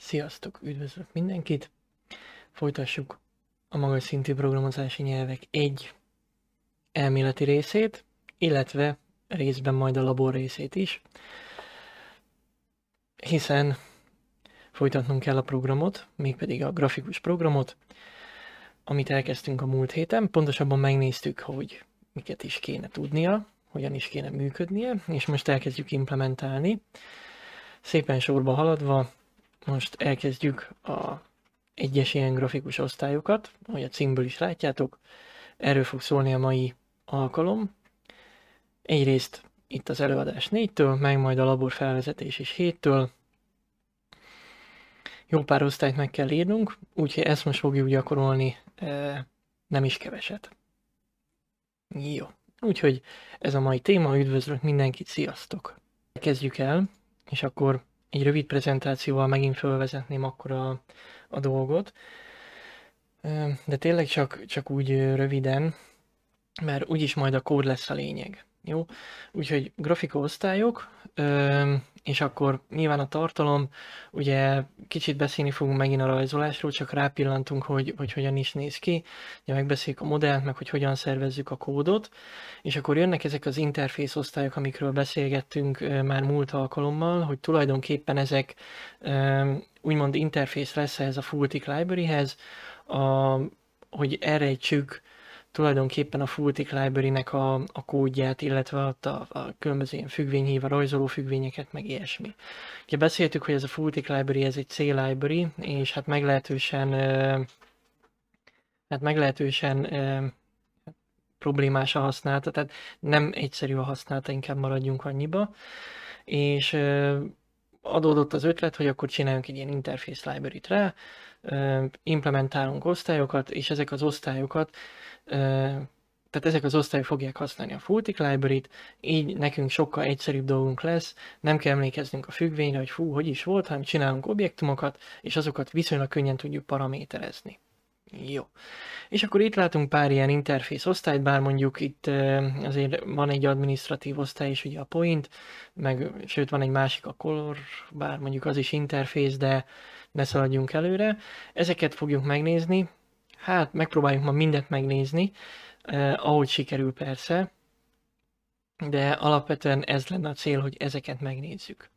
Sziasztok, üdvözlök mindenkit! Folytassuk a magas szintű programozási nyelvek egy elméleti részét, illetve részben majd a labor részét is, hiszen folytatnunk kell a programot, mégpedig a grafikus programot, amit elkezdtünk a múlt héten. Pontosabban megnéztük, hogy miket is kéne tudnia, hogyan is kéne működnie, és most elkezdjük implementálni. Szépen sorba haladva, most elkezdjük a egyes ilyen grafikus osztályokat, ahogy a címből is látjátok. Erről fog szólni a mai alkalom. Egyrészt itt az előadás 4-től, meg majd a labor felvezetés is 7-től. Jó pár osztályt meg kell írnunk, úgyhogy ezt most fogjuk gyakorolni e, nem is keveset. Jó. Úgyhogy ez a mai téma, üdvözlök mindenkit, sziasztok! Kezdjük el, és akkor egy rövid prezentációval megint felvezetném akkor a, a dolgot. De tényleg csak, csak úgy röviden, mert úgyis majd a kód lesz a lényeg. Jó? Úgyhogy osztályok, és akkor nyilván a tartalom, ugye kicsit beszélni fogunk megint a rajzolásról, csak rápillantunk, hogy, hogy hogyan is néz ki, ugye megbeszéljük a modellt, meg hogy hogyan szervezzük a kódot, és akkor jönnek ezek az interfész osztályok, amikről beszélgettünk már múlt alkalommal, hogy tulajdonképpen ezek úgymond interfész lesz ez a Fulltick library a, hogy erre egy tulajdonképpen a Fultic Library-nek a, a kódját, illetve ott a, a különböző ilyen függvényhíva, rajzoló függvényeket, meg ilyesmi. Ugye beszéltük, hogy ez a Fultic Library, ez egy C library, és hát meglehetősen, hát meglehetősen problémás a használata, tehát nem egyszerű a használata, inkább maradjunk annyiba. És adódott az ötlet, hogy akkor csináljunk egy ilyen interface library-t rá, implementálunk osztályokat, és ezek az osztályokat tehát ezek az osztályok fogják használni a Fultic Library-t, így nekünk sokkal egyszerűbb dolgunk lesz, nem kell emlékeznünk a függvényre, hogy fú, hogy is volt, hanem csinálunk objektumokat, és azokat viszonylag könnyen tudjuk paraméterezni. Jó. És akkor itt látunk pár ilyen interfész osztályt, bár mondjuk itt azért van egy administratív osztály is, ugye a point, meg sőt van egy másik a color, bár mondjuk az is interfész, de ne szaladjunk előre. Ezeket fogjuk megnézni, hát megpróbáljuk ma mindent megnézni, eh, ahogy sikerül persze, de alapvetően ez lenne a cél, hogy ezeket megnézzük.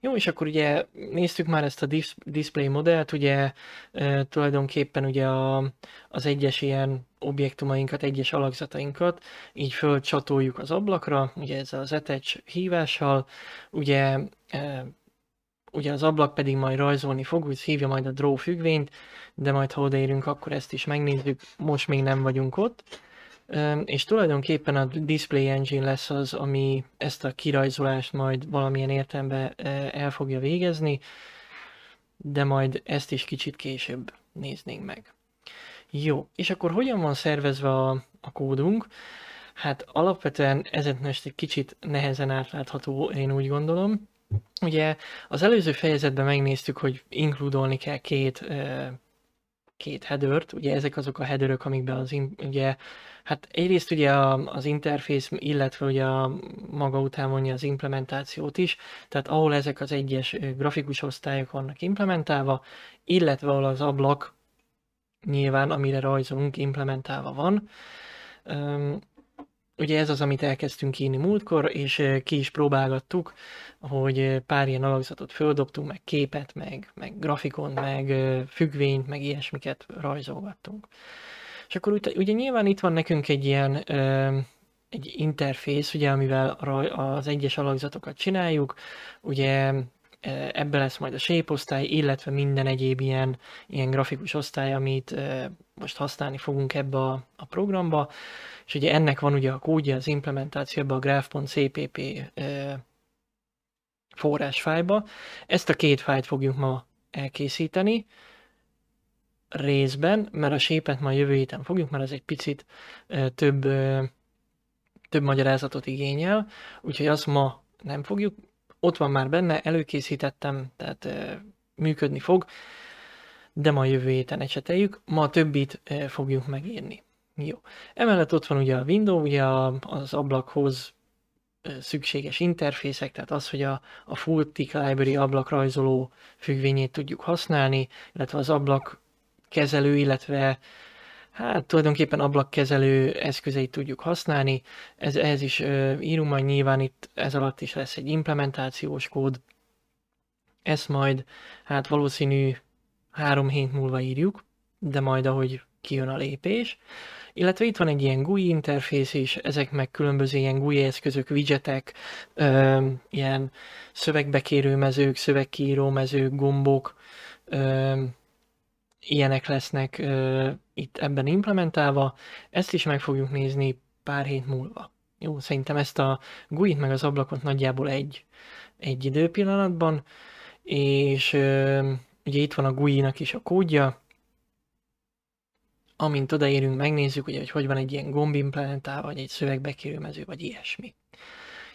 Jó, és akkor ugye néztük már ezt a dis- display modellt, ugye eh, tulajdonképpen ugye a, az egyes ilyen objektumainkat, egyes alakzatainkat, így fölcsatoljuk az ablakra, ugye ez az etecs hívással, ugye eh, ugye az ablak pedig majd rajzolni fog, úgy hívja majd a draw függvényt, de majd ha odaérünk, akkor ezt is megnézzük, most még nem vagyunk ott. És tulajdonképpen a Display Engine lesz az, ami ezt a kirajzolást majd valamilyen értelemben el fogja végezni, de majd ezt is kicsit később néznénk meg. Jó, és akkor hogyan van szervezve a, a kódunk? Hát alapvetően ezen most egy kicsit nehezen átlátható, én úgy gondolom. Ugye az előző fejezetben megnéztük, hogy inkludolni kell két, két headert, ugye ezek azok a headerök, amikben az, ugye, hát egyrészt ugye az interfész, illetve ugye a maga után mondja az implementációt is, tehát ahol ezek az egyes grafikus osztályok vannak implementálva, illetve ahol az ablak nyilván, amire rajzolunk, implementálva van. Ugye ez az, amit elkezdtünk írni múltkor, és eh, ki is próbálgattuk, hogy eh, pár ilyen alakzatot földobtunk, meg képet, meg, meg grafikon, meg eh, függvényt, meg ilyesmiket rajzolgattunk. És akkor ugye nyilván itt van nekünk egy ilyen egy interfész, ugye, amivel az egyes alakzatokat csináljuk, ugye ebbe lesz majd a shape osztály, illetve minden egyéb ilyen, ilyen grafikus osztály, amit most használni fogunk ebbe a, a programba, és ugye ennek van ugye a kódja, az implementáció ebbe a graph.cpp forrásfájba. Ezt a két fájt fogjuk ma elkészíteni, részben, mert a sépet majd jövő héten fogjuk, mert ez egy picit több, több magyarázatot igényel, úgyhogy azt ma nem fogjuk ott van már benne, előkészítettem, tehát működni fog, de ma jövő héten eseteljük, ma a többit fogjuk megírni. Jó. Emellett ott van ugye a Windows, ugye az ablakhoz szükséges interfészek, tehát az, hogy a, a full tick library ablak rajzoló függvényét tudjuk használni, illetve az ablak kezelő, illetve hát tulajdonképpen ablakkezelő eszközeit tudjuk használni, ez, ez is ö, írunk, majd nyilván itt ez alatt is lesz egy implementációs kód, ezt majd hát valószínű három hét múlva írjuk, de majd ahogy kijön a lépés. Illetve itt van egy ilyen GUI interfész is, ezek meg különböző ilyen GUI eszközök, widgetek, ö, ilyen szövegbekérő mezők, szövegkíró mezők, gombok, ö, ilyenek lesznek ö, itt ebben implementálva. Ezt is meg fogjuk nézni pár hét múlva. Jó, szerintem ezt a GUI-t meg az ablakot nagyjából egy, egy időpillanatban, és ö, ugye itt van a GUI-nak is a kódja, amint odaérünk, megnézzük, ugye, hogy hogy van egy ilyen implementálva, vagy egy szövegbekérőmező, vagy ilyesmi.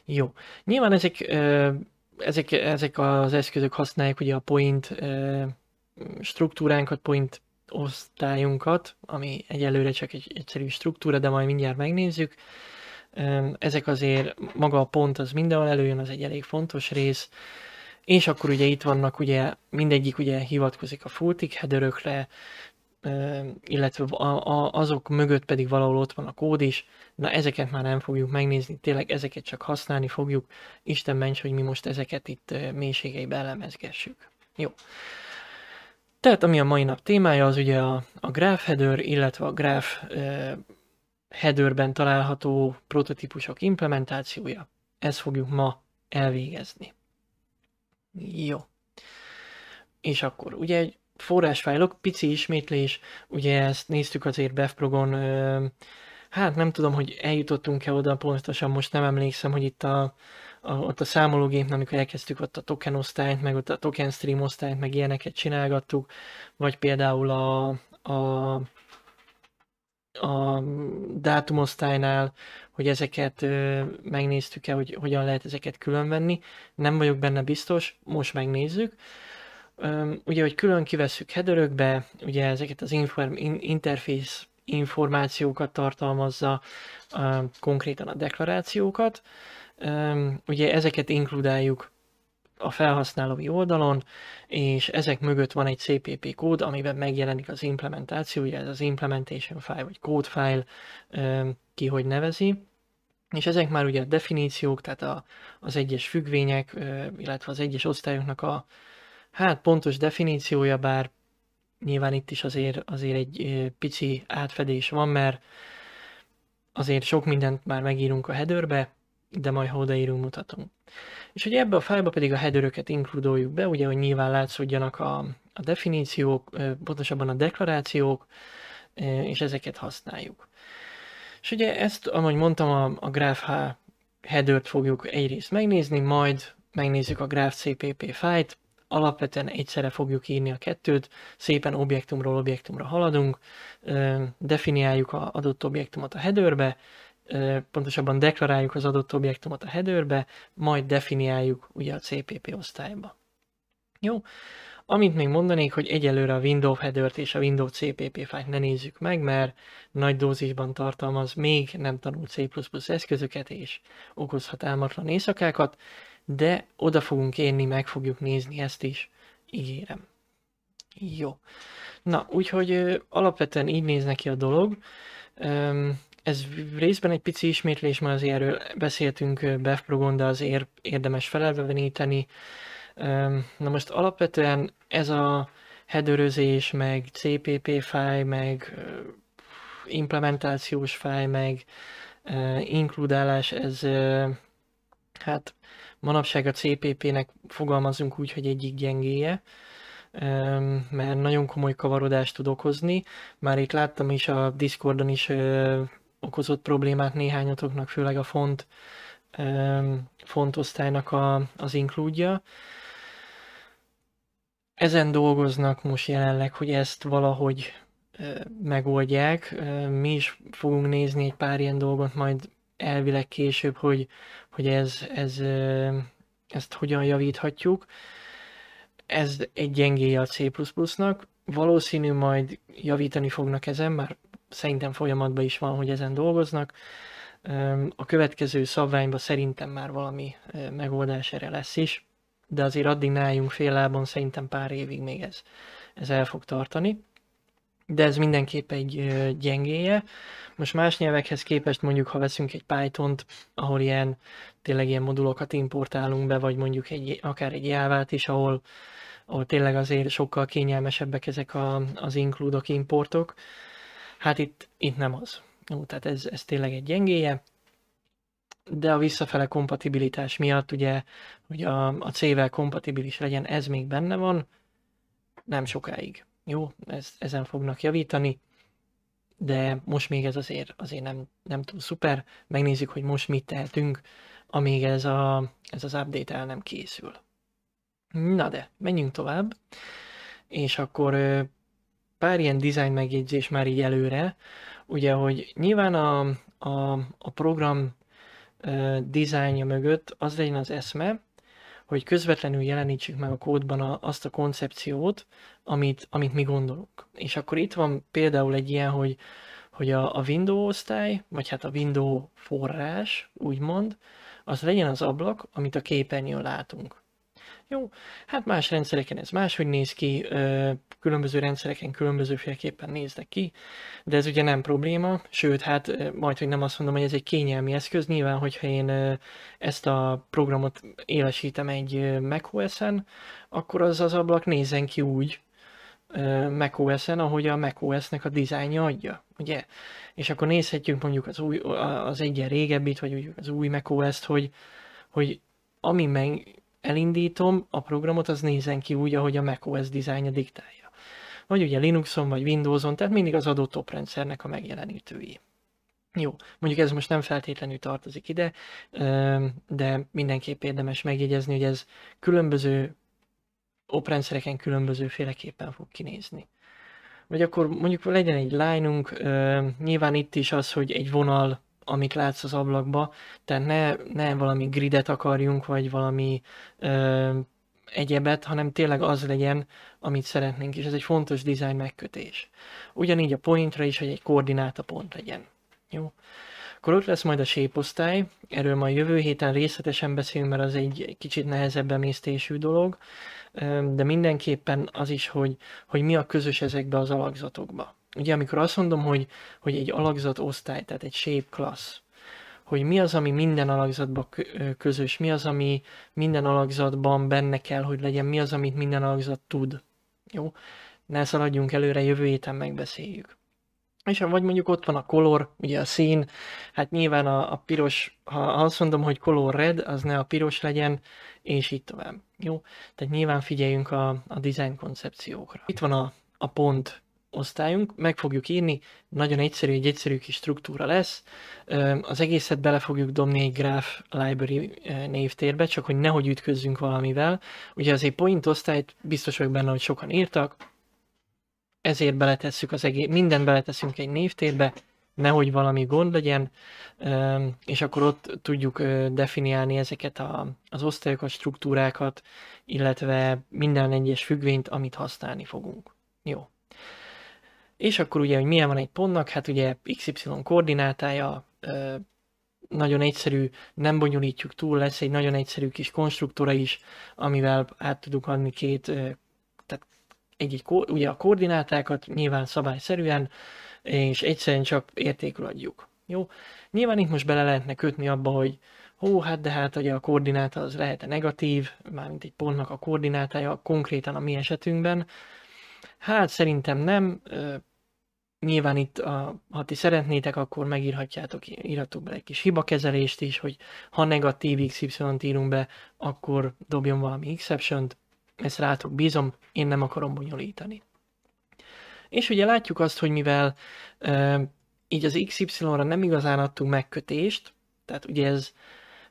Jó. Nyilván ezek, ö, ezek, ezek az eszközök használják ugye a point ö, struktúránkat, point osztályunkat, ami egyelőre csak egy egyszerű struktúra, de majd mindjárt megnézzük. Ezek azért, maga a pont az mindenhol előjön, az egy elég fontos rész. És akkor ugye itt vannak, ugye mindegyik ugye hivatkozik a fulltick headerökre, illetve azok mögött pedig valahol ott van a kód is. Na ezeket már nem fogjuk megnézni, tényleg ezeket csak használni fogjuk. Isten ments, hogy mi most ezeket itt mélységeibe elemezgessük. Jó. Tehát ami a mai nap témája, az ugye a, a Graph Header, illetve a Graph eh, Headerben található prototípusok implementációja. Ezt fogjuk ma elvégezni. Jó. És akkor ugye egy forrásfájlok, pici ismétlés, ugye ezt néztük azért Befprogon, eh, hát nem tudom, hogy eljutottunk-e oda pontosan, most nem emlékszem, hogy itt a, a, ott a számológép, amikor elkezdtük ott a token osztályt, meg ott a token stream osztályt, meg ilyeneket csinálgattuk, vagy például a, a, a dátumosztálynál, hogy ezeket ö, megnéztük-e, hogy hogyan lehet ezeket különvenni. Nem vagyok benne biztos, most megnézzük. Ö, ugye, hogy külön kivesszük headerökbe, ugye ezeket az inform, in, interface információkat tartalmazza, ö, konkrétan a deklarációkat, ugye ezeket inkludáljuk a felhasználói oldalon, és ezek mögött van egy CPP kód, amiben megjelenik az implementáció, ugye ez az implementation file vagy code file, ki hogy nevezi, és ezek már ugye a definíciók, tehát a, az egyes függvények, illetve az egyes osztályoknak a hát pontos definíciója, bár nyilván itt is azért, azért egy pici átfedés van, mert azért sok mindent már megírunk a headerbe, de majd ha odaírunk, mutatom És ugye ebbe a fájba pedig a headeröket inkludoljuk be, ugye, hogy nyilván látszódjanak a, a definíciók, pontosabban a deklarációk, és ezeket használjuk. És ugye ezt, ahogy mondtam, a, a GraphH headert fogjuk egyrészt megnézni, majd megnézzük a Graph CPP fájt, alapvetően egyszerre fogjuk írni a kettőt, szépen objektumról objektumra haladunk, definiáljuk az adott objektumot a headerbe, pontosabban deklaráljuk az adott objektumot a headerbe, majd definiáljuk ugye a CPP osztályba. Jó, amint még mondanék, hogy egyelőre a Windows header és a Windows CPP fájt ne nézzük meg, mert nagy dózisban tartalmaz még nem tanult C++ eszközöket és okozhat álmatlan éjszakákat, de oda fogunk érni, meg fogjuk nézni ezt is, ígérem. Jó. Na, úgyhogy ö, alapvetően így néz neki a dolog. Öm, ez részben egy pici ismétlés, már azért erről beszéltünk Befprogon, de azért érdemes felelveníteni. Na most alapvetően ez a hedörözés, meg CPP fáj, meg implementációs fáj, meg inkludálás, ez hát manapság a CPP-nek fogalmazunk úgy, hogy egyik gyengéje mert nagyon komoly kavarodást tud okozni. Már itt láttam is a Discordon is okozott problémát néhányatoknak, főleg a font, osztálynak a, az inkludja. Ezen dolgoznak most jelenleg, hogy ezt valahogy megoldják. Mi is fogunk nézni egy pár ilyen dolgot majd elvileg később, hogy, hogy ez, ez, ezt hogyan javíthatjuk. Ez egy gyengéje a C++-nak. Valószínű majd javítani fognak ezen, már szerintem folyamatban is van, hogy ezen dolgoznak. A következő szabványban szerintem már valami megoldás erre lesz is, de azért addig ne fél lábon, szerintem pár évig még ez, ez el fog tartani. De ez mindenképp egy gyengéje. Most más nyelvekhez képest mondjuk, ha veszünk egy Python-t, ahol ilyen, tényleg ilyen modulokat importálunk be, vagy mondjuk egy, akár egy jávát is, ahol, ahol tényleg azért sokkal kényelmesebbek ezek a, az inkludok, importok, Hát itt, itt nem az. Jó, tehát ez, ez tényleg egy gyengéje, de a visszafele kompatibilitás miatt ugye, hogy a, a C-vel kompatibilis legyen, ez még benne van, nem sokáig. Jó, ez, ezen fognak javítani, de most még ez azért, azért nem, nem túl szuper. Megnézzük, hogy most mit tehetünk, amíg ez, a, ez az update el nem készül. Na de, menjünk tovább, és akkor pár ilyen design megjegyzés már így előre, ugye, hogy nyilván a, a, a program dizájnja mögött az legyen az eszme, hogy közvetlenül jelenítsük meg a kódban a, azt a koncepciót, amit, amit mi gondolunk. És akkor itt van például egy ilyen, hogy, hogy a, a window osztály, vagy hát a window forrás, úgymond, az legyen az ablak, amit a képernyőn látunk. Jó, hát más rendszereken ez máshogy néz ki, különböző rendszereken különbözőféleképpen néznek ki, de ez ugye nem probléma, sőt, hát majd, hogy nem azt mondom, hogy ez egy kényelmi eszköz, nyilván, hogyha én ezt a programot élesítem egy macOS-en, akkor az az ablak nézzen ki úgy, macOS-en, ahogy a macOS-nek a dizájnja adja, ugye? És akkor nézhetjük mondjuk az, új, az egyen régebbit, vagy az új macOS-t, hogy, hogy ami meg, elindítom, a programot az nézen ki úgy, ahogy a macOS dizájnja diktálja. Vagy ugye Linuxon, vagy Windowson, tehát mindig az adott oprendszernek a megjelenítői. Jó, mondjuk ez most nem feltétlenül tartozik ide, de mindenképp érdemes megjegyezni, hogy ez különböző oprendszereken féleképpen fog kinézni. Vagy akkor mondjuk legyen egy line nyilván itt is az, hogy egy vonal amit látsz az ablakba, tehát ne, ne valami gridet akarjunk, vagy valami ö, egyebet, hanem tényleg az legyen, amit szeretnénk, és ez egy fontos design megkötés. Ugyanígy a pointra is, hogy egy koordináta pont legyen. Jó? Akkor ott lesz majd a séposztály, erről majd jövő héten részletesen beszélünk, mert az egy kicsit nehezebb emésztésű dolog, de mindenképpen az is, hogy, hogy mi a közös ezekbe az alakzatokba. Ugye amikor azt mondom, hogy, hogy egy alakzat osztály, tehát egy shape class, hogy mi az, ami minden alakzatban közös, mi az, ami minden alakzatban benne kell, hogy legyen, mi az, amit minden alakzat tud. Jó? Ne szaladjunk előre, jövő héten megbeszéljük. És vagy mondjuk ott van a color, ugye a szín, hát nyilván a, a piros, ha azt mondom, hogy color red, az ne a piros legyen, és így tovább. Jó? Tehát nyilván figyeljünk a, a design koncepciókra. Itt van a, a pont, osztályunk, meg fogjuk írni, nagyon egyszerű, egy egyszerű kis struktúra lesz. Az egészet bele fogjuk dobni egy Graph Library névtérbe, csak hogy nehogy ütközzünk valamivel. Ugye egy point osztályt biztos vagyok benne, hogy sokan írtak, ezért beletesszük az egész, mindent beleteszünk egy névtérbe, nehogy valami gond legyen, és akkor ott tudjuk definiálni ezeket a, az osztályokat, struktúrákat, illetve minden egyes függvényt, amit használni fogunk. Jó. És akkor ugye, hogy milyen van egy pontnak, hát ugye XY koordinátája nagyon egyszerű, nem bonyolítjuk túl, lesz egy nagyon egyszerű kis konstruktora is, amivel át tudunk adni két, tehát egy, egy ugye a koordinátákat nyilván szabályszerűen, és egyszerűen csak értékül adjuk. Jó? Nyilván itt most bele lehetne kötni abba, hogy hó, hát de hát ugye a koordináta az lehet -e negatív, mármint egy pontnak a koordinátája konkrétan a mi esetünkben. Hát szerintem nem, Nyilván itt, a, ha ti szeretnétek, akkor megírhatjátok, írhatok bele egy kis hibakezelést is, hogy ha negatív XY-t írunk be, akkor dobjon valami exception-t, ezt rátok bízom, én nem akarom bonyolítani. És ugye látjuk azt, hogy mivel e, így az XY-ra nem igazán adtunk megkötést, tehát ugye ez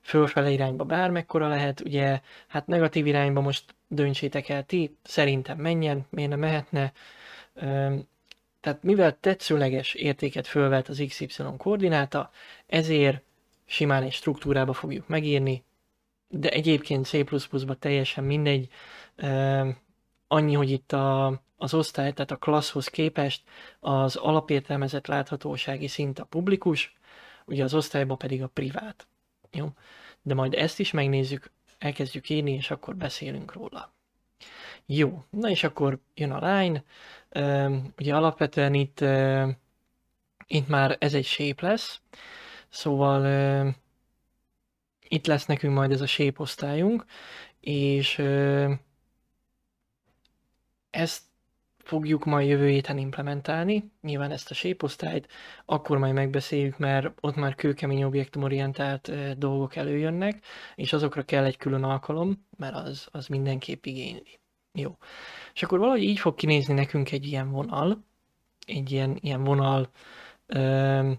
fölfele irányba bármekkora lehet, ugye hát negatív irányba most döntsétek el ti, szerintem menjen, miért nem mehetne, tehát mivel tetszőleges értéket fölvet az XY koordináta, ezért simán egy struktúrába fogjuk megírni, de egyébként C++-ban teljesen mindegy, ehm, annyi, hogy itt a, az osztály, tehát a klasszhoz képest az alapértelmezett láthatósági szint a publikus, ugye az osztályban pedig a privát. Jó? De majd ezt is megnézzük, elkezdjük írni, és akkor beszélünk róla. Jó, na és akkor jön a line. Ugye alapvetően itt, itt már ez egy shape lesz, szóval itt lesz nekünk majd ez a shape osztályunk, és ezt fogjuk majd jövő héten implementálni, nyilván ezt a shape osztályt, akkor majd megbeszéljük, mert ott már kőkemény objektumorientált dolgok előjönnek, és azokra kell egy külön alkalom, mert az, az mindenképp igényli. Jó. És akkor valahogy így fog kinézni nekünk egy ilyen vonal, egy ilyen, ilyen vonal ö,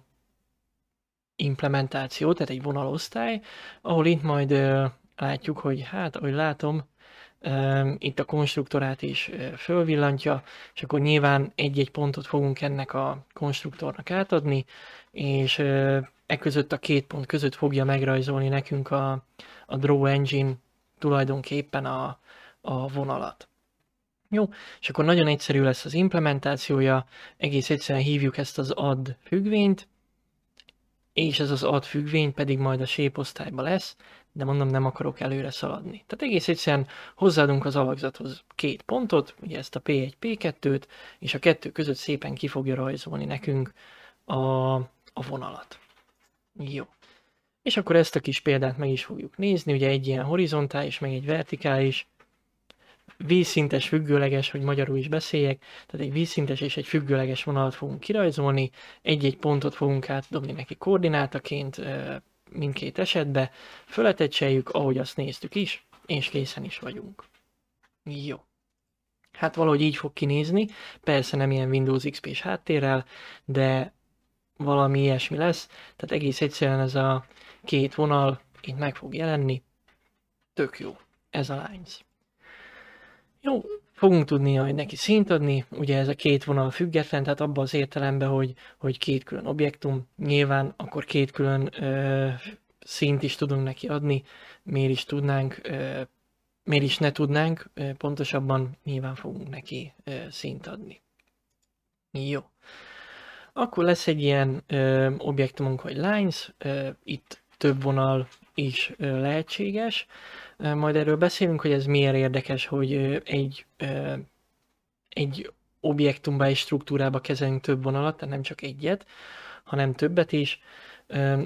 implementáció, tehát egy vonalosztály, ahol itt majd ö, látjuk, hogy hát, ahogy látom, ö, itt a konstruktorát is ö, fölvillantja, és akkor nyilván egy-egy pontot fogunk ennek a konstruktornak átadni, és ö, e között a két pont között fogja megrajzolni nekünk a, a Draw Engine tulajdonképpen a, a vonalat. Jó, és akkor nagyon egyszerű lesz az implementációja, egész egyszerűen hívjuk ezt az add függvényt, és ez az add függvény pedig majd a shape osztályba lesz, de mondom, nem akarok előre szaladni. Tehát egész egyszerűen hozzáadunk az alakzathoz két pontot, ugye ezt a P1, P2-t, és a kettő között szépen ki fogja rajzolni nekünk a, a vonalat. Jó. És akkor ezt a kis példát meg is fogjuk nézni, ugye egy ilyen horizontális, meg egy vertikális, vízszintes, függőleges, hogy magyarul is beszéljek, tehát egy vízszintes és egy függőleges vonalat fogunk kirajzolni, egy-egy pontot fogunk átdobni neki koordinátaként mindkét esetbe, föletecseljük, ahogy azt néztük is, és készen is vagyunk. Jó. Hát valahogy így fog kinézni, persze nem ilyen Windows XP-s háttérrel, de valami ilyesmi lesz, tehát egész egyszerűen ez a két vonal itt meg fog jelenni. Tök jó, ez a lines. Jó, fogunk tudni hogy neki szint adni, ugye ez a két vonal független, tehát abban az értelemben, hogy, hogy két külön objektum, nyilván akkor két külön ö, szint is tudunk neki adni, miért is tudnánk, ö, miért is ne tudnánk, ö, pontosabban nyilván fogunk neki ö, szint adni. Jó. Akkor lesz egy ilyen ö, objektumunk, hogy lines, ö, itt több vonal is lehetséges. Majd erről beszélünk, hogy ez miért érdekes, hogy egy, egy objektumba és struktúrába kezelünk több vonalat, tehát nem csak egyet, hanem többet is.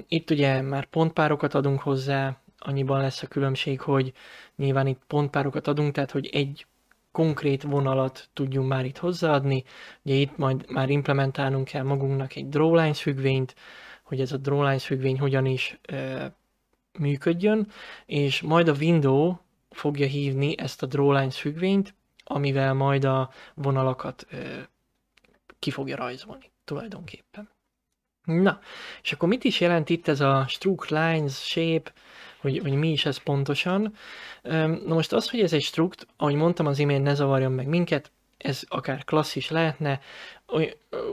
Itt ugye már pontpárokat adunk hozzá, annyiban lesz a különbség, hogy nyilván itt pontpárokat adunk, tehát hogy egy konkrét vonalat tudjunk már itt hozzáadni. Ugye itt majd már implementálnunk kell magunknak egy drawlines függvényt, hogy ez a drawlines függvény hogyan is működjön, és majd a window fogja hívni ezt a drawlines függvényt, amivel majd a vonalakat ö, ki fogja rajzolni tulajdonképpen. Na, és akkor mit is jelent itt ez a struct, lines, shape, hogy, hogy mi is ez pontosan? Na most az, hogy ez egy struct, ahogy mondtam az imént, ne zavarjon meg minket, ez akár klassz is lehetne.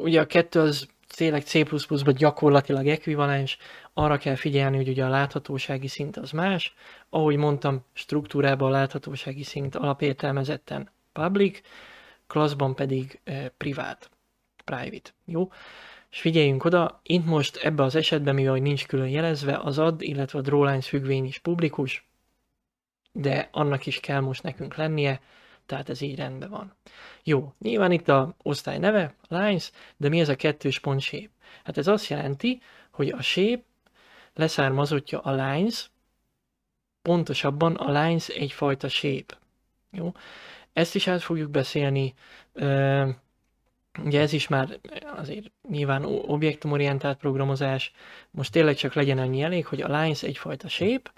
Ugye a kettő az tényleg C++-ban gyakorlatilag ekvivalens, arra kell figyelni, hogy ugye a láthatósági szint az más, ahogy mondtam, struktúrában a láthatósági szint alapértelmezetten public, klasszban pedig eh, privát, private, jó? És figyeljünk oda, itt most ebbe az esetben, mivel nincs külön jelezve, az ad, illetve a drawlines függvény is publikus, de annak is kell most nekünk lennie, tehát ez így rendben van. Jó, nyilván itt a osztály neve, Lines, de mi ez a kettős pont shape? Hát ez azt jelenti, hogy a shape leszármazottja a Lines, pontosabban a Lines egyfajta shape. Jó? Ezt is át fogjuk beszélni, ugye ez is már azért nyilván objektumorientált programozás, most tényleg csak legyen annyi elég, hogy a Lines egyfajta shape,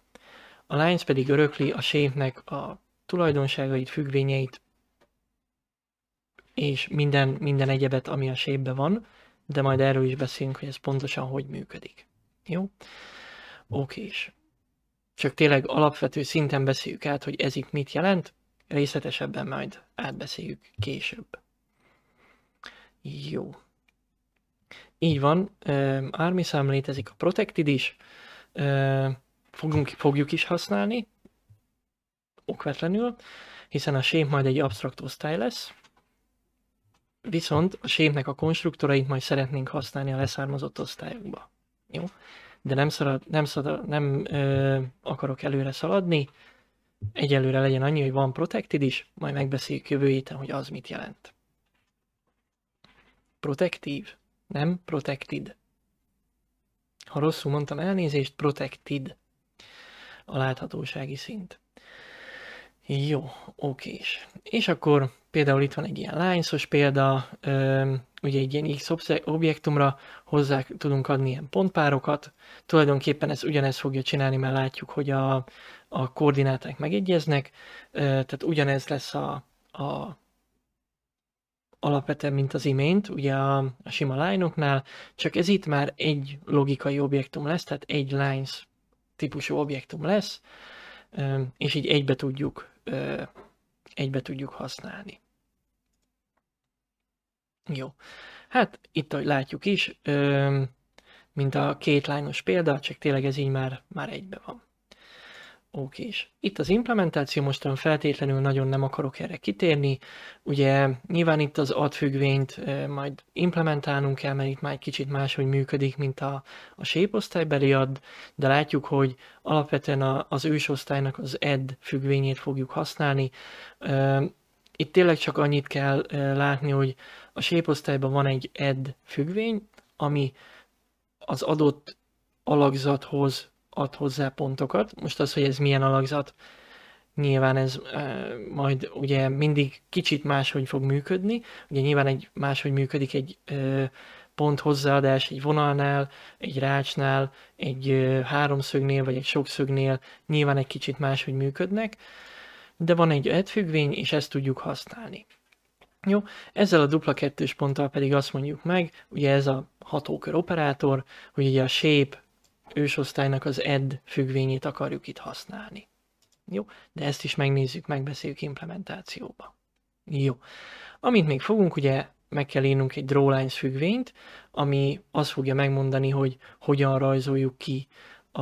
a Lines pedig örökli a shape-nek a tulajdonságait, függvényeit, és minden, minden egyebet, ami a shape van, de majd erről is beszélünk, hogy ez pontosan hogy működik. Jó? Oké és Csak tényleg alapvető szinten beszéljük át, hogy ez itt mit jelent, részletesebben majd átbeszéljük később. Jó. Így van, Army szám létezik a Protected is, fogunk, fogjuk is használni, okvetlenül, hiszen a shape majd egy abstrakt osztály lesz, viszont a shape a konstruktorait majd szeretnénk használni a leszármazott osztályokba. Jó? De nem, szarad, nem, szarad, nem ö, akarok előre szaladni, egyelőre legyen annyi, hogy van protected is, majd megbeszéljük jövő héten, hogy az mit jelent. Protective, nem protected. Ha rosszul mondtam elnézést, protected a láthatósági szint. Jó, is. És akkor például itt van egy ilyen lányszos példa, ugye egy ilyen X objektumra hozzá tudunk adni ilyen pontpárokat. Tulajdonképpen ez ugyanezt fogja csinálni, mert látjuk, hogy a, a koordináták megegyeznek, tehát ugyanez lesz a, a alapvetően, mint az imént, ugye a, a sima lányoknál, csak ez itt már egy logikai objektum lesz, tehát egy lines típusú objektum lesz, és így egybe tudjuk ö, egybe tudjuk használni. Jó. Hát itt, ahogy látjuk is, ö, mint a két lányos példa, csak tényleg ez így már, már egybe van és Itt az implementáció, mostan feltétlenül nagyon nem akarok erre kitérni. Ugye nyilván itt az ad függvényt majd implementálnunk kell, mert itt már egy kicsit máshogy működik, mint a, a shape osztálybeli ad, de látjuk, hogy alapvetően a, az osztálynak az add függvényét fogjuk használni. Itt tényleg csak annyit kell látni, hogy a shape osztályban van egy add függvény, ami az adott alakzathoz ad hozzá pontokat. Most az, hogy ez milyen alakzat, nyilván ez e, majd ugye mindig kicsit máshogy fog működni. Ugye nyilván egy máshogy működik egy e, pont hozzáadás egy vonalnál, egy rácsnál, egy e, háromszögnél vagy egy sokszögnél nyilván egy kicsit máshogy működnek, de van egy függvény, és ezt tudjuk használni. Jó, ezzel a dupla kettős ponttal pedig azt mondjuk meg, ugye ez a hatókör operátor, hogy ugye a shape ősosztálynak az ed függvényét akarjuk itt használni. Jó, de ezt is megnézzük, megbeszéljük implementációba. Jó. Amint még fogunk, ugye meg kell írnunk egy drawlines függvényt, ami azt fogja megmondani, hogy hogyan rajzoljuk ki a,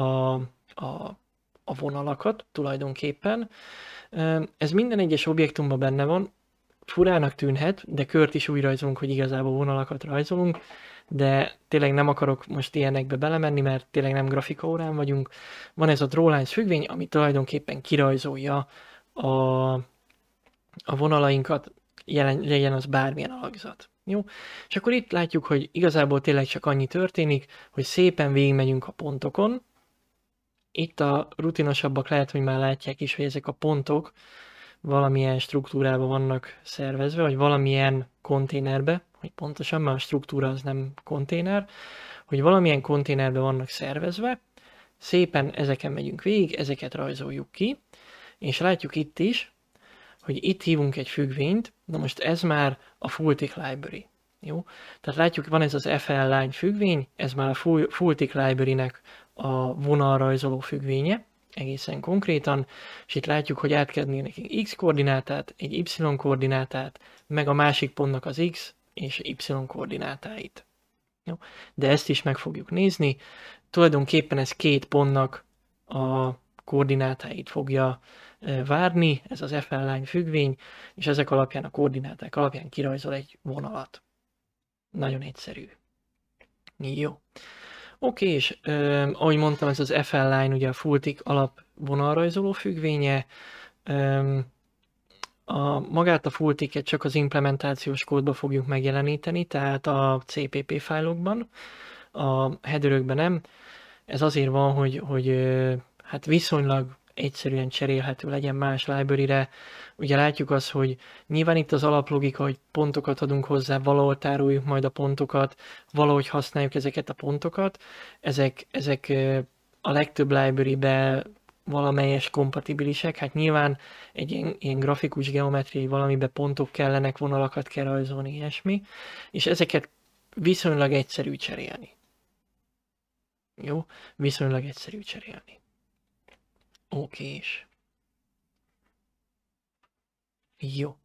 a, a vonalakat tulajdonképpen. Ez minden egyes objektumban benne van, furának tűnhet, de kört is úgy rajzolunk, hogy igazából vonalakat rajzolunk, de tényleg nem akarok most ilyenekbe belemenni, mert tényleg nem grafikaórán vagyunk. Van ez a drawlines függvény, ami tulajdonképpen kirajzolja a, a vonalainkat, jelen, legyen az bármilyen alakzat. Jó? És akkor itt látjuk, hogy igazából tényleg csak annyi történik, hogy szépen végigmegyünk a pontokon. Itt a rutinosabbak lehet, hogy már látják is, hogy ezek a pontok valamilyen struktúrában vannak szervezve, vagy valamilyen konténerbe, hogy pontosan, már a struktúra az nem konténer, hogy valamilyen konténerbe vannak szervezve, szépen ezeken megyünk végig, ezeket rajzoljuk ki, és látjuk itt is, hogy itt hívunk egy függvényt, na most ez már a Fultic Library. Jó? Tehát látjuk, van ez az FL line függvény, ez már a Fultic Library-nek a vonalrajzoló függvénye, egészen konkrétan, és itt látjuk, hogy átkedni nekünk x koordinátát, egy y koordinátát, meg a másik pontnak az x, és y koordinátáit. Jó? De ezt is meg fogjuk nézni. Tulajdonképpen ez két pontnak a koordinátáit fogja e, várni, ez az f lány függvény, és ezek alapján, a koordináták alapján kirajzol egy vonalat. Nagyon egyszerű. Jó. Oké, és ö, e, ahogy mondtam, ez az FL line ugye a Fultik alap vonalrajzoló függvénye, ö, a, magát a full ticket csak az implementációs kódba fogjuk megjeleníteni, tehát a CPP fájlokban, a headerökben nem. Ez azért van, hogy, hogy hát viszonylag egyszerűen cserélhető legyen más library-re. Ugye látjuk azt, hogy nyilván itt az alaplogika, hogy pontokat adunk hozzá, valahol tároljuk majd a pontokat, valahogy használjuk ezeket a pontokat. Ezek, ezek a legtöbb library-be valamelyes kompatibilisek. Hát nyilván egy ilyen, ilyen grafikus geometriai valamibe pontok kellenek, vonalakat kell rajzolni, ilyesmi, és ezeket viszonylag egyszerű cserélni. Jó? Viszonylag egyszerű cserélni. Oké is. Jó.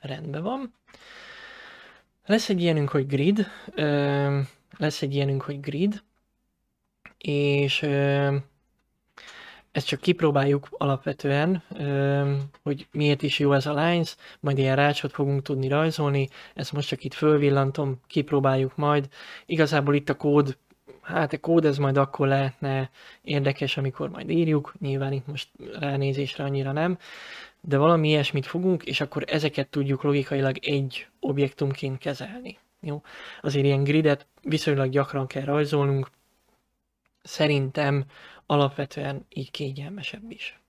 Rendben van. Lesz egy ilyenünk, hogy grid. Ö, lesz egy ilyenünk, hogy grid. És ö, ezt csak kipróbáljuk alapvetően, hogy miért is jó ez a Lines, majd ilyen rácsot fogunk tudni rajzolni, ezt most csak itt fölvillantom, kipróbáljuk majd. Igazából itt a kód, hát a kód ez majd akkor lehetne érdekes, amikor majd írjuk, nyilván itt most ránézésre annyira nem, de valami ilyesmit fogunk, és akkor ezeket tudjuk logikailag egy objektumként kezelni. Jó? Azért ilyen gridet viszonylag gyakran kell rajzolnunk, szerintem alapvetően így kényelmesebb is.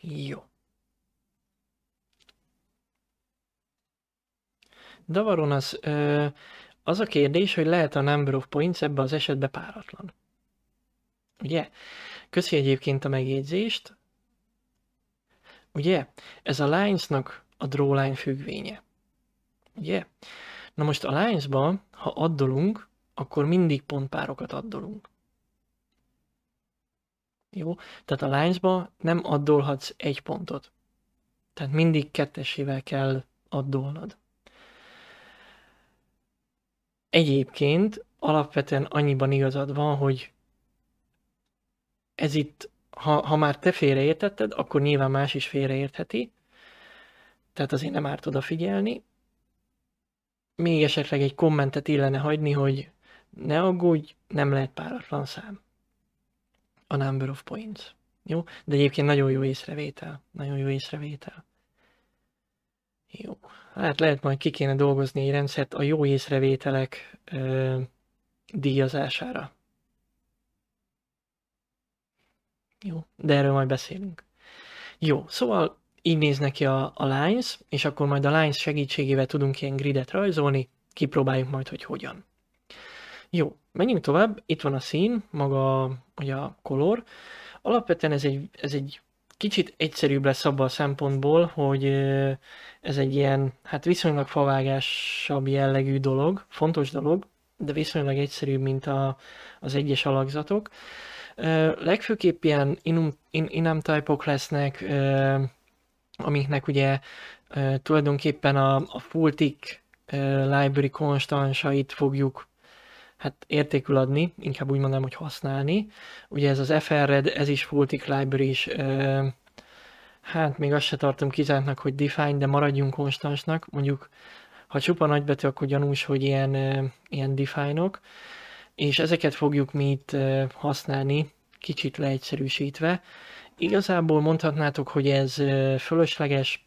Jó. Davaron az, ö, az a kérdés, hogy lehet a number of points ebbe az esetben páratlan. Ugye? Köszi egyébként a megjegyzést. Ugye? Ez a lines nak a line függvénye. Ugye? Na most a lines ha addolunk, akkor mindig pontpárokat addolunk. Jó? Tehát a lines nem addolhatsz egy pontot. Tehát mindig kettesével kell addolnod. Egyébként alapvetően annyiban igazad van, hogy ez itt, ha, ha már te félreértetted, akkor nyilván más is félreértheti, tehát azért nem árt odafigyelni. Még esetleg egy kommentet illene hagyni, hogy ne aggódj, nem lehet páratlan szám a number of points. Jó? De egyébként nagyon jó észrevétel. Nagyon jó észrevétel. Jó. Hát lehet majd ki kéne dolgozni egy rendszert a jó észrevételek ö, díjazására. Jó, de erről majd beszélünk. Jó, szóval így néz neki a, a lines, és akkor majd a lines segítségével tudunk ilyen gridet rajzolni, kipróbáljuk majd, hogy hogyan. Jó, menjünk tovább, itt van a szín, maga ugye a color. Alapvetően ez egy, ez egy kicsit egyszerűbb lesz abban a szempontból, hogy ez egy ilyen, hát viszonylag favágásabb jellegű dolog, fontos dolog, de viszonylag egyszerűbb, mint a, az egyes alakzatok. Legfőképp ilyen inum, in, type-ok lesznek, amiknek ugye tulajdonképpen a, a full tick library konstansait fogjuk hát értékül adni, inkább úgy mondanám, hogy használni. Ugye ez az FRRED, ez is Fultic Library is, e, hát még azt se tartom kizártnak, hogy define, de maradjunk konstansnak, mondjuk ha csupa nagybetű, akkor gyanús, hogy ilyen, ilyen define -ok. és ezeket fogjuk mi itt használni, kicsit leegyszerűsítve. Igazából mondhatnátok, hogy ez fölösleges,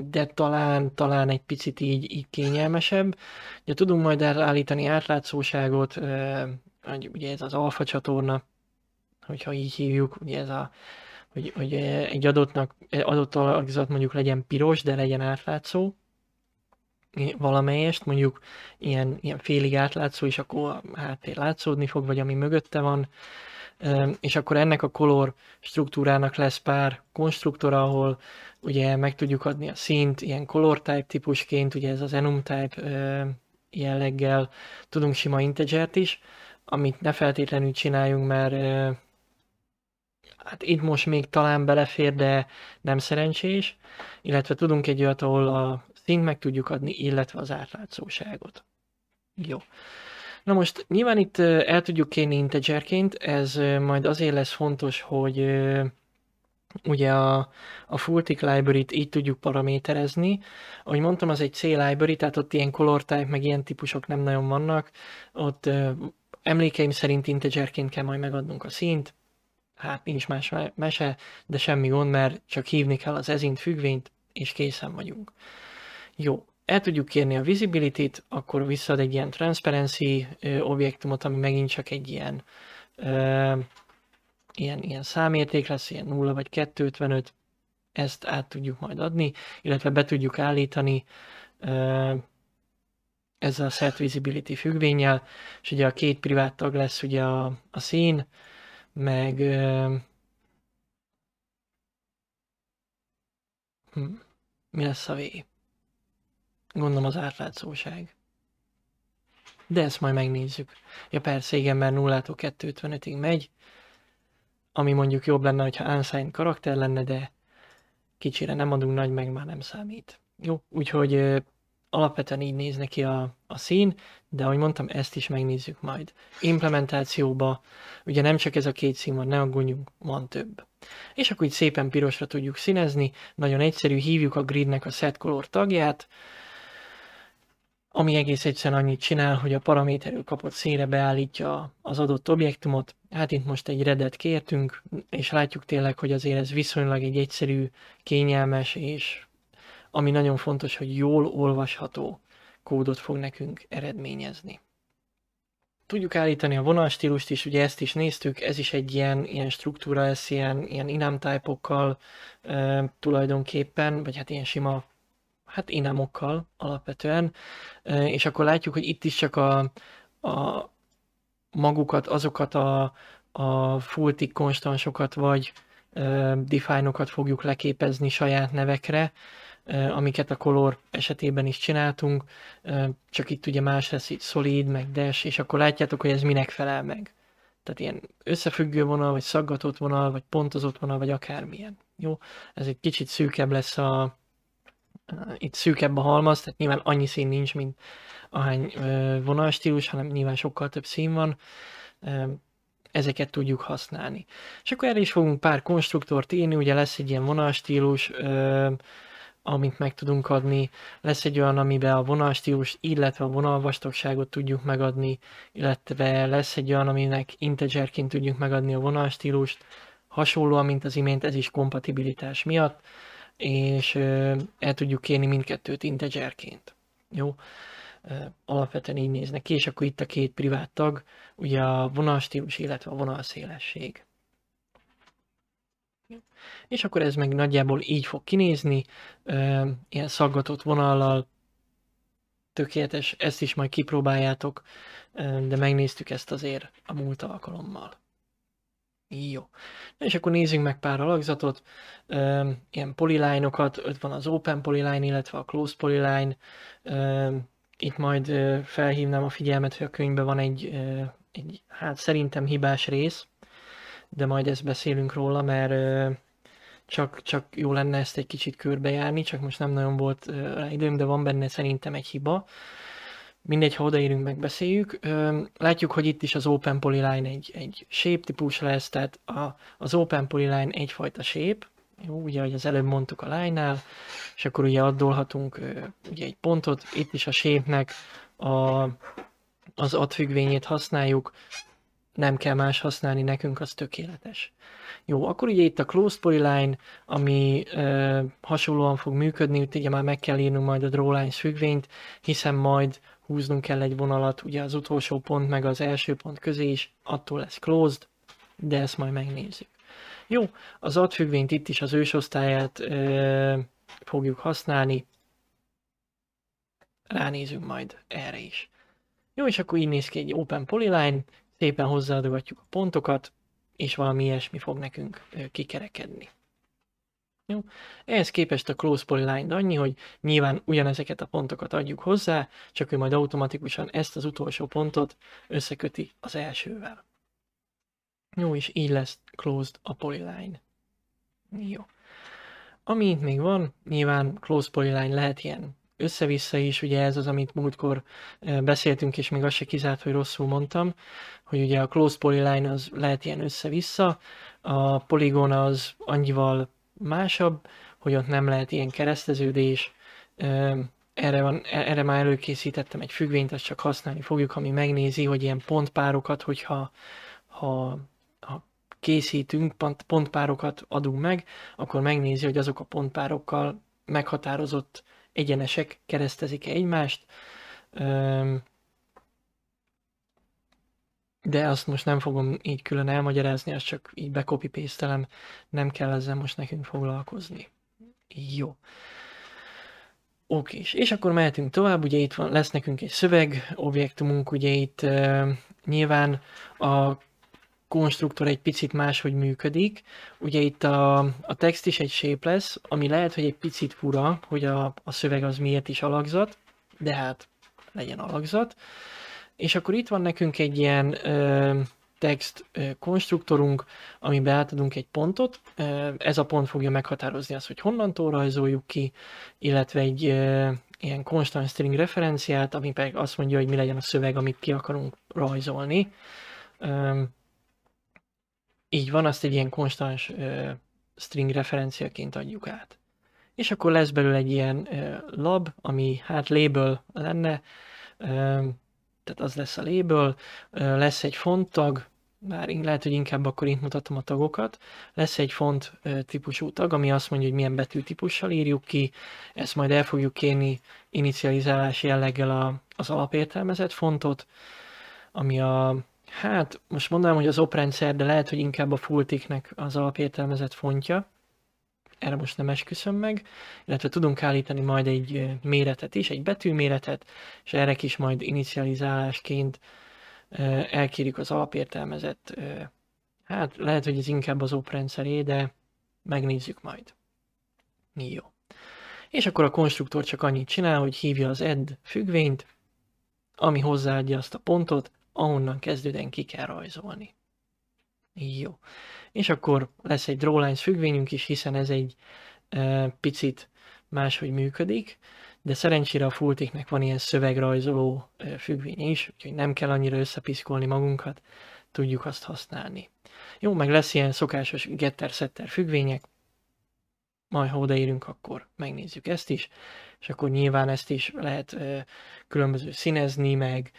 de talán, talán egy picit így, így kényelmesebb. Ugye tudunk majd elállítani átlátszóságot, ugye ez az alfa csatorna, hogyha így hívjuk, ugye ez a, hogy, hogy egy adottnak, adott alakzat mondjuk legyen piros, de legyen átlátszó, valamelyest, mondjuk ilyen, ilyen félig átlátszó, és akkor a háttér látszódni fog, vagy ami mögötte van, és akkor ennek a kolor struktúrának lesz pár konstruktor, ahol ugye meg tudjuk adni a színt, ilyen color type típusként, ugye ez az enum type jelleggel tudunk sima integert is, amit ne feltétlenül csináljunk, mert hát itt most még talán belefér, de nem szerencsés, illetve tudunk egy olyat, ahol a szint meg tudjuk adni, illetve az átlátszóságot. Jó. Na most nyilván itt el tudjuk kérni integerként, ez majd azért lesz fontos, hogy ugye a, a Fultic library-t így tudjuk paraméterezni. Ahogy mondtam, az egy C library, tehát ott ilyen color type, meg ilyen típusok nem nagyon vannak. Ott emlékeim szerint integerként kell majd megadnunk a szint. Hát nincs más mese, de semmi gond, mert csak hívni kell az ezint függvényt, és készen vagyunk. Jó el tudjuk kérni a visibility-t, akkor visszaad egy ilyen transparency objektumot, ami megint csak egy ilyen, ö, ilyen, ilyen számérték lesz, ilyen 0 vagy 255, ezt át tudjuk majd adni, illetve be tudjuk állítani ö, ezzel a set visibility függvényel, és ugye a két privát tag lesz ugye a, a szín, meg ö, hm, mi lesz a vég? Gondolom az átlátszóság. De ezt majd megnézzük. Ja persze, igen, mert 0 2.55-ig megy, ami mondjuk jobb lenne, hogyha unsigned karakter lenne, de kicsire nem adunk, nagy meg már nem számít. Jó, úgyhogy ö, alapvetően így néz neki a, a szín, de ahogy mondtam, ezt is megnézzük majd. Implementációba, ugye nem csak ez a két szín van, ne aggódjunk, van több. És akkor így szépen pirosra tudjuk színezni, nagyon egyszerű, hívjuk a gridnek a set color tagját, ami egész egyszerűen annyit csinál, hogy a paraméterül kapott szére beállítja az adott objektumot. Hát itt most egy redet kértünk, és látjuk tényleg, hogy azért ez viszonylag egy egyszerű, kényelmes, és ami nagyon fontos, hogy jól olvasható kódot fog nekünk eredményezni. Tudjuk állítani a vonalstílust is, ugye ezt is néztük, ez is egy ilyen, ilyen struktúra, ez ilyen, ilyen inam type e, tulajdonképpen, vagy hát ilyen sima hát inámokkal alapvetően, és akkor látjuk, hogy itt is csak a, a magukat, azokat a, a fultik konstansokat, vagy define fogjuk leképezni saját nevekre, amiket a Color esetében is csináltunk, csak itt ugye más lesz itt Solid, meg Dash, és akkor látjátok, hogy ez minek felel meg. Tehát ilyen összefüggő vonal, vagy szaggatott vonal, vagy pontozott vonal, vagy akármilyen. Jó, ez egy kicsit szűkebb lesz a, itt szűkebb a halmaz, tehát nyilván annyi szín nincs, mint ahány vonalstílus, hanem nyilván sokkal több szín van, ezeket tudjuk használni. És akkor erre is fogunk pár konstruktort írni, ugye lesz egy ilyen vonalstílus, amit meg tudunk adni, lesz egy olyan, amiben a vonalstílus illetve a vonalvastagságot tudjuk megadni, illetve lesz egy olyan, aminek integerként tudjuk megadni a vonalstílust, hasonlóan, mint az imént, ez is kompatibilitás miatt és el tudjuk kérni mindkettőt integerként. Jó? Alapvetően így néznek ki, és akkor itt a két privát tag, ugye a vonalstílus, illetve a vonalszélesség. És akkor ez meg nagyjából így fog kinézni, ilyen szaggatott vonallal, tökéletes, ezt is majd kipróbáljátok, de megnéztük ezt azért a múlt alkalommal. Jó. Na és akkor nézzünk meg pár alakzatot, Ilyen polyline-okat, ott van az Open Polyline, illetve a Close Polyline. itt majd felhívnám a figyelmet, hogy a könyvben van egy, egy hát szerintem hibás rész, de majd ezt beszélünk róla, mert csak, csak jó lenne ezt egy kicsit körbejárni, csak most nem nagyon volt rá időm, de van benne szerintem egy hiba. Mindegy, ha odaérünk, megbeszéljük. Látjuk, hogy itt is az Open Polyline egy, egy shape típus lesz, tehát a, az Open Polyline egyfajta shape, jó, ugye, ahogy az előbb mondtuk a line és akkor ugye addolhatunk ugye egy pontot, itt is a shape-nek a, az adfüggvényét használjuk, nem kell más használni, nekünk az tökéletes. Jó, akkor ugye itt a closed polyline, ami ö, hasonlóan fog működni, itt ugye már meg kell írnunk majd a drawlines függvényt, hiszen majd húznunk kell egy vonalat, ugye az utolsó pont meg az első pont közé is, attól lesz closed, de ezt majd megnézzük. Jó, az adfüggvényt itt is az ősosztályát ö, fogjuk használni, ránézünk majd erre is. Jó, és akkor így néz ki egy open polyline, szépen hozzáadogatjuk a pontokat, és valami ilyesmi fog nekünk kikerekedni. Jó? Ehhez képest a close polyline annyi, hogy nyilván ugyanezeket a pontokat adjuk hozzá, csak ő majd automatikusan ezt az utolsó pontot összeköti az elsővel. Jó, és így lesz closed a polyline. Jó. Ami itt még van, nyilván close polyline lehet ilyen össze-vissza is, ugye ez az, amit múltkor beszéltünk, és még azt se kizárt, hogy rosszul mondtam, hogy ugye a close polyline az lehet ilyen össze-vissza, a poligon az annyival másabb, hogy ott nem lehet ilyen kereszteződés, erre, van, e, erre már előkészítettem egy függvényt, ezt csak használni fogjuk, ami megnézi, hogy ilyen pontpárokat, hogyha ha, ha készítünk, pont, pontpárokat adunk meg, akkor megnézi, hogy azok a pontpárokkal meghatározott egyenesek keresztezik-e egymást, de azt most nem fogom így külön elmagyarázni, azt csak így bekopi pésztelem, nem kell ezzel most nekünk foglalkozni. Jó. Oké, és akkor mehetünk tovább, ugye itt van, lesz nekünk egy szöveg, objektumunk, ugye itt e, nyilván a konstruktor egy picit máshogy működik. Ugye itt a, a text is egy shape lesz, ami lehet, hogy egy picit fura, hogy a, a szöveg az miért is alakzat, de hát legyen alakzat. És akkor itt van nekünk egy ilyen ö, text ö, konstruktorunk, amiben átadunk egy pontot. Ö, ez a pont fogja meghatározni azt, hogy honnantól rajzoljuk ki, illetve egy ö, ilyen constant string referenciát, ami pedig azt mondja, hogy mi legyen a szöveg, amit ki akarunk rajzolni. Ö, így van, azt egy ilyen konstans ö, string referenciaként adjuk át. És akkor lesz belőle egy ilyen ö, lab, ami hát label lenne, ö, tehát az lesz a léből, lesz egy fonttag, már lehet, hogy inkább akkor itt mutatom a tagokat, lesz egy font típusú tag, ami azt mondja, hogy milyen betűtípussal írjuk ki, ezt majd el fogjuk kérni inicializálás jelleggel a, az alapértelmezett fontot, ami a, hát most mondanám, hogy az oprendszer, de lehet, hogy inkább a Fultiknek az alapértelmezett fontja, erre most nem esküszöm meg, illetve tudunk állítani majd egy eh, méretet is, egy betűméretet, és erre is majd inicializálásként eh, elkérjük az alapértelmezett, eh, hát lehet, hogy ez inkább az rendszeré, de megnézzük majd. Jó. És akkor a konstruktor csak annyit csinál, hogy hívja az add függvényt, ami hozzáadja azt a pontot, ahonnan kezdőden ki kell rajzolni. Jó és akkor lesz egy drawlines függvényünk is, hiszen ez egy e, picit máshogy működik, de szerencsére a Fultiknek van ilyen szövegrajzoló e, függvény is, úgyhogy nem kell annyira összepiszkolni magunkat, tudjuk azt használni. Jó, meg lesz ilyen szokásos getter-setter függvények, majd ha odaérünk, akkor megnézzük ezt is, és akkor nyilván ezt is lehet e, különböző színezni, meg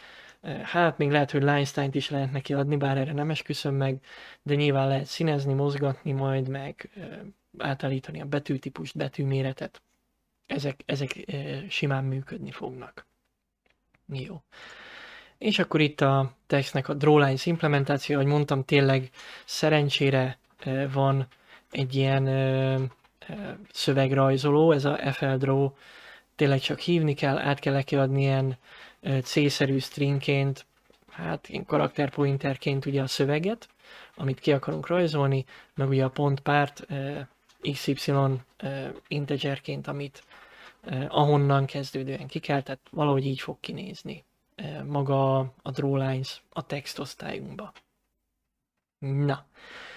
hát még lehet, hogy Leinstein-t is lehet neki adni, bár erre nem esküszöm meg, de nyilván lehet színezni, mozgatni majd, meg átállítani a betűtípust, betűméretet. Ezek, ezek simán működni fognak. Jó. És akkor itt a textnek a drawlines implementáció, ahogy mondtam, tényleg szerencsére van egy ilyen szövegrajzoló, ez a FL Draw, tényleg csak hívni kell, át kell neki adni ilyen C-szerű stringként, hát én karakterpointerként ugye a szöveget, amit ki akarunk rajzolni, meg ugye a párt XY integerként, amit ahonnan kezdődően ki kell, tehát valahogy így fog kinézni maga a drawlines a osztályunkba. Na,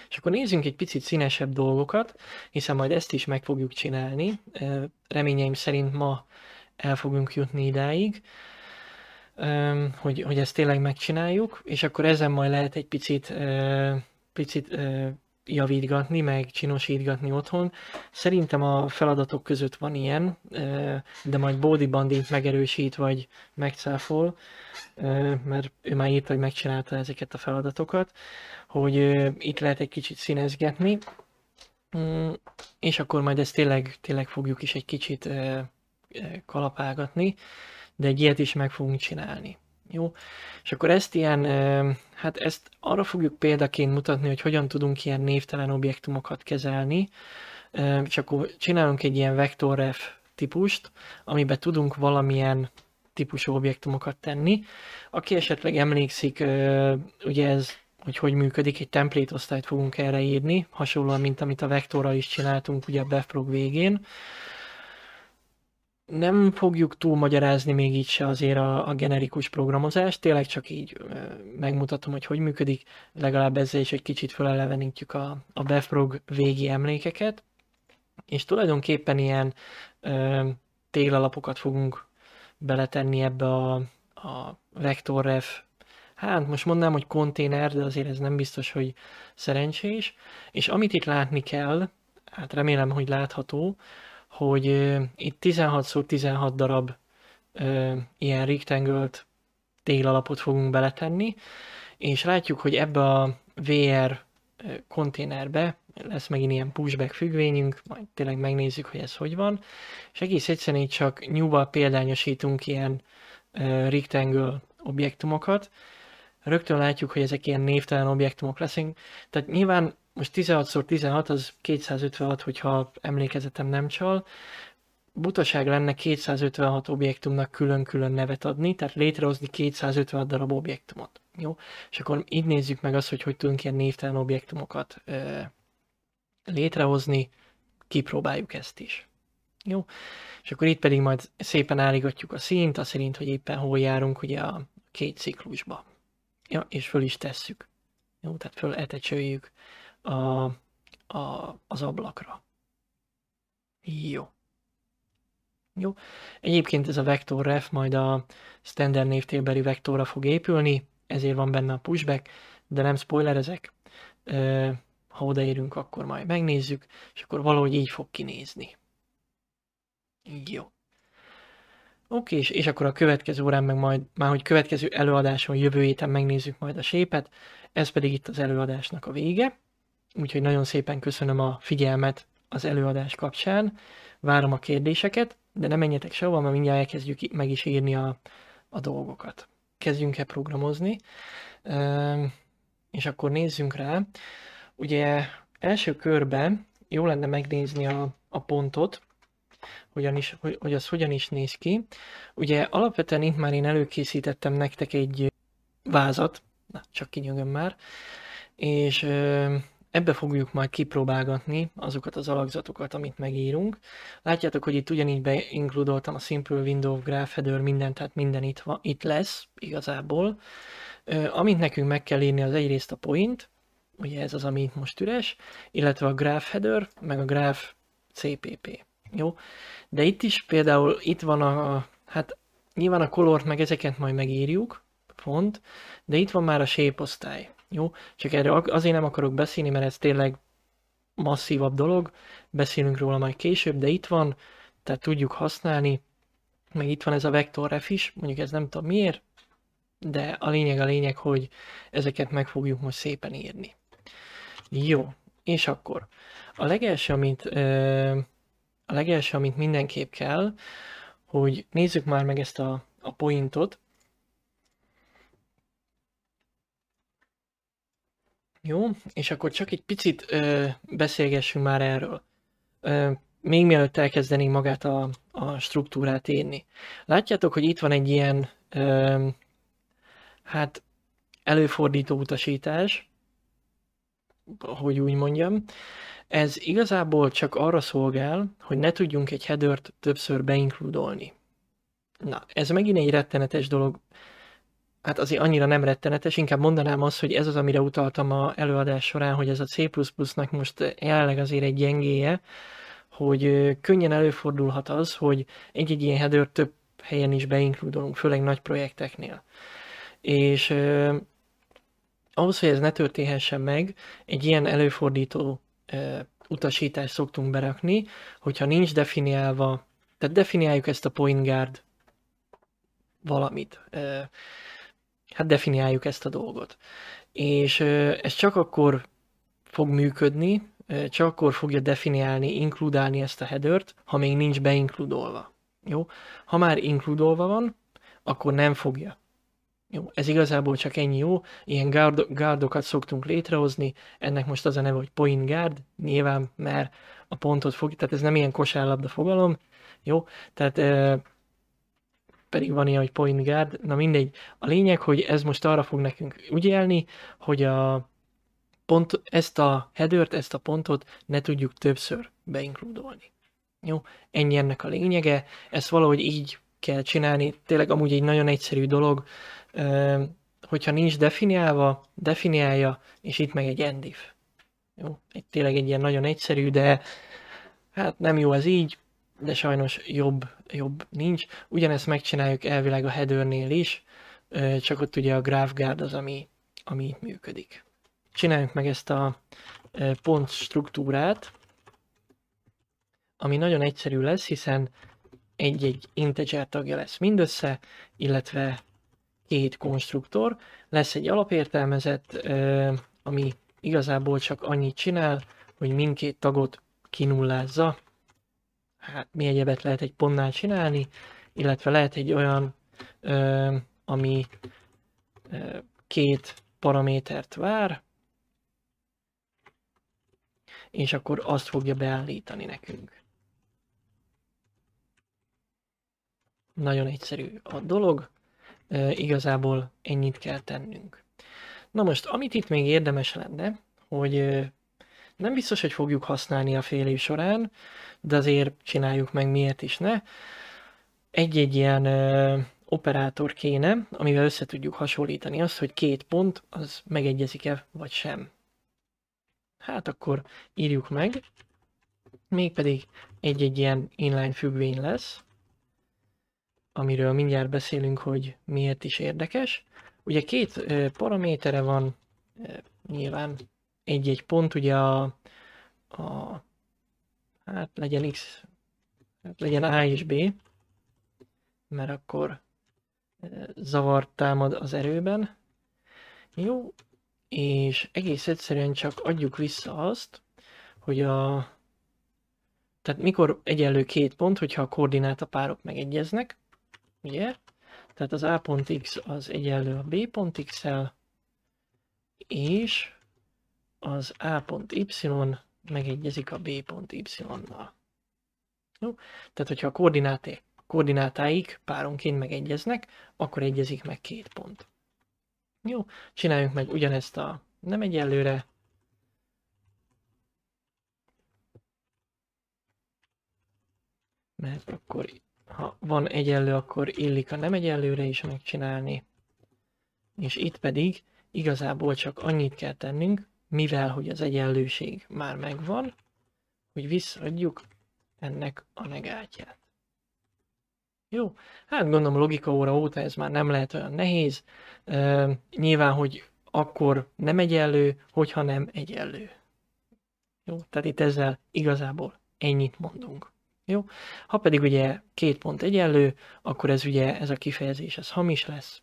és akkor nézzünk egy picit színesebb dolgokat, hiszen majd ezt is meg fogjuk csinálni. Reményeim szerint ma el fogunk jutni idáig hogy, hogy ezt tényleg megcsináljuk, és akkor ezen majd lehet egy picit, picit javítgatni, meg csinosítgatni otthon. Szerintem a feladatok között van ilyen, de majd Bódi Bandit megerősít, vagy megcáfol, mert ő már írta, hogy megcsinálta ezeket a feladatokat, hogy itt lehet egy kicsit színezgetni, mm, és akkor majd ezt tényleg, tényleg fogjuk is egy kicsit kalapálgatni de egy ilyet is meg fogunk csinálni. Jó? És akkor ezt ilyen, hát ezt arra fogjuk példaként mutatni, hogy hogyan tudunk ilyen névtelen objektumokat kezelni, és akkor csinálunk egy ilyen vektorref típust, amiben tudunk valamilyen típusú objektumokat tenni. Aki esetleg emlékszik, ugye ez, hogy hogy működik, egy template osztályt fogunk erre írni, hasonlóan, mint amit a vektorral is csináltunk ugye a befrog végén nem fogjuk túlmagyarázni még így se azért a, a generikus programozást, tényleg csak így megmutatom, hogy hogy működik, legalább ezzel is egy kicsit felelevenítjük a, a Befrog végi emlékeket, és tulajdonképpen ilyen ö, téglalapokat fogunk beletenni ebbe a, a vektorref hát most mondnám, hogy konténer, de azért ez nem biztos, hogy szerencsés. És amit itt látni kell, hát remélem, hogy látható, hogy itt 16x16 darab ilyen rectangle téglalapot fogunk beletenni, és látjuk, hogy ebbe a VR konténerbe lesz megint ilyen pushback függvényünk, majd tényleg megnézzük, hogy ez hogy van, és egész egyszerűen csak nyúval példányosítunk ilyen uh, rectangle objektumokat, rögtön látjuk, hogy ezek ilyen névtelen objektumok leszünk, tehát nyilván most 16x16 az 256, hogyha emlékezetem nem csal. Butaság lenne 256 objektumnak külön-külön nevet adni, tehát létrehozni 256 darab objektumot. Jó? És akkor így nézzük meg azt, hogy hogy tudunk ilyen névtelen objektumokat ö, létrehozni, kipróbáljuk ezt is. Jó? És akkor itt pedig majd szépen állígatjuk a szint, azt szerint, hogy éppen hol járunk ugye a két ciklusba. Ja, és föl is tesszük. Jó, tehát föl etecsöljük a, a, az ablakra. Jó. Jó. Egyébként ez a vektor ref majd a standard névtérbeli vektorra fog épülni, ezért van benne a pushback, de nem spoilerezek. Ha odaérünk, akkor majd megnézzük, és akkor valahogy így fog kinézni. Jó. Oké, és, és akkor a következő órán meg majd, már hogy következő előadáson jövő héten megnézzük majd a sépet, ez pedig itt az előadásnak a vége úgyhogy nagyon szépen köszönöm a figyelmet az előadás kapcsán. Várom a kérdéseket, de ne menjetek sehova, mert mindjárt elkezdjük meg is írni a, a dolgokat. Kezdjünk el programozni, és akkor nézzünk rá. Ugye első körben jó lenne megnézni a, a pontot, hogyan is, hogy, hogy az hogyan is néz ki. Ugye alapvetően itt már én előkészítettem nektek egy vázat, na, csak kinyögöm már, és Ebbe fogjuk majd kipróbálgatni azokat az alakzatokat, amit megírunk. Látjátok, hogy itt ugyanígy beinkludoltam a Simple Window Graph Header mindent, tehát minden itt, van, itt lesz igazából. Amit nekünk meg kell írni az egyrészt a point, ugye ez az, ami itt most üres, illetve a Graph Header, meg a Graph CPP. Jó? De itt is például itt van a, hát nyilván a color meg ezeket majd megírjuk, font, de itt van már a shape osztály. Jó? Csak erre azért nem akarok beszélni, mert ez tényleg masszívabb dolog, beszélünk róla majd később, de itt van, tehát tudjuk használni, meg itt van ez a vektorref is, mondjuk ez nem tudom miért, de a lényeg a lényeg, hogy ezeket meg fogjuk most szépen írni. Jó, és akkor a legelső, amit, a legelső, amit mindenképp kell, hogy nézzük már meg ezt a, a pointot, Jó, és akkor csak egy picit ö, beszélgessünk már erről. Ö, még mielőtt elkezdenénk magát a, a struktúrát írni. Látjátok, hogy itt van egy ilyen, ö, hát előfordító utasítás, hogy úgy mondjam. Ez igazából csak arra szolgál, hogy ne tudjunk egy headert többször beinkludolni. Na, ez megint egy rettenetes dolog hát azért annyira nem rettenetes, inkább mondanám azt, hogy ez az, amire utaltam a előadás során, hogy ez a C++-nak most jelenleg azért egy gyengéje, hogy könnyen előfordulhat az, hogy egy-egy ilyen header több helyen is beinkludolunk, főleg nagy projekteknél. És eh, ahhoz, hogy ez ne történhessen meg, egy ilyen előfordító eh, utasítást szoktunk berakni, hogyha nincs definiálva, tehát definiáljuk ezt a point guard valamit. Eh, hát definiáljuk ezt a dolgot. És ez csak akkor fog működni, csak akkor fogja definiálni, inkludálni ezt a headert, ha még nincs beinkludolva. Jó? Ha már inkludolva van, akkor nem fogja. Jó, ez igazából csak ennyi jó, ilyen gárd- gárdokat szoktunk létrehozni, ennek most az a neve, hogy point guard, nyilván, mert a pontot fog, tehát ez nem ilyen kosárlabda fogalom, jó, tehát pedig van ilyen, hogy point guard, na mindegy. A lényeg, hogy ez most arra fog nekünk úgy élni, hogy a pont, ezt a headert, ezt a pontot ne tudjuk többször beinkludolni. Jó, ennyi ennek a lényege, ezt valahogy így kell csinálni, tényleg amúgy egy nagyon egyszerű dolog, hogyha nincs definiálva, definiálja, és itt meg egy endif. Jó, egy, tényleg egy ilyen nagyon egyszerű, de hát nem jó ez így, de sajnos jobb, jobb nincs. Ugyanezt megcsináljuk elvileg a headernél is, csak ott ugye a GraphGuard az, ami, ami működik. Csináljuk meg ezt a pont struktúrát, ami nagyon egyszerű lesz, hiszen egy-egy integer tagja lesz mindössze, illetve két konstruktor. Lesz egy alapértelmezett, ami igazából csak annyit csinál, hogy mindkét tagot kinullázza, hát mi egyebet lehet egy pontnál csinálni, illetve lehet egy olyan, ö, ami ö, két paramétert vár, és akkor azt fogja beállítani nekünk. Nagyon egyszerű a dolog, e, igazából ennyit kell tennünk. Na most, amit itt még érdemes lenne, hogy nem biztos, hogy fogjuk használni a fél év során, de azért csináljuk meg miért is ne. Egy-egy ilyen ö, operátor kéne, amivel össze tudjuk hasonlítani azt, hogy két pont az megegyezik-e vagy sem. Hát akkor írjuk meg, mégpedig egy-egy ilyen inline függvény lesz, amiről mindjárt beszélünk, hogy miért is érdekes. Ugye két paramétere van, nyilván egy-egy pont, ugye a, a hát legyen X, hát legyen A és B, mert akkor eh, zavart támad az erőben. Jó, és egész egyszerűen csak adjuk vissza azt, hogy a... Tehát mikor egyenlő két pont, hogyha a koordináta párok megegyeznek, ugye? Tehát az A pont X az egyenlő a B pont X-el, és az A pont Y megegyezik a B pont Y-nal. Jó? Tehát, hogyha a koordináté, a koordinátáik páronként megegyeznek, akkor egyezik meg két pont. Jó, csináljunk meg ugyanezt a nem egyenlőre, mert akkor ha van egyenlő, akkor illik a nem egyenlőre is megcsinálni. És itt pedig igazából csak annyit kell tennünk, mivel hogy az egyenlőség már megvan, hogy visszaadjuk ennek a negátját. Jó, hát gondolom logika óra óta ez már nem lehet olyan nehéz. E, nyilván, hogy akkor nem egyenlő, hogyha nem egyenlő. Jó, tehát itt ezzel igazából ennyit mondunk. Jó, ha pedig ugye két pont egyenlő, akkor ez ugye ez a kifejezés, ez hamis lesz,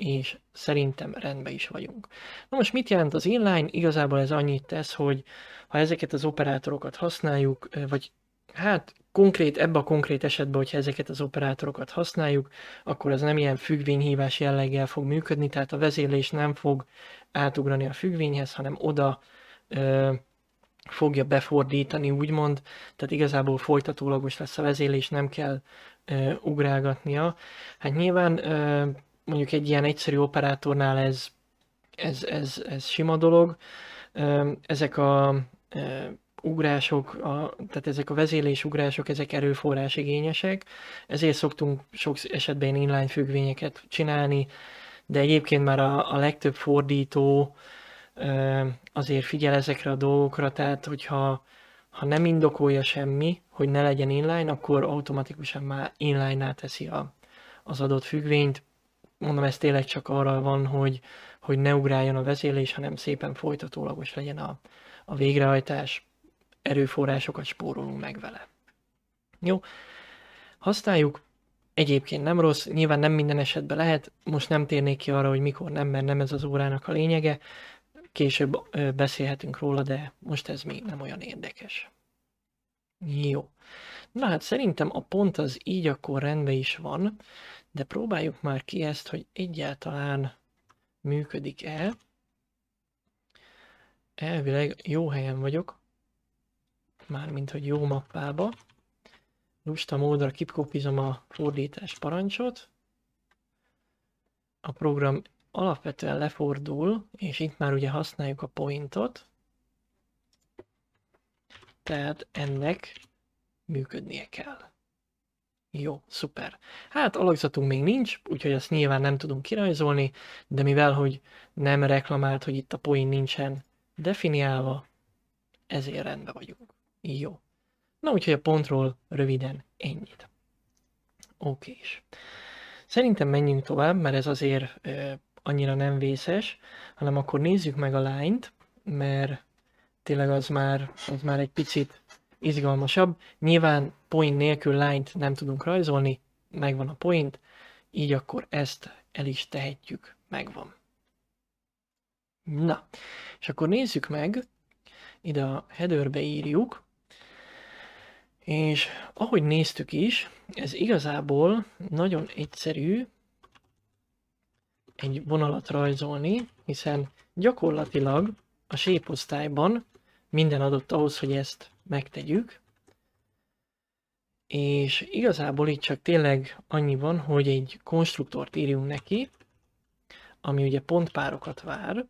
és szerintem rendben is vagyunk. Na most mit jelent az inline? Igazából ez annyit tesz, hogy ha ezeket az operátorokat használjuk, vagy hát konkrét, ebbe a konkrét esetben, hogyha ezeket az operátorokat használjuk, akkor ez nem ilyen függvényhívás jelleggel fog működni, tehát a vezérlés nem fog átugrani a függvényhez, hanem oda ö, fogja befordítani, úgymond, tehát igazából folytatólagos lesz a vezérlés, nem kell ö, ugrálgatnia. Hát nyilván ö, mondjuk egy ilyen egyszerű operátornál ez, ez, ez, ez sima dolog. Ezek a ugrások, a, tehát ezek a vezélés ugrások, ezek erőforrás igényesek, ezért szoktunk sok esetben inline függvényeket csinálni, de egyébként már a, a legtöbb fordító azért figyel ezekre a dolgokra, tehát hogyha ha nem indokolja semmi, hogy ne legyen inline, akkor automatikusan már inline-nál teszi a, az adott függvényt, mondom, ez tényleg csak arra van, hogy, hogy ne ugráljon a vezélés, hanem szépen folytatólagos legyen a, a végrehajtás, erőforrásokat spórolunk meg vele. Jó, használjuk, egyébként nem rossz, nyilván nem minden esetben lehet, most nem térnék ki arra, hogy mikor nem, mert nem ez az órának a lényege, később beszélhetünk róla, de most ez még nem olyan érdekes. Jó. Na hát szerintem a pont az így akkor rendben is van de próbáljuk már ki ezt, hogy egyáltalán működik-e. Elvileg jó helyen vagyok, mármint hogy jó mappába. Lusta módra kipkopizom a fordítás parancsot. A program alapvetően lefordul, és itt már ugye használjuk a pointot. Tehát ennek működnie kell. Jó, szuper. Hát alakzatunk még nincs, úgyhogy ezt nyilván nem tudunk kirajzolni, de mivel, hogy nem reklamált, hogy itt a poén nincsen definiálva, ezért rendben vagyunk. Jó. Na úgyhogy a pontról röviden ennyit. Oké is. Szerintem menjünk tovább, mert ez azért ö, annyira nem vészes, hanem akkor nézzük meg a lányt, mert tényleg az már, az már egy picit izgalmasabb. Nyilván point nélkül lányt nem tudunk rajzolni, megvan a point, így akkor ezt el is tehetjük, megvan. Na, és akkor nézzük meg, ide a headerbe írjuk, és ahogy néztük is, ez igazából nagyon egyszerű egy vonalat rajzolni, hiszen gyakorlatilag a séposztályban minden adott ahhoz, hogy ezt megtegyük. És igazából itt csak tényleg annyi van, hogy egy konstruktort írjunk neki, ami ugye pontpárokat vár,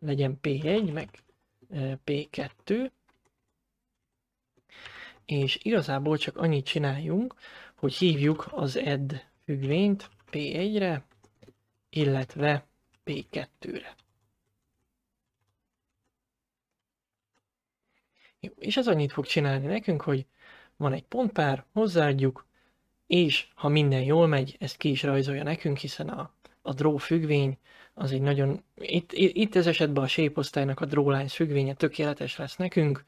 legyen P1, meg e, P2, és igazából csak annyit csináljunk, hogy hívjuk az ed függvényt P1-re, illetve P2-re. És ez annyit fog csinálni nekünk, hogy van egy pontpár, hozzáadjuk, és ha minden jól megy, ezt ki is rajzolja nekünk, hiszen a, a draw függvény az egy nagyon, itt, itt ez esetben a shape osztálynak a lines függvénye tökéletes lesz nekünk,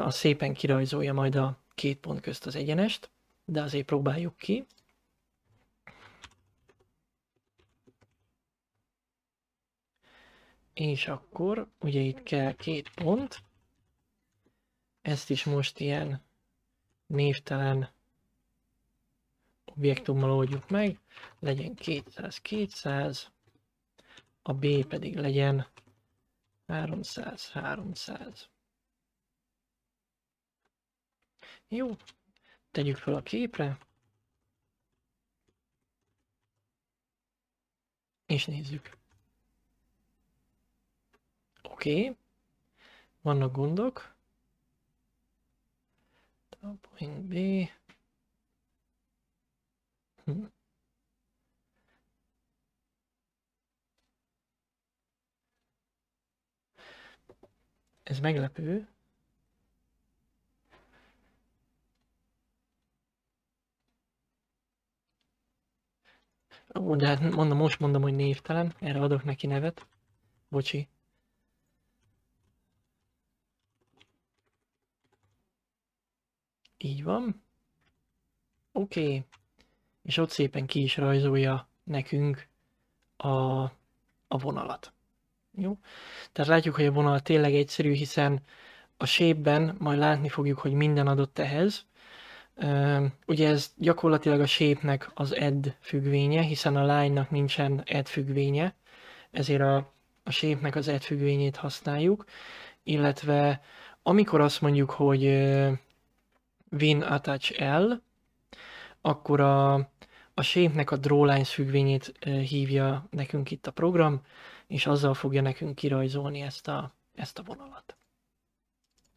az szépen kirajzolja majd a két pont közt az egyenest, de azért próbáljuk ki. És akkor, ugye itt kell két pont, ezt is most ilyen névtelen objektummal oldjuk meg, legyen 200-200, a B pedig legyen 300-300. Jó, tegyük fel a képre, és nézzük. Oké, okay. vannak gondok, point B. Hm. Ez meglepő. Ó, de hát mondom, most mondom, hogy névtelen, erre adok neki nevet. Bocsi. Így van. Oké. Okay. És ott szépen ki is rajzolja nekünk a, a vonalat. Jó? Tehát látjuk, hogy a vonal tényleg egyszerű, hiszen a shape-ben majd látni fogjuk, hogy minden adott ehhez. Ugye ez gyakorlatilag a shape-nek az add függvénye, hiszen a line-nak nincsen add függvénye, ezért a, a shape-nek az add függvényét használjuk, illetve amikor azt mondjuk, hogy win attach L, akkor a, a shape-nek a drawlines függvényét hívja nekünk itt a program, és azzal fogja nekünk kirajzolni ezt a, ezt a vonalat.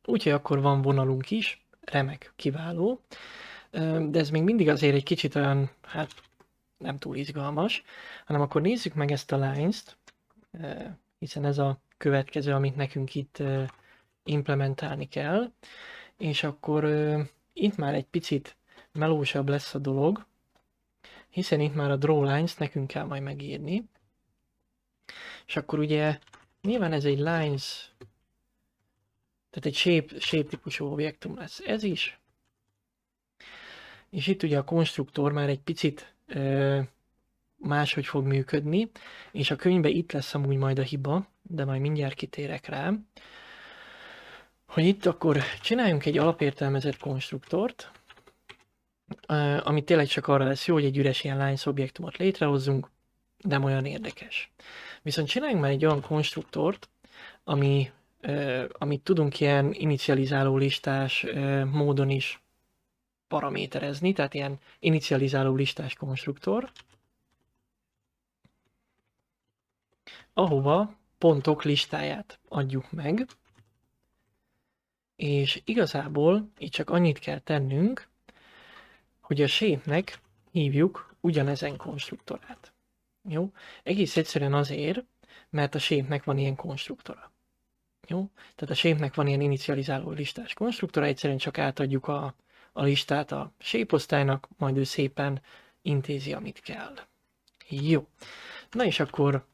Úgyhogy akkor van vonalunk is, remek, kiváló, de ez még mindig azért egy kicsit olyan, hát nem túl izgalmas, hanem akkor nézzük meg ezt a lines-t, hiszen ez a következő, amit nekünk itt implementálni kell, és akkor itt már egy picit melósabb lesz a dolog, hiszen itt már a draw lines nekünk kell majd megírni. És akkor ugye nyilván ez egy lines, tehát egy shape, shape típusú objektum lesz ez is. És itt ugye a konstruktor már egy picit ö, máshogy fog működni, és a könyvben itt lesz amúgy majd a hiba, de majd mindjárt kitérek rá hogy itt akkor csináljunk egy alapértelmezett konstruktort, ami tényleg csak arra lesz jó, hogy egy üres ilyen lány szobjektumot létrehozzunk, nem olyan érdekes. Viszont csináljunk már egy olyan konstruktort, ami, amit tudunk ilyen inicializáló listás módon is paraméterezni, tehát ilyen inicializáló listás konstruktor, ahova pontok listáját adjuk meg, és igazából itt csak annyit kell tennünk, hogy a shape-nek hívjuk ugyanezen konstruktorát. Jó? Egész egyszerűen azért, mert a shape-nek van ilyen konstruktora. Jó? Tehát a shape-nek van ilyen inicializáló listás konstruktora, egyszerűen csak átadjuk a, a listát a shape osztálynak, majd ő szépen intézi, amit kell. Jó. Na és akkor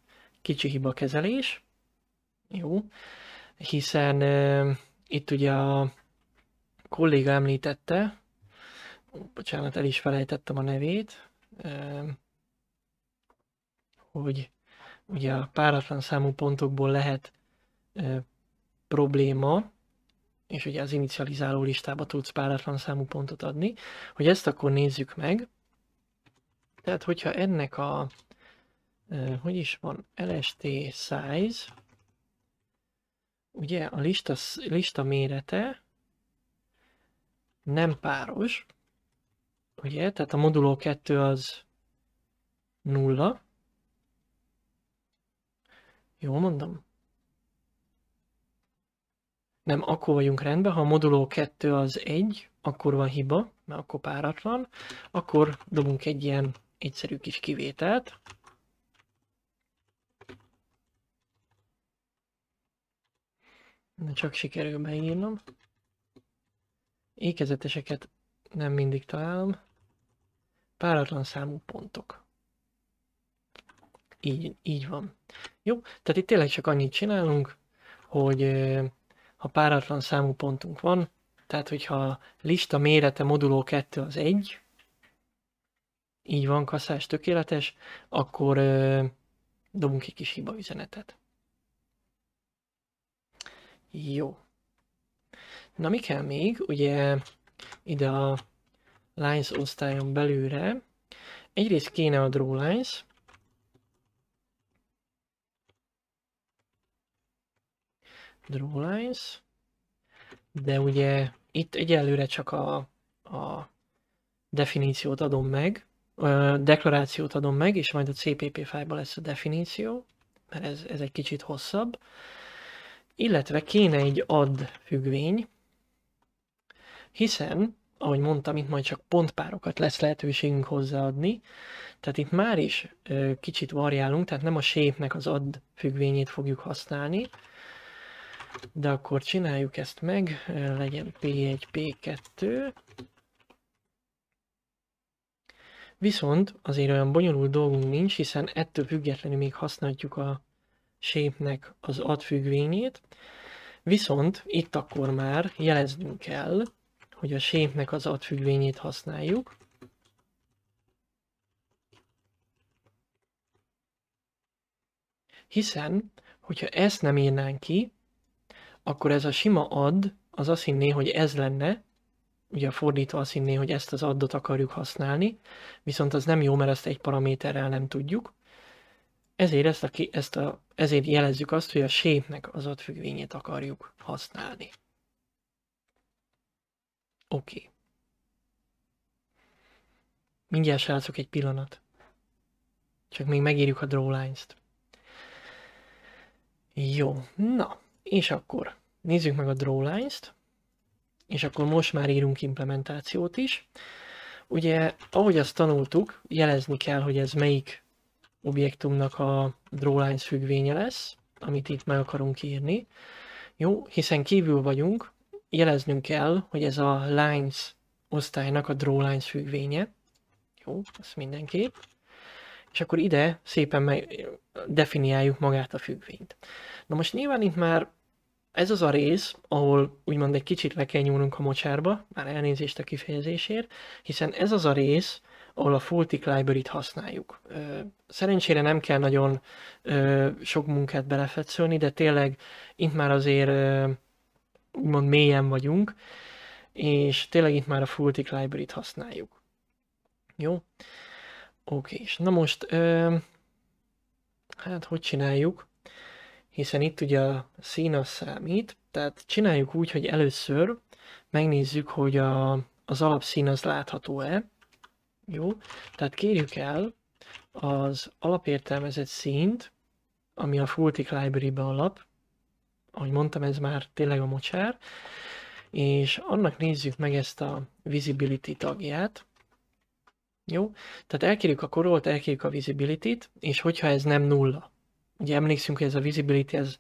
kicsi hiba kezelés. Jó. Hiszen itt ugye a kolléga említette, bocsánat, el is felejtettem a nevét, hogy ugye a páratlan számú pontokból lehet probléma, és ugye az inicializáló listába tudsz páratlan számú pontot adni, hogy ezt akkor nézzük meg. Tehát, hogyha ennek a, hogy is van, LST size, ugye a lista, lista mérete nem páros, ugye, tehát a moduló 2 az nulla. Jól mondom? Nem, akkor vagyunk rendben, ha a moduló 2 az 1, akkor van hiba, mert akkor páratlan, akkor dobunk egy ilyen egyszerű kis kivételt, De csak sikerül beírnom. Ékezeteseket nem mindig találom. Páratlan számú pontok. Így, így van. Jó, tehát itt tényleg csak annyit csinálunk, hogy ha páratlan számú pontunk van, tehát hogyha lista mérete moduló 2 az 1, így van, kaszás tökéletes, akkor dobunk egy kis hiba üzenetet. Jó. Na, mi kell még? Ugye ide a lines osztályon belülre. Egyrészt kéne a draw lines. Draw lines. De ugye itt egyelőre csak a, a definíciót adom meg, a deklarációt adom meg, és majd a CPP fájba lesz a definíció, mert ez, ez egy kicsit hosszabb. Illetve kéne egy add függvény, hiszen, ahogy mondtam, itt majd csak pontpárokat lesz lehetőségünk hozzáadni, tehát itt már is ö, kicsit variálunk, tehát nem a shape-nek az add függvényét fogjuk használni, de akkor csináljuk ezt meg, legyen P1, P2. Viszont azért olyan bonyolult dolgunk nincs, hiszen ettől függetlenül még használhatjuk a shape-nek az függvényét, viszont itt akkor már jeleznünk kell, hogy a shape-nek az függvényét használjuk, hiszen, hogyha ezt nem írnánk ki, akkor ez a sima add az azt hinné, hogy ez lenne, ugye fordítva azt hinné, hogy ezt az addot akarjuk használni, viszont az nem jó, mert ezt egy paraméterrel nem tudjuk, ezért, ezt a, ezt a, ezért jelezzük azt, hogy a shape-nek az ott függvényét akarjuk használni. Oké. Okay. Mindjárt srácok egy pillanat. Csak még megírjuk a draw lines-t. Jó, na, és akkor nézzük meg a draw lines-t, és akkor most már írunk implementációt is. Ugye, ahogy azt tanultuk, jelezni kell, hogy ez melyik objektumnak a drawlines függvénye lesz, amit itt meg akarunk írni. Jó, hiszen kívül vagyunk, jeleznünk kell, hogy ez a lines osztálynak a drawlines függvénye. Jó, ez mindenképp. És akkor ide szépen definiáljuk magát a függvényt. Na most nyilván itt már ez az a rész, ahol úgymond egy kicsit le kell nyúlnunk a mocsárba, már elnézést a kifejezésért, hiszen ez az a rész, ahol a Fultic Library-t használjuk. Szerencsére nem kell nagyon sok munkát belefetszölni, de tényleg itt már azért úgymond mélyen vagyunk, és tényleg itt már a Fultic Library-t használjuk. Jó? Oké, és na most, hát hogy csináljuk? Hiszen itt ugye a szín számít, tehát csináljuk úgy, hogy először megnézzük, hogy a, az alapszín az látható-e, jó, tehát kérjük el az alapértelmezett színt, ami a Fultic library alap, ahogy mondtam, ez már tényleg a mocsár, és annak nézzük meg ezt a visibility tagját. Jó, tehát elkérjük a korolt, elkérjük a visibility-t, és hogyha ez nem nulla, ugye emlékszünk, hogy ez a visibility, ez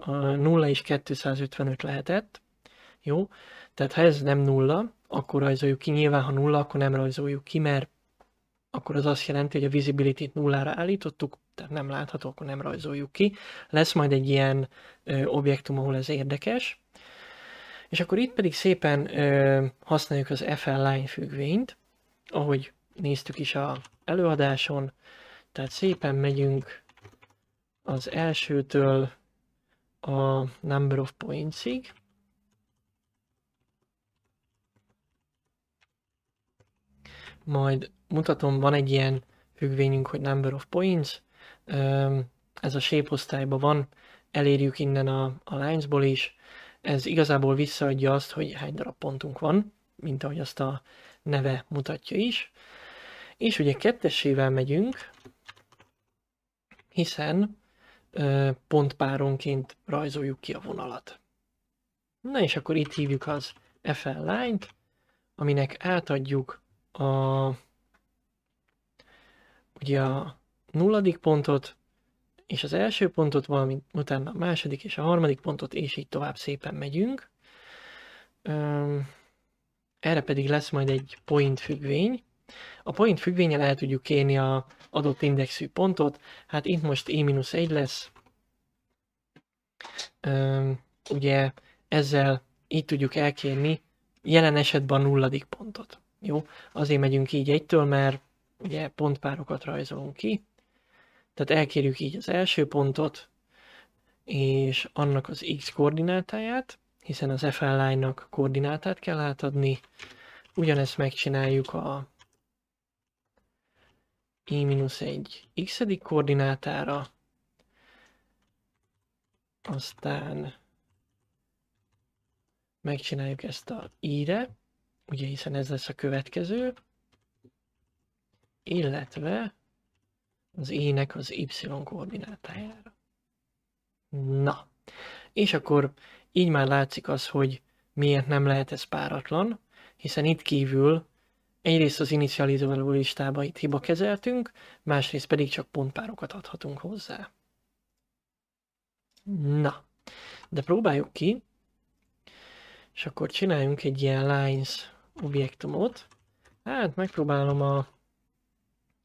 a 0 és 255 lehetett, jó, tehát ha ez nem nulla, akkor rajzoljuk ki. Nyilván, ha nulla, akkor nem rajzoljuk ki, mert akkor az azt jelenti, hogy a visibility-t nullára állítottuk, tehát nem látható, akkor nem rajzoljuk ki. Lesz majd egy ilyen ö, objektum, ahol ez érdekes. És akkor itt pedig szépen ö, használjuk az FL line függvényt, ahogy néztük is a előadáson. Tehát szépen megyünk az elsőtől a number of points-ig, majd mutatom, van egy ilyen függvényünk, hogy number of points, ez a shape osztályban van, elérjük innen a, a linesból is, ez igazából visszaadja azt, hogy hány darab pontunk van, mint ahogy azt a neve mutatja is. És ugye kettessével megyünk, hiszen pontpáronként rajzoljuk ki a vonalat. Na és akkor itt hívjuk az FL line-t, aminek átadjuk a, ugye a nulladik pontot, és az első pontot, valamint utána a második és a harmadik pontot, és így tovább szépen megyünk. Erre pedig lesz majd egy point függvény. A point függvénye lehet tudjuk kérni a adott indexű pontot. Hát itt most E-1 lesz. Ugye ezzel így tudjuk elkérni jelen esetben a nulladik pontot. Jó, azért megyünk így egytől, mert ugye pontpárokat rajzolunk ki, tehát elkérjük így az első pontot, és annak az x koordinátáját, hiszen az FL-line-nak koordinátát kell átadni. Ugyanezt megcsináljuk a i-1 x koordinátára, aztán megcsináljuk ezt a i-re, ugye hiszen ez lesz a következő, illetve az ének az y koordinátájára. Na, és akkor így már látszik az, hogy miért nem lehet ez páratlan, hiszen itt kívül egyrészt az inicializáló listába itt hiba kezeltünk, másrészt pedig csak pontpárokat adhatunk hozzá. Na, de próbáljuk ki, és akkor csináljunk egy ilyen lines objektumot. Hát megpróbálom a,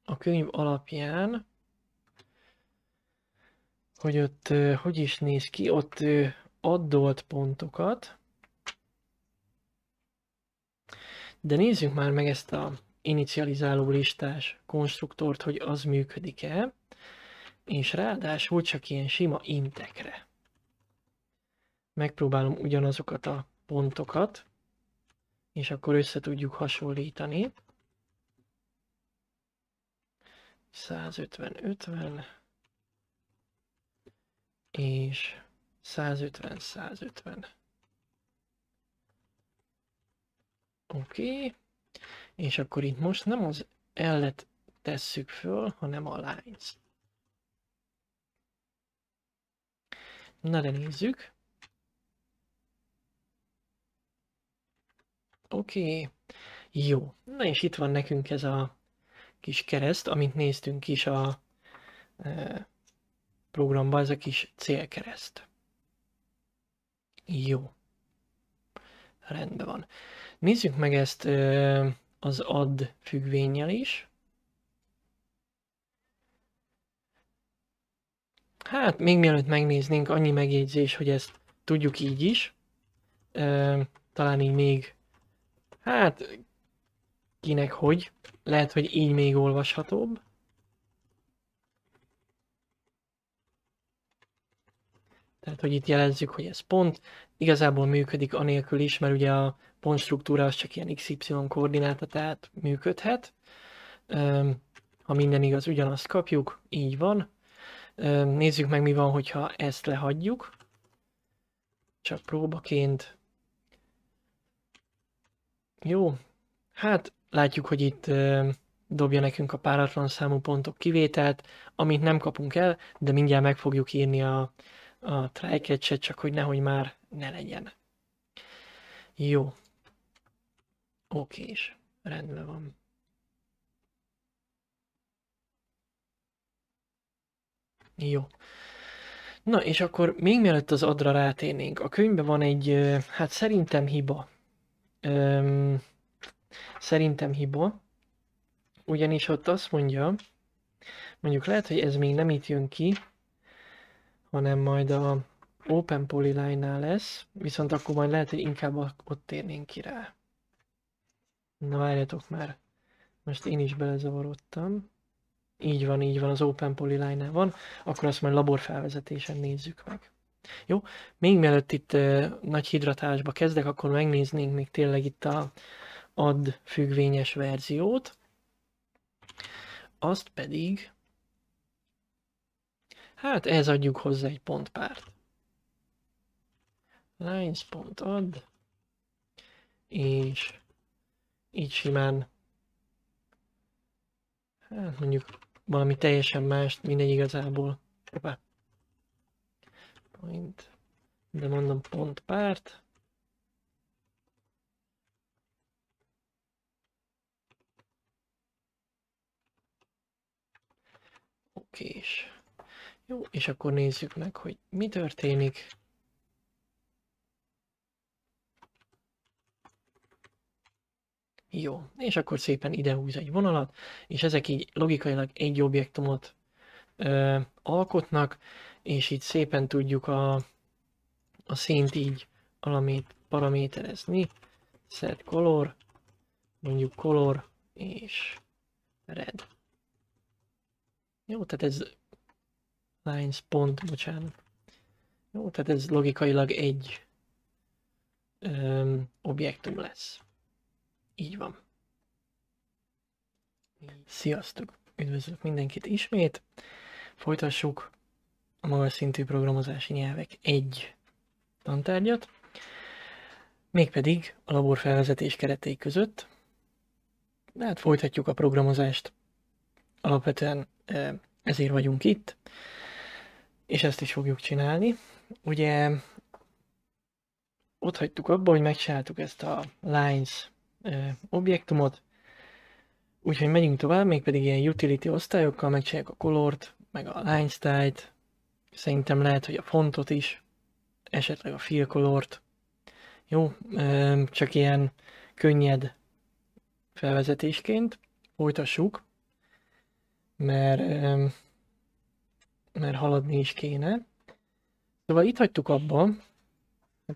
a könyv alapján, hogy ott hogy is néz ki, ott addolt pontokat. De nézzük már meg ezt a inicializáló listás konstruktort, hogy az működik-e, és ráadásul csak ilyen sima intekre. Megpróbálom ugyanazokat a pontokat, és akkor össze tudjuk hasonlítani. 150-50 és 150-150. Oké, okay. és akkor itt most nem az ellet tesszük föl, hanem a lines. Na de nézzük. Oké. Okay. Jó. Na és itt van nekünk ez a kis kereszt, amit néztünk is a e, programban, ez a kis célkereszt. Jó. Rendben van. Nézzük meg ezt e, az add függvényel is. Hát, még mielőtt megnéznénk, annyi megjegyzés, hogy ezt tudjuk így is. E, talán így még Hát, kinek hogy. Lehet, hogy így még olvashatóbb. Tehát, hogy itt jelezzük, hogy ez pont. Igazából működik anélkül is, mert ugye a pontstruktúra az csak ilyen XY koordináta, tehát működhet. Ha minden igaz, ugyanazt kapjuk, így van. Nézzük meg, mi van, hogyha ezt lehagyjuk. Csak próbaként jó, hát látjuk, hogy itt ö, dobja nekünk a páratlan számú pontok kivételt, amit nem kapunk el, de mindjárt meg fogjuk írni a, a try csak hogy nehogy már ne legyen. Jó. Oké, és rendben van. Jó. Na, és akkor még mielőtt az adra rátérnénk, a könyvben van egy, hát szerintem hiba, Öm, szerintem hiba, ugyanis ott azt mondja, mondjuk lehet, hogy ez még nem itt jön ki, hanem majd a Open Polyline-nál lesz, viszont akkor majd lehet, hogy inkább ott térnénk ki rá. Na várjatok már, most én is belezavarodtam. Így van, így van, az Open Polyline-nál van, akkor azt majd laborfelvezetésen nézzük meg. Jó, még mielőtt itt ö, nagy hidratálásba kezdek, akkor megnéznénk még tényleg itt a add függvényes verziót. Azt pedig, hát ehhez adjuk hozzá egy pontpárt. Lines.add, és így simán, hát mondjuk valami teljesen mást, mindegy igazából. Hoppá. Point. De mondom pont párt. és Jó, és akkor nézzük meg, hogy mi történik. Jó, és akkor szépen idehúz egy vonalat, és ezek így logikailag egy objektumot ö, alkotnak, és így szépen tudjuk a, a színt így alamét paraméterezni. Set color, mondjuk color és red. Jó, tehát ez lines pont, bocsánat. Jó, tehát ez logikailag egy öm, objektum lesz. Így van. Sziasztok! Üdvözlök mindenkit ismét. Folytassuk a magas szintű programozási nyelvek egy tantárgyat, mégpedig a laborfelvezetés keretei között, de hát folytatjuk a programozást. Alapvetően e, ezért vagyunk itt, és ezt is fogjuk csinálni. Ugye ott hagytuk abba, hogy megcsináltuk ezt a lines e, objektumot, úgyhogy megyünk tovább, mégpedig ilyen utility osztályokkal megcsináljuk a colort, meg a line style-t, Szerintem lehet, hogy a fontot is, esetleg a filkolort. Jó, csak ilyen könnyed felvezetésként folytassuk, mert, mert haladni is kéne. Szóval itt hagytuk abba,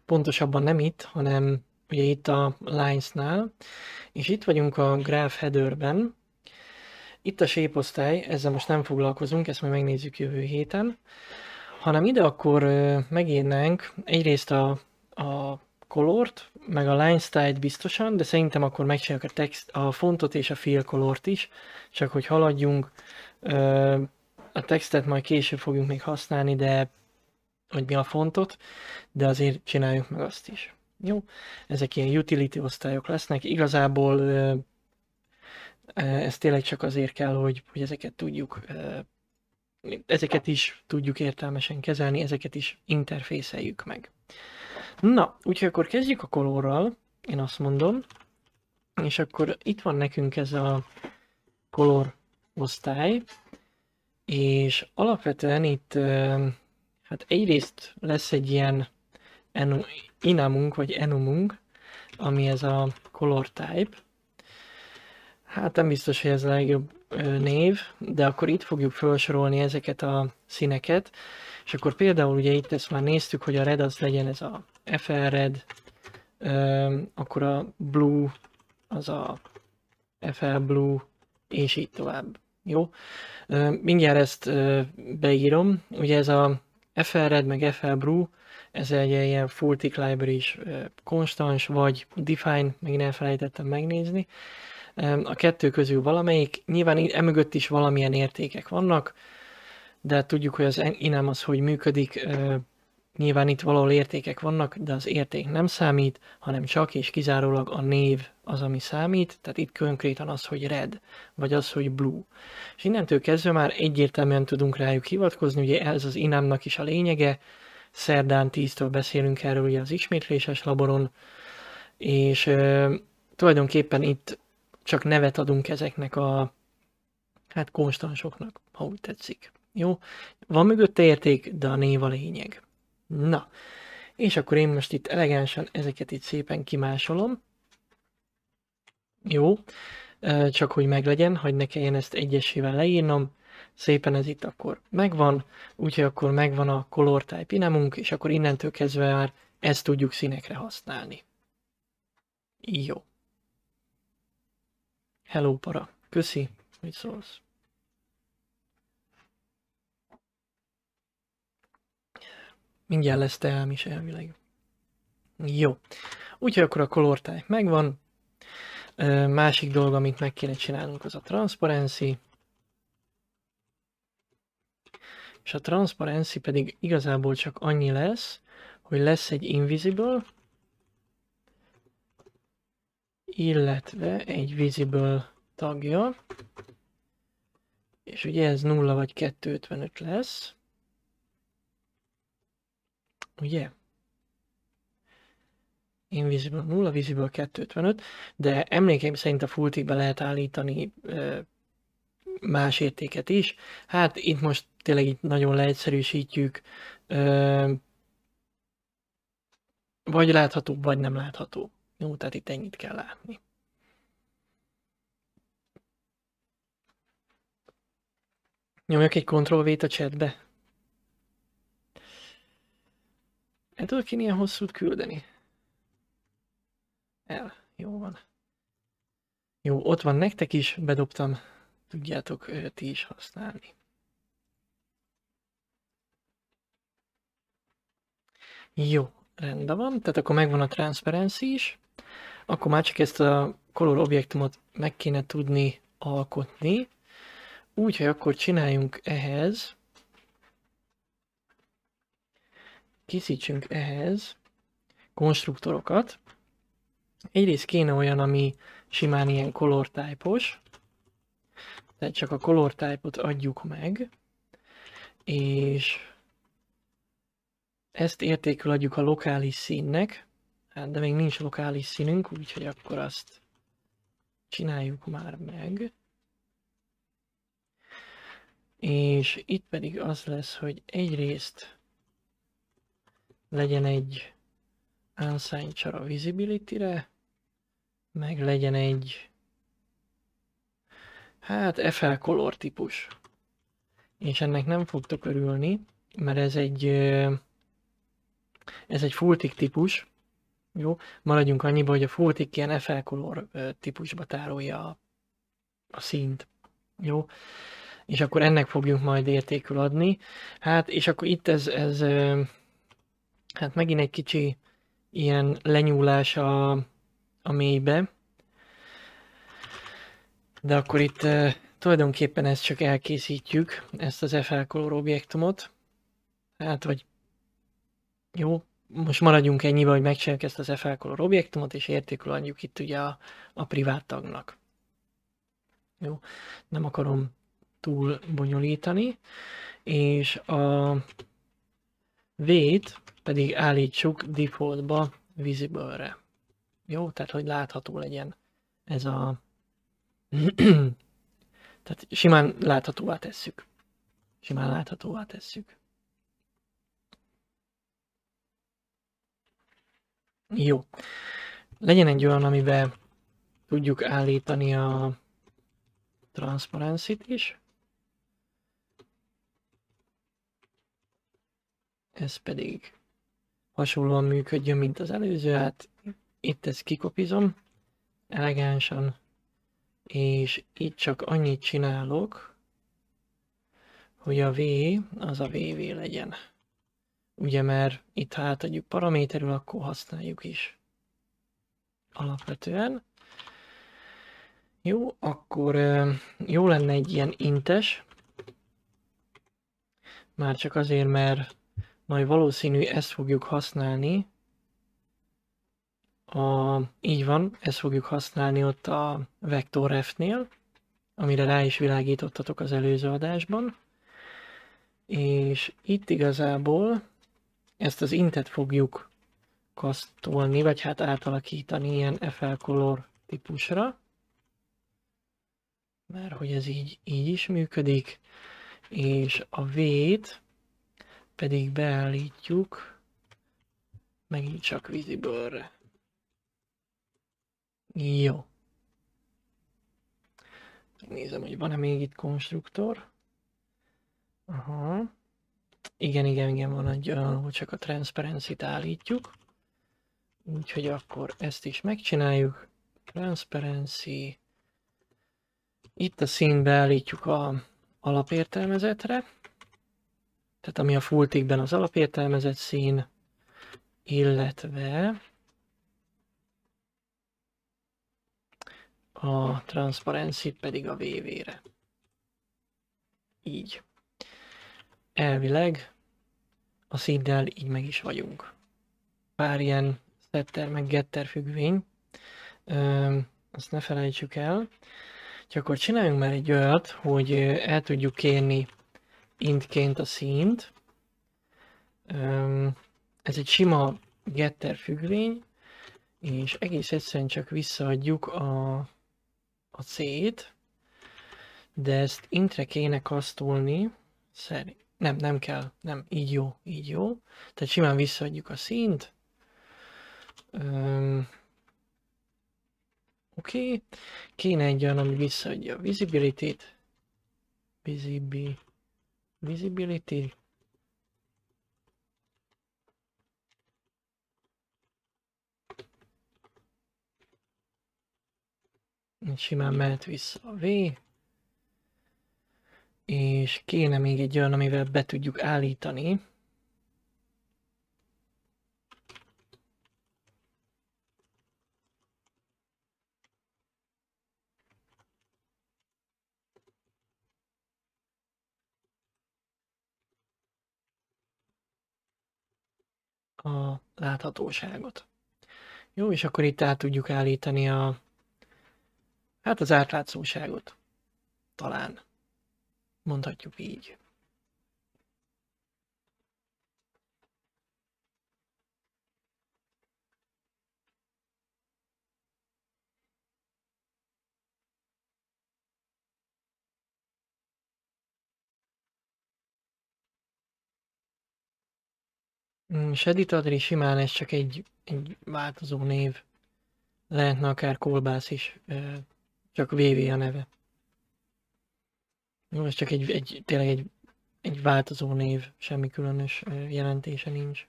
pontosabban nem itt, hanem ugye itt a Lines-nál, és itt vagyunk a graph headerben, itt a séposztály, ezzel most nem foglalkozunk, ezt majd megnézzük jövő héten, hanem ide akkor megírnánk egyrészt a, a colort, meg a line style biztosan, de szerintem akkor megcsináljuk a, text, a fontot és a fill colort is, csak hogy haladjunk. A textet majd később fogjuk még használni, de hogy mi a fontot, de azért csináljuk meg azt is. Jó, ezek ilyen utility osztályok lesznek. Igazából ez tényleg csak azért kell, hogy, hogy ezeket tudjuk, ezeket is tudjuk értelmesen kezelni, ezeket is interfészeljük meg. Na, úgyhogy akkor kezdjük a kolorral, én azt mondom, és akkor itt van nekünk ez a kolor osztály, és alapvetően itt hát egyrészt lesz egy ilyen enum, inamunk, vagy enumunk, ami ez a color type, Hát nem biztos, hogy ez a legjobb név, de akkor itt fogjuk felsorolni ezeket a színeket, és akkor például ugye itt ezt már néztük, hogy a red az legyen ez a FR red, akkor a blue az a FL blue, és így tovább. Jó? Mindjárt ezt beírom. Ugye ez a FR red meg FL blue, ez egy ilyen full tick library is konstans, vagy define, még nem felejtettem megnézni a kettő közül valamelyik. Nyilván emögött is valamilyen értékek vannak, de tudjuk, hogy az inem az, hogy működik, nyilván itt valahol értékek vannak, de az érték nem számít, hanem csak és kizárólag a név az, ami számít, tehát itt konkrétan az, hogy red, vagy az, hogy blue. És innentől kezdve már egyértelműen tudunk rájuk hivatkozni, ugye ez az inámnak e is a lényege, szerdán 10-től beszélünk erről ugye az ismétléses laboron, és ö, tulajdonképpen itt csak nevet adunk ezeknek a hát konstansoknak, ha úgy tetszik. Jó? Van mögötte érték, de a név a lényeg. Na, és akkor én most itt elegánsan ezeket itt szépen kimásolom. Jó, csak hogy meglegyen, hogy ne kelljen ezt egyesével leírnom. Szépen ez itt akkor megvan, úgyhogy akkor megvan a color type inemunk, és akkor innentől kezdve már ezt tudjuk színekre használni. Jó. Hello, para. Köszi, mit szólsz? Mindjárt lesz te is elvileg. Jó. Úgyhogy akkor a color type megvan. Másik dolog, amit meg kéne csinálnunk, az a transparency. És a transparency pedig igazából csak annyi lesz, hogy lesz egy invisible, illetve egy visible tagja, és ugye ez 0 vagy 255 lesz, ugye? Invisible 0, Visible 255, de emlékeim szerint a fulltigbe lehet állítani más értéket is. Hát itt most tényleg itt nagyon leegyszerűsítjük, vagy látható, vagy nem látható. Jó, tehát itt ennyit kell látni. Nyomjak egy Ctrl V-t a chatbe. El tudok én ilyen hosszút küldeni? El. Jó van. Jó, ott van nektek is, bedobtam. Tudjátok ti is használni. Jó, rendben van. Tehát akkor megvan a transparency is. Akkor már csak ezt a color objektumot meg kéne tudni alkotni. Úgyhogy akkor csináljunk ehhez, készítsünk ehhez konstruktorokat. Egyrészt kéne olyan, ami simán ilyen color type-os, tehát csak a color type-ot adjuk meg, és ezt értékül adjuk a lokális színnek, Hát de még nincs lokális színünk, úgyhogy akkor azt csináljuk már meg. És itt pedig az lesz, hogy egyrészt legyen egy unsigned char a visibility-re, meg legyen egy hát FL color típus. És ennek nem fogtok örülni, mert ez egy ez egy full típus, jó, maradjunk annyiba, hogy a Fultik ilyen FL Color típusba tárolja a, a színt. Jó, és akkor ennek fogjuk majd értékül adni. Hát, és akkor itt ez, ez hát megint egy kicsi ilyen lenyúlás a, a mélybe. De akkor itt tulajdonképpen ezt csak elkészítjük, ezt az FL Color objektumot. Hát, vagy jó, most maradjunk ennyiben, hogy megcsináljuk ezt az fl Color objektumot, és értékül adjuk itt ugye a, a privát tagnak. Jó, nem akarom túl bonyolítani, és a vét pedig állítsuk defaultba visible-re. Jó, tehát hogy látható legyen ez a... tehát simán láthatóvá tesszük. Simán láthatóvá tesszük. Jó. Legyen egy olyan, amiben tudjuk állítani a transparency is. Ez pedig hasonlóan működjön, mint az előző, hát itt ezt kikopizom elegánsan, és itt csak annyit csinálok, hogy a V az a VV legyen. Ugye, mert itt ha átadjuk paraméterül, akkor használjuk is. Alapvetően. Jó, akkor jó lenne egy ilyen intes. Már csak azért, mert majd valószínű ezt fogjuk használni. A, így van, ezt fogjuk használni ott a vektor F-nél, amire rá is világítottatok az előző adásban. És itt igazából ezt az intet fogjuk kasztolni, vagy hát átalakítani ilyen FL Color típusra. Mert hogy ez így, így is működik. És a V-t pedig beállítjuk megint csak visible-re. Jó. Nézem, hogy van-e még itt konstruktor. Aha. Igen, igen, igen, van egy, hogy csak a transzperencit állítjuk. Úgyhogy akkor ezt is megcsináljuk. Transparency. Itt a színbe állítjuk a alapértelmezetre. Tehát ami a fulltikben az alapértelmezett szín, illetve a transparency pedig a VV-re. Így elvileg a sziddel így meg is vagyunk. Pár ilyen setter meg getter függvény, Ö, azt ne felejtsük el. Csak akkor csináljunk már egy olyat, hogy el tudjuk kérni intként a színt. Ö, ez egy sima getter függvény, és egész egyszerűen csak visszaadjuk a, a C-t, de ezt intre kéne kasztolni, szerint nem, nem kell. Nem, így jó, így jó. Tehát simán visszaadjuk a színt. Oké, okay. kéne egy olyan, ami visszaadja a visibility-t. Visibi, visibility. Simán mehet vissza a V és kéne még egy olyan, amivel be tudjuk állítani. a láthatóságot. Jó, és akkor itt át tudjuk állítani a, hát az átlátszóságot. Talán. Mondhatjuk így. Mm, Shedit Adri simán ez csak egy, egy változó név. Lehetne akár kolbász is, csak VV a neve. Jó, ez csak egy, egy tényleg egy, egy változó név, semmi különös jelentése nincs.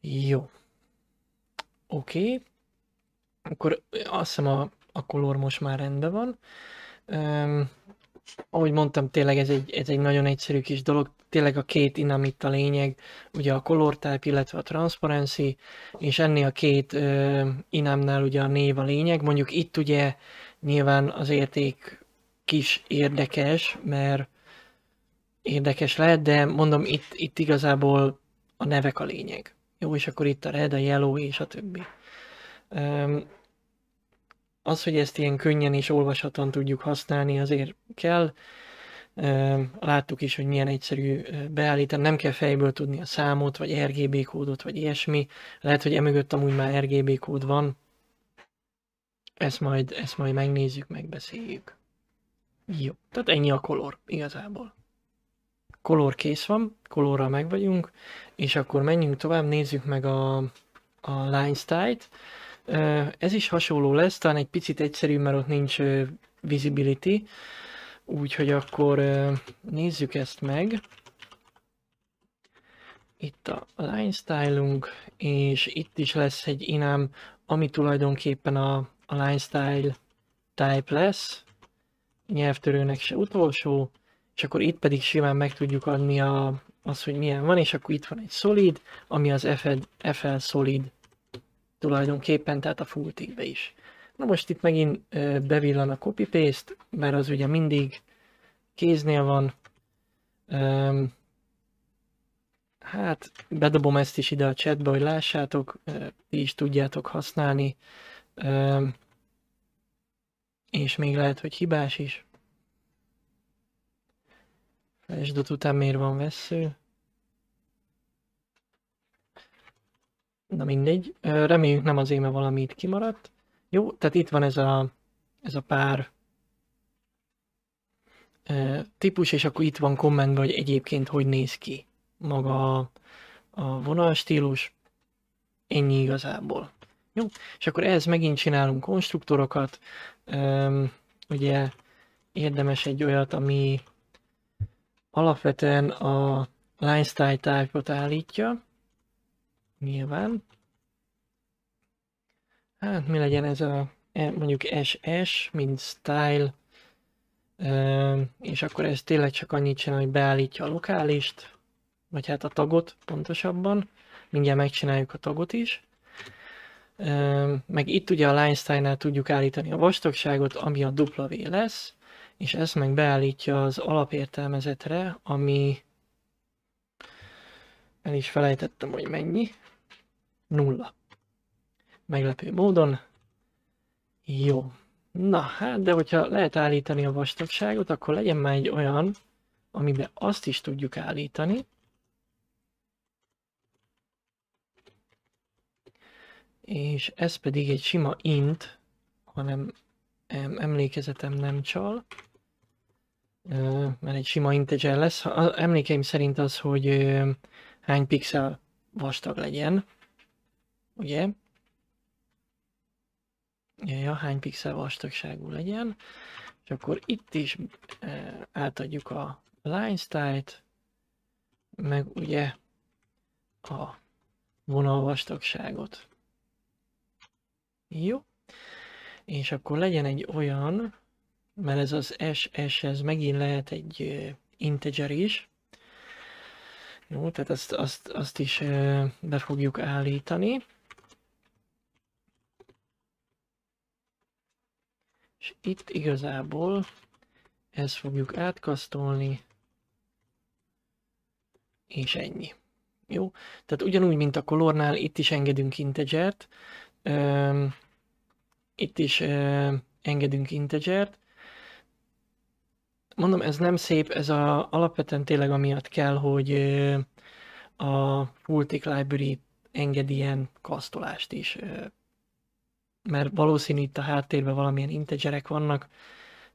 Jó. Oké. Okay. Akkor azt hiszem a, a kolor most már rendben van. Um, ahogy mondtam, tényleg ez egy, ez egy nagyon egyszerű kis dolog. Tényleg a két inam itt a lényeg, ugye a color type, illetve a transparency, és ennél a két uh, inamnál ugye a név a lényeg. Mondjuk itt ugye nyilván az érték is érdekes, mert érdekes lehet, de mondom, itt, itt igazából a nevek a lényeg. Jó, és akkor itt a red, a yellow és a többi. Um, az, hogy ezt ilyen könnyen és olvashatóan tudjuk használni, azért kell. Láttuk is, hogy milyen egyszerű beállítani, nem kell fejből tudni a számot, vagy RGB kódot, vagy ilyesmi. Lehet, hogy emögött amúgy már RGB kód van. Ezt majd, ezt majd megnézzük, megbeszéljük. Jó, tehát ennyi a kolor igazából. Kolor kész van, kolorral meg vagyunk, és akkor menjünk tovább, nézzük meg a, a line style-t. Ez is hasonló lesz, talán egy picit egyszerű, mert ott nincs visibility, úgyhogy akkor nézzük ezt meg. Itt a line stylunk, és itt is lesz egy inám, ami tulajdonképpen a, a line style type lesz, nyelvtörőnek se utolsó, és akkor itt pedig simán meg tudjuk adni a, az, hogy milyen van, és akkor itt van egy solid, ami az FL, FL solid tulajdonképpen, tehát a full fulltigbe is. Na most itt megint bevillan a copy-paste, mert az ugye mindig kéznél van. Hát bedobom ezt is ide a chatbe, hogy lássátok, ti is tudjátok használni. És még lehet, hogy hibás is. Flashdot után miért van vesző? Na mindegy, reméljük nem az éme valamit kimaradt. Jó, tehát itt van ez a, ez a pár típus, és akkor itt van kommentben, hogy egyébként hogy néz ki maga a, a vonalstílus. Ennyi igazából. Jó, és akkor ehhez megint csinálunk konstruktorokat, ugye érdemes egy olyat, ami alapvetően a line style type állítja, nyilván. Hát mi legyen ez a e, mondjuk SS, mint style, és akkor ez tényleg csak annyit csinál, hogy beállítja a lokálist, vagy hát a tagot pontosabban. Mindjárt megcsináljuk a tagot is meg itt ugye a Leinsteinnál tudjuk állítani a vastagságot, ami a W lesz, és ezt meg beállítja az alapértelmezetre, ami el is felejtettem, hogy mennyi, nulla. Meglepő módon. Jó. Na hát, de hogyha lehet állítani a vastagságot, akkor legyen már egy olyan, amiben azt is tudjuk állítani, és ez pedig egy sima int, hanem emlékezetem nem csal, mert egy sima integer lesz. Emlékeim szerint az, hogy hány pixel vastag legyen, ugye? Ja, hány pixel vastagságú legyen. És akkor itt is átadjuk a line style-t, meg ugye a vonal vastagságot. Jó. És akkor legyen egy olyan, mert ez az SS, ez megint lehet egy integer is. Jó, tehát azt, azt, azt is be fogjuk állítani. És itt igazából ezt fogjuk átkasztolni, és ennyi. Jó? Tehát ugyanúgy, mint a kolornál, itt is engedünk integert itt is eh, engedünk integert. Mondom, ez nem szép, ez a, alapvetően tényleg amiatt kell, hogy eh, a Fulltick Library enged ilyen kasztolást is, mert valószínű itt a háttérben valamilyen integerek vannak,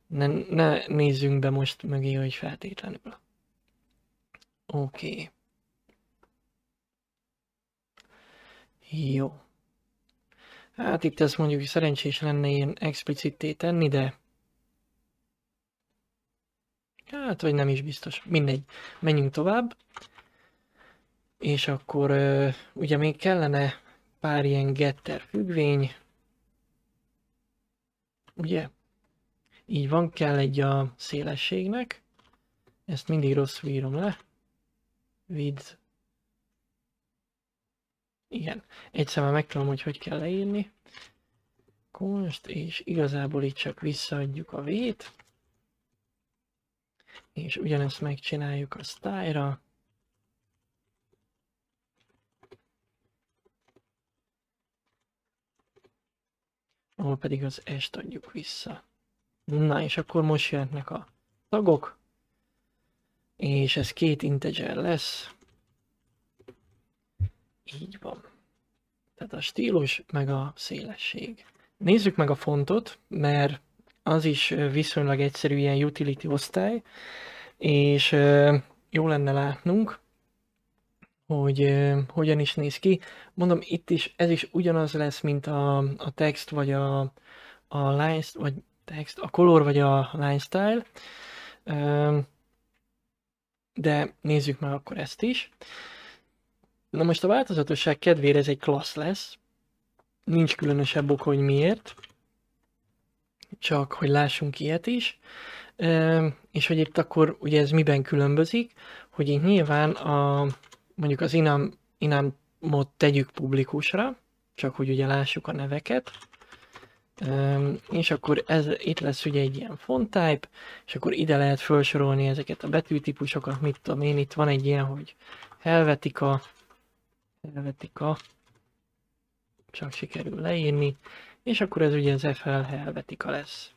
ne, ne nézzünk be most mögé, hogy feltétlenül. Oké. Okay. Jó. Hát itt ezt mondjuk szerencsés lenne ilyen explicité tenni, de... Hát, vagy nem is biztos. Mindegy. Menjünk tovább. És akkor ugye még kellene pár ilyen getter függvény. Ugye? Így van, kell egy a szélességnek. Ezt mindig rosszul írom le. Width igen, egyszer már megtudom, hogy hogy kell leírni. Konst, és igazából itt csak visszaadjuk a vét. És ugyanezt megcsináljuk a style-ra. ahol pedig az est adjuk vissza. Na, és akkor most jöhetnek a tagok, és ez két integer lesz, így van. Tehát a stílus meg a szélesség. Nézzük meg a fontot, mert az is viszonylag egyszerű ilyen utility osztály, és jó lenne látnunk, hogy hogyan is néz ki. Mondom, itt is ez is ugyanaz lesz, mint a, a text, vagy a, a line, vagy text, a color, vagy a line style. de nézzük meg akkor ezt is. Na most a változatosság kedvére ez egy klassz lesz. Nincs különösebb ok, hogy miért. Csak, hogy lássunk ilyet is. E, és hogy itt akkor ugye ez miben különbözik, hogy itt nyilván a, mondjuk az inam inamot tegyük publikusra, csak hogy ugye lássuk a neveket. és akkor ez, itt lesz ugye egy ilyen font type, és akkor ide lehet felsorolni ezeket a betűtípusokat, mit tudom én, itt van egy ilyen, hogy Helvetica, Helvetica. Csak sikerül leírni, és akkor ez ugye az FL Helvetica lesz.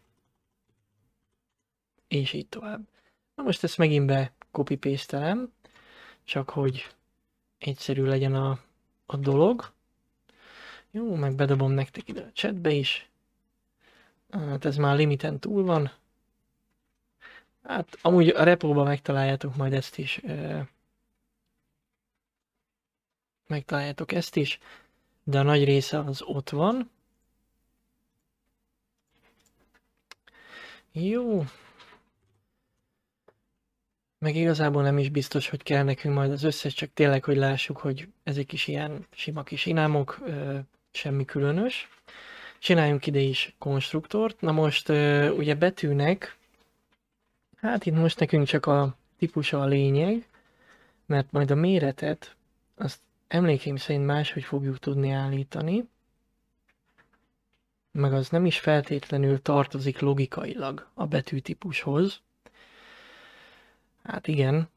És így tovább. Na most ezt megint be copy -pastelem, csak hogy egyszerű legyen a, a dolog. Jó, meg bedobom nektek ide a chatbe is. Hát ez már limiten túl van. Hát amúgy a repóba megtaláljátok majd ezt is megtaláljátok ezt is, de a nagy része az ott van. Jó. Meg igazából nem is biztos, hogy kell nekünk majd az összes, csak tényleg, hogy lássuk, hogy ezek is ilyen sima kis inámok, semmi különös. Csináljunk ide is konstruktort. Na most ugye betűnek, hát itt most nekünk csak a típusa a lényeg, mert majd a méretet azt emlékeim szerint máshogy fogjuk tudni állítani, meg az nem is feltétlenül tartozik logikailag a betűtípushoz. Hát igen,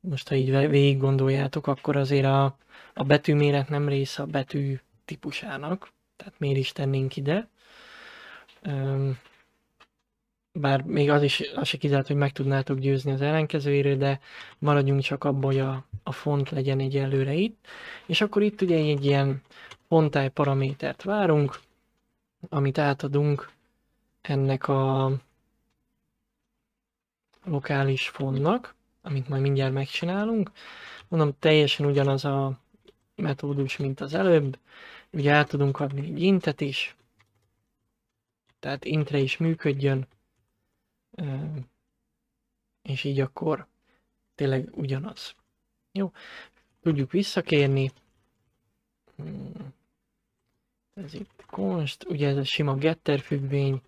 most ha így végig gondoljátok, akkor azért a, a betűméret nem része a betű típusának, tehát miért is tennénk ide. Üm, bár még az is az se kizárt, hogy meg tudnátok győzni az ellenkezőjéről, de maradjunk csak abban, hogy a, a font legyen egy előre itt. És akkor itt ugye egy ilyen fontáj paramétert várunk, amit átadunk ennek a lokális fontnak, amit majd mindjárt megcsinálunk. Mondom, teljesen ugyanaz a metódus, mint az előbb. Ugye át tudunk adni egy intet is, tehát intre is működjön, és így akkor tényleg ugyanaz. Jó, tudjuk visszakérni. Hmm, ez itt const, ugye ez a sima getter függvény,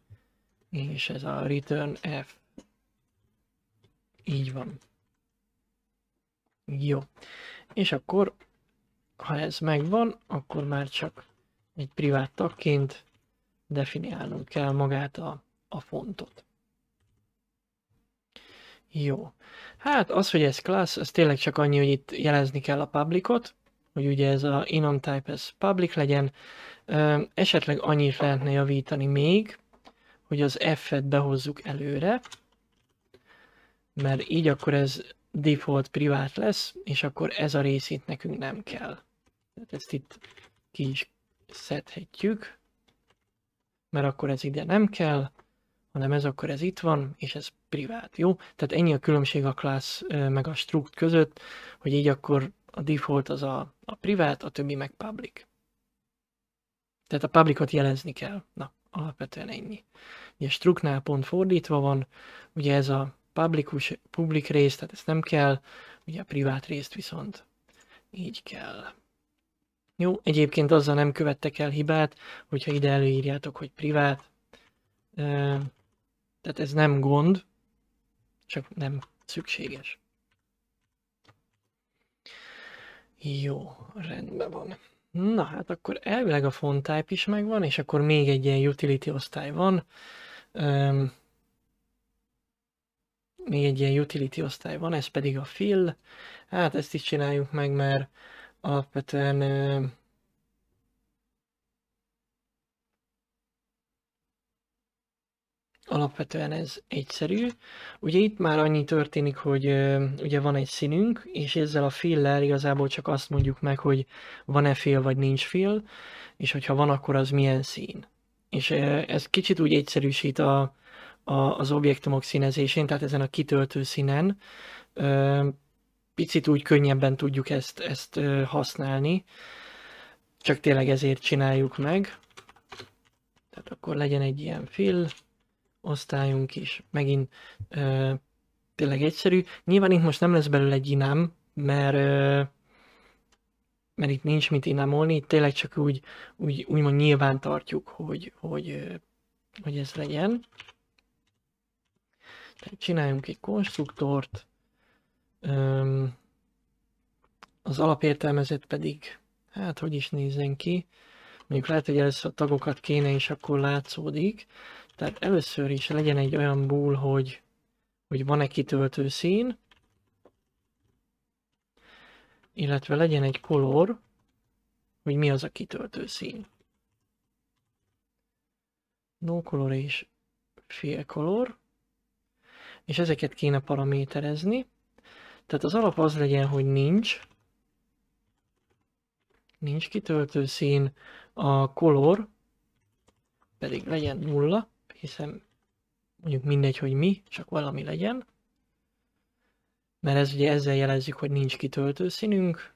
és ez a return f. Így van. Jó. És akkor, ha ez megvan, akkor már csak egy privát tagként definiálnunk kell magát a, a fontot. Jó. Hát az, hogy ez class, az tényleg csak annyi, hogy itt jelezni kell a publicot, hogy ugye ez a inon type ez public legyen. Esetleg annyit lehetne javítani még, hogy az F-et behozzuk előre, mert így akkor ez default privát lesz, és akkor ez a rész itt nekünk nem kell. Tehát ezt itt ki is szedhetjük, mert akkor ez ide nem kell hanem ez akkor ez itt van, és ez privát, jó? Tehát ennyi a különbség a class meg a struct között, hogy így akkor a default az a, a privát, a többi meg public. Tehát a publicot jelezni kell. Na, alapvetően ennyi. Ugye struktnál pont fordítva van, ugye ez a publicus, public rész, tehát ezt nem kell, ugye a privát részt viszont így kell. Jó, egyébként azzal nem követtek el hibát, hogyha ide előírjátok, hogy privát, tehát ez nem gond, csak nem szükséges. Jó, rendben van. Na hát akkor elvileg a font type is megvan, és akkor még egy ilyen utility osztály van. Um, még egy ilyen utility osztály van, ez pedig a fill. Hát ezt is csináljuk meg, mert alapvetően alapvetően ez egyszerű. Ugye itt már annyi történik, hogy ö, ugye van egy színünk, és ezzel a fillel igazából csak azt mondjuk meg, hogy van-e fél vagy nincs fél, és hogyha van, akkor az milyen szín. És ö, ez kicsit úgy egyszerűsít a, a, az objektumok színezésén, tehát ezen a kitöltő színen. Ö, picit úgy könnyebben tudjuk ezt, ezt használni, csak tényleg ezért csináljuk meg. Tehát akkor legyen egy ilyen fill, osztályunk is. Megint ö, tényleg egyszerű. Nyilván itt most nem lesz belőle egy inám, mert, ö, mert itt nincs mit inámolni, itt tényleg csak úgy, úgy úgymond nyilván tartjuk, hogy, hogy, ö, hogy ez legyen. Tehát csináljunk egy konstruktort, ö, az alapértelmezet pedig, hát hogy is nézzen ki, mondjuk lehet, hogy először a tagokat kéne, és akkor látszódik, tehát először is legyen egy olyan bool, hogy, hogy van-e kitöltő szín, illetve legyen egy kolor, hogy mi az a kitöltő szín. No color és fél color, és ezeket kéne paraméterezni. Tehát az alap az legyen, hogy nincs, nincs kitöltő szín, a color pedig legyen nulla, hiszen mondjuk mindegy, hogy mi, csak valami legyen. Mert ez ugye ezzel jelezzük, hogy nincs kitöltő színünk,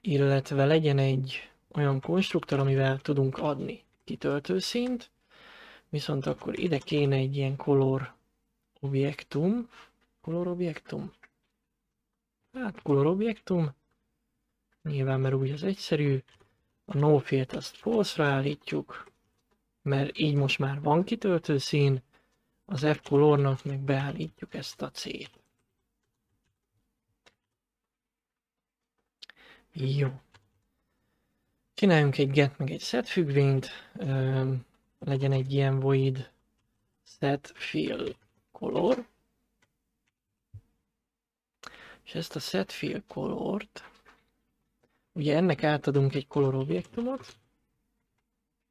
illetve legyen egy olyan konstruktor, amivel tudunk adni kitöltő színt, viszont akkor ide kéne egy ilyen color objektum, color objektum, hát color objektum, nyilván mert úgy az egyszerű, a no field azt false-ra állítjuk, mert így most már van kitöltő szín, az F colornak még beállítjuk ezt a C-t. Jó. Csináljunk egy get meg egy set függvényt, Üm, legyen egy ilyen void set fill color. És ezt a set fill colort, ugye ennek átadunk egy color objektumot,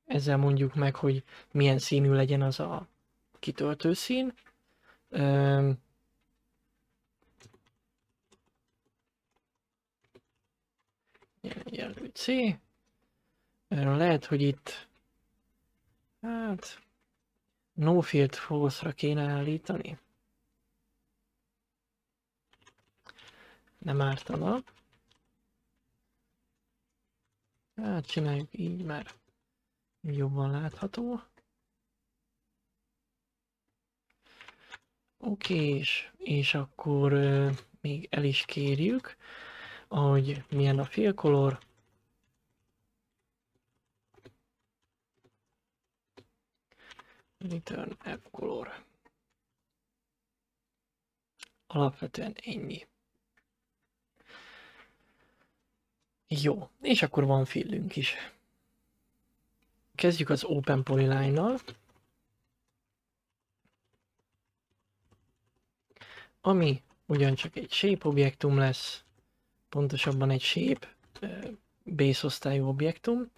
ezzel mondjuk meg, hogy milyen színű legyen az a kitöltő szín. Um, jelölj C. Lehet, hogy itt hát no field false-ra kéne állítani. Nem ártana. Hát csináljuk így, mert jobban látható. Oké, és, és akkor euh, még el is kérjük, hogy milyen a félkolor. Return app color. Alapvetően ennyi. Jó, és akkor van fillünk is. Kezdjük az Open Polyline-nal. Ami ugyancsak egy shape objektum lesz, pontosabban egy shape base osztályú objektum,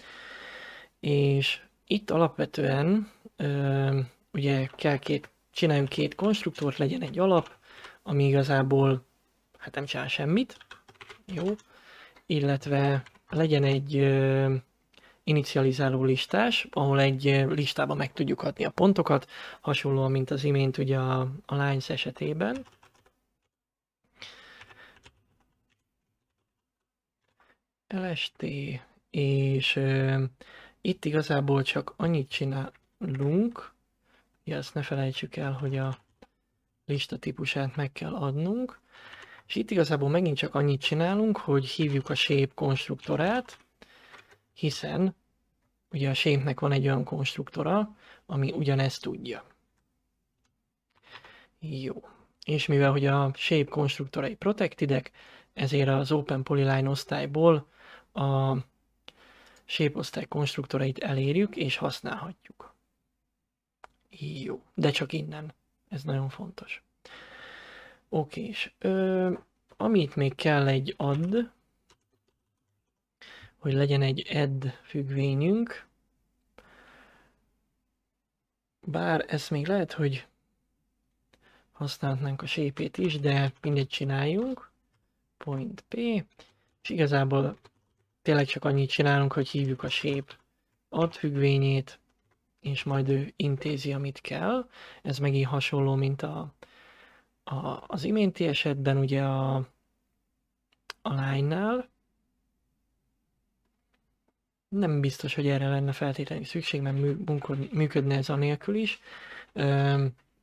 és itt alapvetően ugye kell két, csináljunk két konstruktort, legyen egy alap, ami igazából hát nem csinál semmit, jó, illetve legyen egy inicializáló listás, ahol egy eh, listába meg tudjuk adni a pontokat, hasonlóan, mint az imént ugye a, a lines esetében. LST, és e, itt igazából csak annyit csinálunk, ja, ezt ne felejtsük el, hogy a lista típusát meg kell adnunk, és itt igazából megint csak annyit csinálunk, hogy hívjuk a shape konstruktorát, hiszen ugye a sémnek van egy olyan konstruktora, ami ugyanezt tudja. Jó. És mivel hogy a shape konstruktorai protectedek, ezért az Open Polyline osztályból a shape osztály konstruktorait elérjük és használhatjuk. Jó, de csak innen. Ez nagyon fontos. Oké, és ö, amit még kell egy add, hogy legyen egy add függvényünk. Bár ezt még lehet, hogy használhatnánk a sépét is, de mindegy csináljunk. Point P, és igazából tényleg csak annyit csinálunk, hogy hívjuk a shape ad függvényét, és majd ő intézi, amit kell. Ez megint hasonló, mint a, a, az iménti esetben ugye a, a line-nál nem biztos, hogy erre lenne feltétlenül szükség, mert működne ez anélkül is,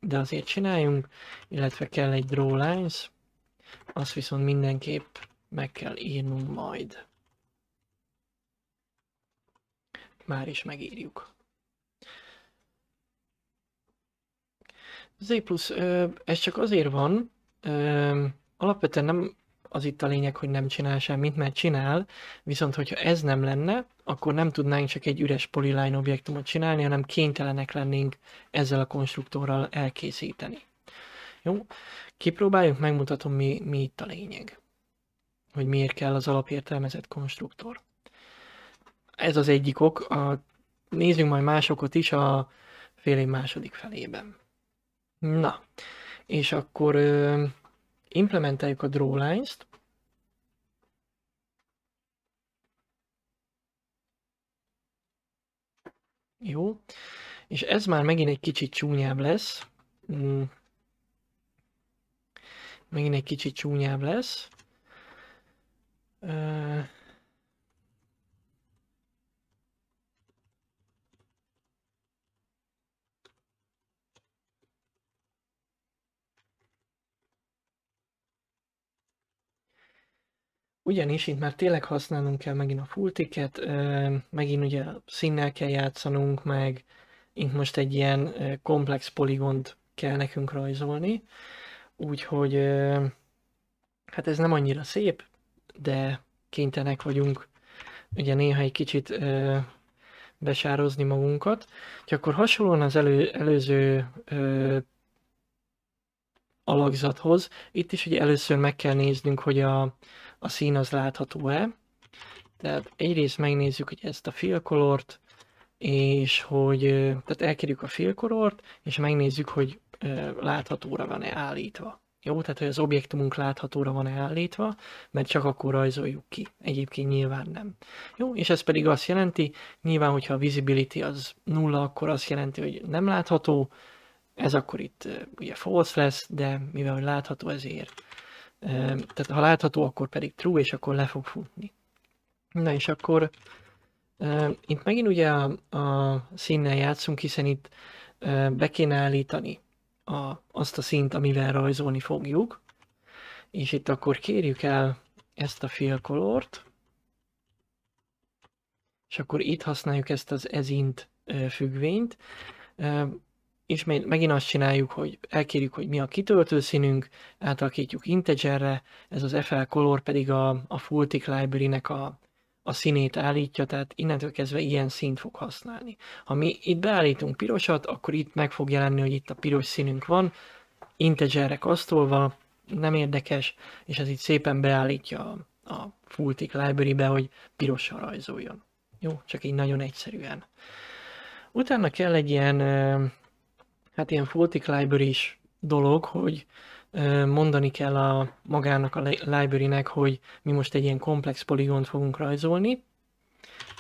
de azért csináljunk, illetve kell egy draw lines, azt viszont mindenképp meg kell írnunk majd. Már is megírjuk. Z plusz, ez csak azért van, alapvetően nem az itt a lényeg, hogy nem csinál semmit, mert csinál, viszont hogyha ez nem lenne, akkor nem tudnánk csak egy üres polyline objektumot csinálni, hanem kénytelenek lennénk ezzel a konstruktorral elkészíteni. Jó? Kipróbáljuk, megmutatom mi, mi itt a lényeg. Hogy miért kell az alapértelmezett konstruktor. Ez az egyik ok. A, nézzünk majd másokat is a félénk második felében. Na, és akkor... Ö, implementáljuk a drawlines-t, Jó. És ez már megint egy kicsit csúnyább lesz. Mm. Megint egy kicsit csúnyább lesz. Ugyanis itt már tényleg használnunk kell megint a full ticket, megint ugye színnel kell játszanunk, meg itt most egy ilyen komplex poligont kell nekünk rajzolni, úgyhogy hát ez nem annyira szép, de kénytelenek vagyunk ugye néha egy kicsit besározni magunkat. Úgyhogy akkor hasonlóan az elő, előző ö, alakzathoz, itt is ugye először meg kell néznünk, hogy a, a szín az látható-e. Tehát egyrészt megnézzük hogy ezt a fill és hogy, tehát elkérjük a fill és megnézzük, hogy láthatóra van-e állítva. Jó, tehát hogy az objektumunk láthatóra van-e állítva, mert csak akkor rajzoljuk ki. Egyébként nyilván nem. Jó, és ez pedig azt jelenti, nyilván, hogyha a visibility az nulla, akkor azt jelenti, hogy nem látható, ez akkor itt ugye false lesz, de mivel látható, ezért tehát ha látható, akkor pedig true, és akkor le fog futni. Na és akkor itt megint ugye a, a színnel játszunk, hiszen itt be kéne állítani a, azt a szint, amivel rajzolni fogjuk, és itt akkor kérjük el ezt a fill colort, és akkor itt használjuk ezt az ezint függvényt ismét megint azt csináljuk, hogy elkérjük, hogy mi a kitöltő színünk, átalakítjuk integerre, ez az FL Color pedig a, a Fultic Library-nek a, a színét állítja, tehát innentől kezdve ilyen színt fog használni. Ha mi itt beállítunk pirosat, akkor itt meg fog jelenni, hogy itt a piros színünk van, integerre kasztolva, nem érdekes, és ez itt szépen beállítja a, a Library-be, hogy pirosan rajzoljon. Jó, csak így nagyon egyszerűen. Utána kell egy ilyen hát ilyen Fultic Library is dolog, hogy mondani kell a, magának a library-nek, hogy mi most egy ilyen komplex poligont fogunk rajzolni,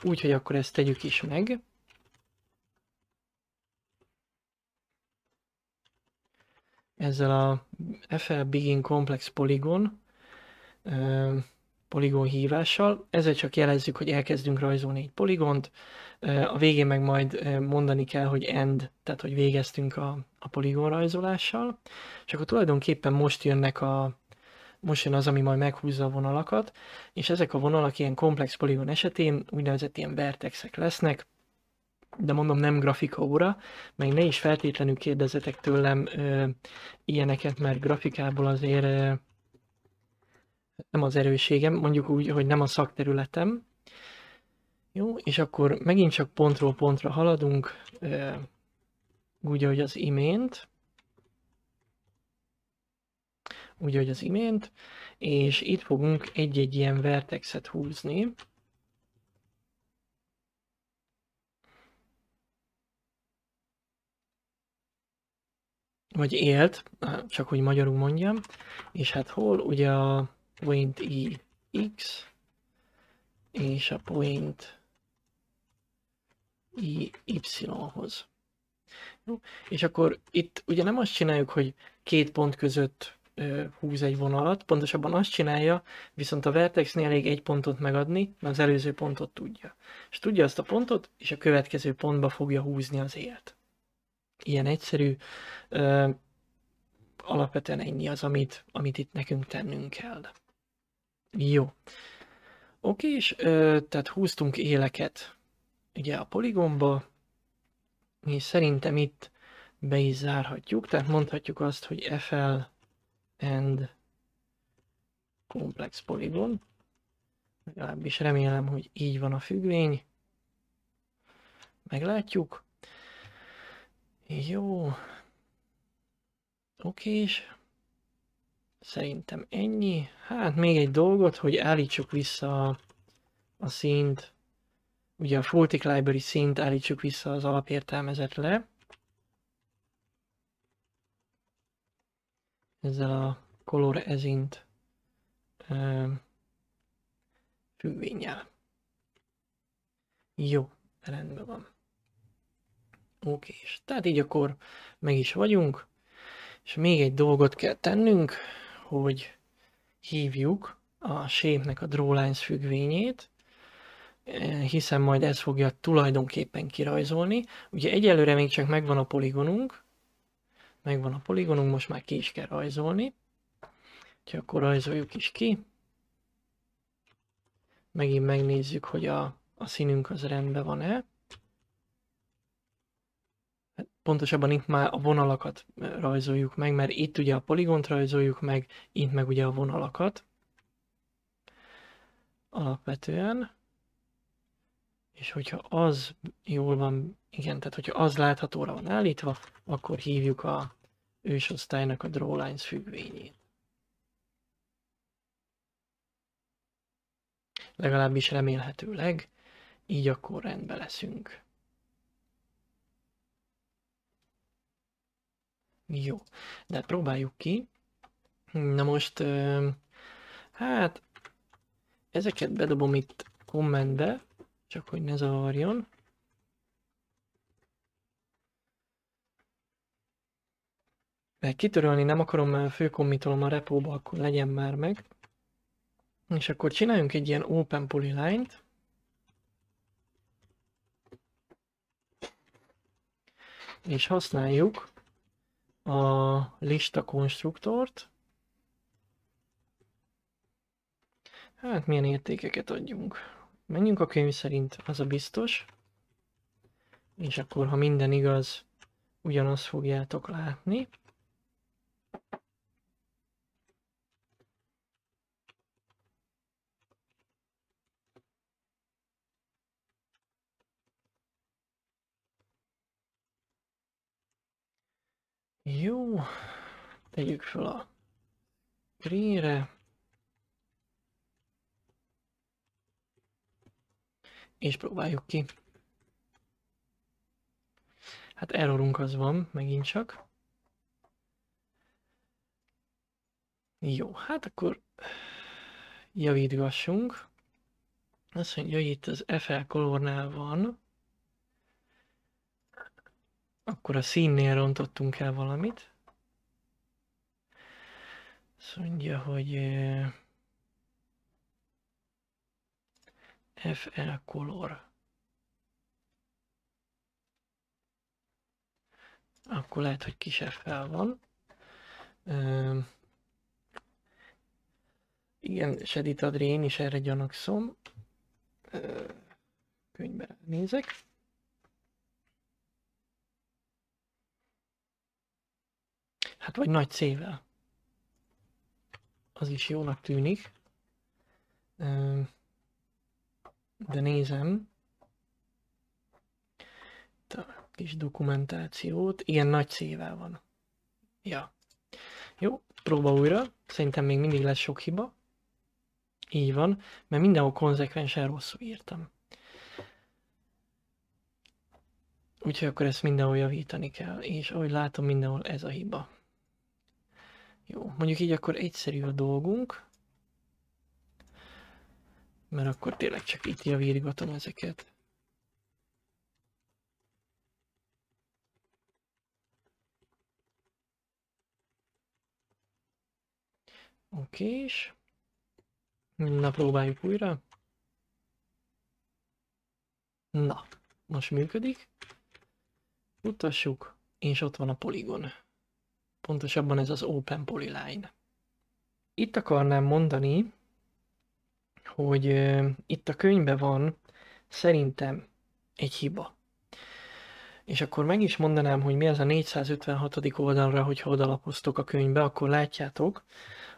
úgyhogy akkor ezt tegyük is meg. Ezzel a FL Begin Complex Polygon poligon hívással. Ezzel csak jelezzük, hogy elkezdünk rajzolni egy poligont, a végén meg majd mondani kell, hogy end, tehát hogy végeztünk a, a poligon rajzolással, és akkor tulajdonképpen most jönnek a, most jön az, ami majd meghúzza a vonalakat, és ezek a vonalak ilyen komplex poligon esetén úgynevezett ilyen vertexek lesznek, de mondom nem grafika óra, meg ne is feltétlenül kérdezzetek tőlem ö, ilyeneket, mert grafikából azért ö, nem az erőségem, mondjuk úgy, hogy nem a szakterületem. Jó, és akkor megint csak pontról pontra haladunk, úgy, ahogy az imént. Úgy, ahogy az imént, és itt fogunk egy-egy ilyen vertexet húzni. vagy élt, csak hogy magyarul mondjam, és hát hol ugye a point i e x és a point i e y-hoz. És akkor itt ugye nem azt csináljuk, hogy két pont között ö, húz egy vonalat, pontosabban azt csinálja, viszont a vertexnél elég egy pontot megadni, mert az előző pontot tudja. És tudja azt a pontot, és a következő pontba fogja húzni az élt. Ilyen egyszerű, ö, alapvetően ennyi az, amit, amit itt nekünk tennünk kell. Jó. Oké, és ö, tehát húztunk éleket ugye a poligomba, és szerintem itt be is zárhatjuk, tehát mondhatjuk azt, hogy FL and complex polygon. Legalábbis remélem, hogy így van a függvény. Meglátjuk. Jó. Oké, és Szerintem ennyi. Hát még egy dolgot, hogy állítsuk vissza a, a szint, ugye a Fultic Library szint állítsuk vissza az le. Ezzel a color ezint függvényel. Jó, rendben van. Oké, és tehát így akkor meg is vagyunk, és még egy dolgot kell tennünk, hogy hívjuk a sémnek a drawlines függvényét, hiszen majd ez fogja tulajdonképpen kirajzolni. Ugye egyelőre még csak megvan a poligonunk, megvan a poligonunk, most már ki is kell rajzolni. Úgyhogy akkor rajzoljuk is ki. Megint megnézzük, hogy a, a színünk az rendben van-e pontosabban itt már a vonalakat eh, rajzoljuk meg, mert itt ugye a poligont rajzoljuk meg, itt meg ugye a vonalakat alapvetően. És hogyha az jól van, igen, tehát hogyha az láthatóra van állítva, akkor hívjuk a ősosztálynak a drawlines függvényét. Legalábbis remélhetőleg, így akkor rendbe leszünk. Jó, de hát próbáljuk ki. Na most, hát, ezeket bedobom itt kommentbe, csak hogy ne zavarjon. Mert kitörölni nem akarom, mert főkommitolom a repóba, akkor legyen már meg. És akkor csináljunk egy ilyen open polyline-t. És használjuk a lista konstruktort. Hát milyen értékeket adjunk? Menjünk a könyv szerint, az a biztos. És akkor, ha minden igaz, ugyanazt fogjátok látni. Jó, tegyük fel a greenre. És próbáljuk ki. Hát errorunk az van, megint csak. Jó, hát akkor javítgassunk. Azt mondja, hogy itt az FL kolornál van. Akkor a színnél rontottunk el valamit. Azt mondja, hogy FL Color. Akkor lehet, hogy kis FL van. igen, Sedit Adri, én is erre gyanakszom. könyvben nézek. Hát vagy nagy C-vel. Az is jónak tűnik. De nézem. Itt a kis dokumentációt. Igen, nagy C-vel van. Ja. Jó, próba újra. Szerintem még mindig lesz sok hiba. Így van, mert mindenhol konzekvensen rosszul írtam. Úgyhogy akkor ezt mindenhol javítani kell, és ahogy látom, mindenhol ez a hiba. Jó, mondjuk így akkor egyszerű a dolgunk. Mert akkor tényleg csak itt javírgatom ezeket. és... Na, próbáljuk újra. Na, most működik. Utassuk, és ott van a poligon. Pontosabban ez az Open Polyline. Itt akarnám mondani, hogy itt a könyvben van szerintem egy hiba. És akkor meg is mondanám, hogy mi ez a 456. oldalra, hogyha odalapoztok a könyvbe, akkor látjátok,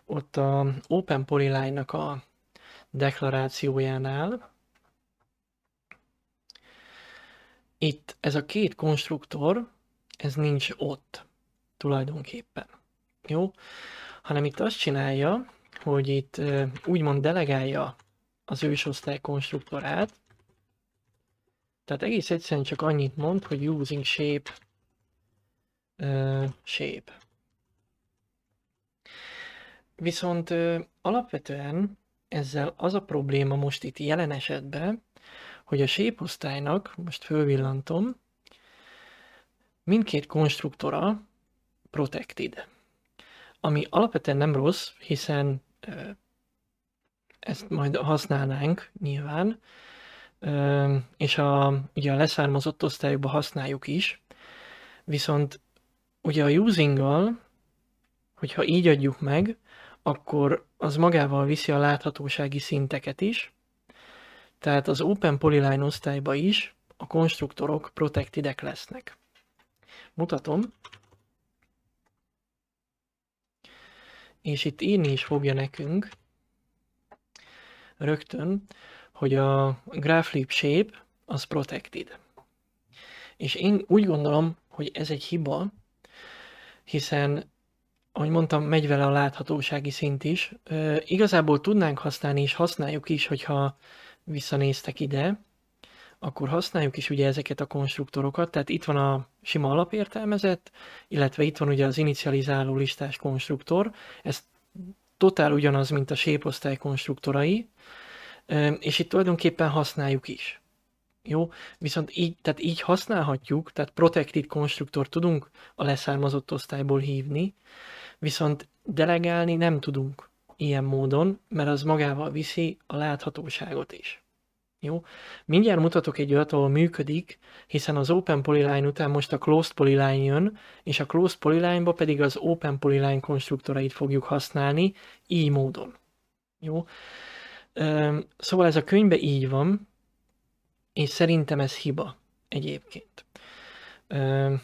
ott a Open Polyline-nak a deklarációjánál, itt ez a két konstruktor, ez nincs ott tulajdonképpen. Jó? Hanem itt azt csinálja, hogy itt úgymond delegálja az ősosztály konstruktorát, tehát egész egyszerűen csak annyit mond, hogy using shape, uh, shape. Viszont uh, alapvetően ezzel az a probléma most itt jelen esetben, hogy a shape osztálynak, most fölvillantom, mindkét konstruktora Protected. Ami alapvetően nem rossz, hiszen ezt majd használnánk nyilván, és a, ugye a leszármazott osztályokban használjuk is, viszont ugye a using hogyha így adjuk meg, akkor az magával viszi a láthatósági szinteket is, tehát az Open Polyline osztályba is a konstruktorok protected lesznek. Mutatom, és itt írni is fogja nekünk rögtön, hogy a leap shape az protected. És én úgy gondolom, hogy ez egy hiba, hiszen, ahogy mondtam, megy vele a láthatósági szint is. Üh, igazából tudnánk használni, és használjuk is, hogyha visszanéztek ide, akkor használjuk is ugye ezeket a konstruktorokat, tehát itt van a sima alapértelmezett, illetve itt van ugye az inicializáló listás konstruktor, ez totál ugyanaz, mint a séposztály konstruktorai, és itt tulajdonképpen használjuk is. Jó, viszont így, tehát így használhatjuk, tehát protected konstruktor tudunk a leszármazott osztályból hívni, viszont delegálni nem tudunk ilyen módon, mert az magával viszi a láthatóságot is. Jó? Mindjárt mutatok egy olyat, ahol működik, hiszen az Open Polyline után most a Closed Polyline jön, és a Closed Polyline-ba pedig az Open Polyline konstruktorait fogjuk használni, így módon. Jó? Szóval ez a könyvben így van, és szerintem ez hiba egyébként.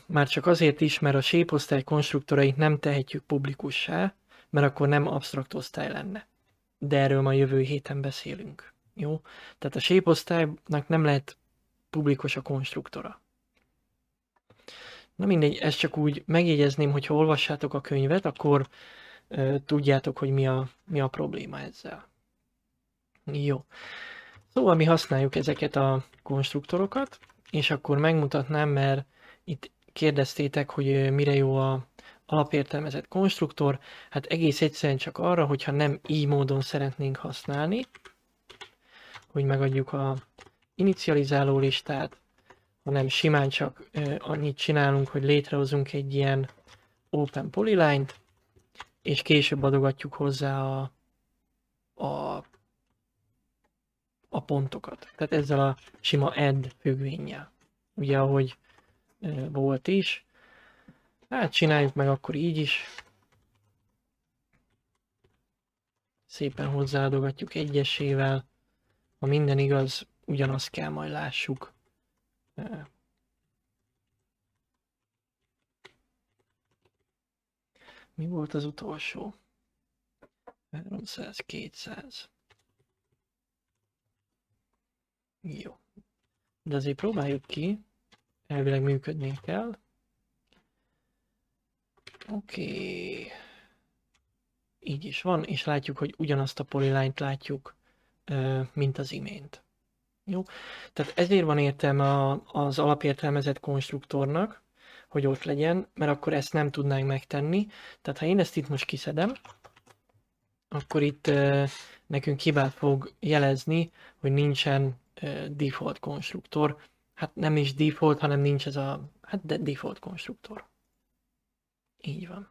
Már csak azért is, mert a shape osztály konstruktorait nem tehetjük publikussá, mert akkor nem absztrakt osztály lenne. De erről ma jövő héten beszélünk. Jó? Tehát a osztálynak nem lehet publikus a konstruktora. Na mindegy, ezt csak úgy megjegyezném, hogy ha olvassátok a könyvet, akkor ö, tudjátok, hogy mi a, mi a probléma ezzel. Jó. Szóval mi használjuk ezeket a konstruktorokat, és akkor megmutatnám, mert itt kérdeztétek, hogy mire jó a alapértelmezett konstruktor. Hát egész egyszerűen csak arra, hogyha nem így módon szeretnénk használni, hogy megadjuk a inicializáló listát, hanem simán csak annyit csinálunk, hogy létrehozunk egy ilyen open polyline-t, és később adogatjuk hozzá a, a, a pontokat. Tehát ezzel a sima add függvénnyel. Ugye, ahogy volt is. Hát csináljuk meg akkor így is. Szépen hozzáadogatjuk egyesével ha minden igaz, ugyanazt kell majd lássuk. Mi volt az utolsó? 300, 200. Jó. De azért próbáljuk ki. Elvileg működni kell. Oké. Okay. Így is van, és látjuk, hogy ugyanazt a polilányt látjuk mint az imént. Jó? Tehát ezért van értelme a, az alapértelmezett konstruktornak, hogy ott legyen, mert akkor ezt nem tudnánk megtenni. Tehát ha én ezt itt most kiszedem, akkor itt nekünk hibát fog jelezni, hogy nincsen default konstruktor. Hát nem is default, hanem nincs ez a hát de default konstruktor. Így van.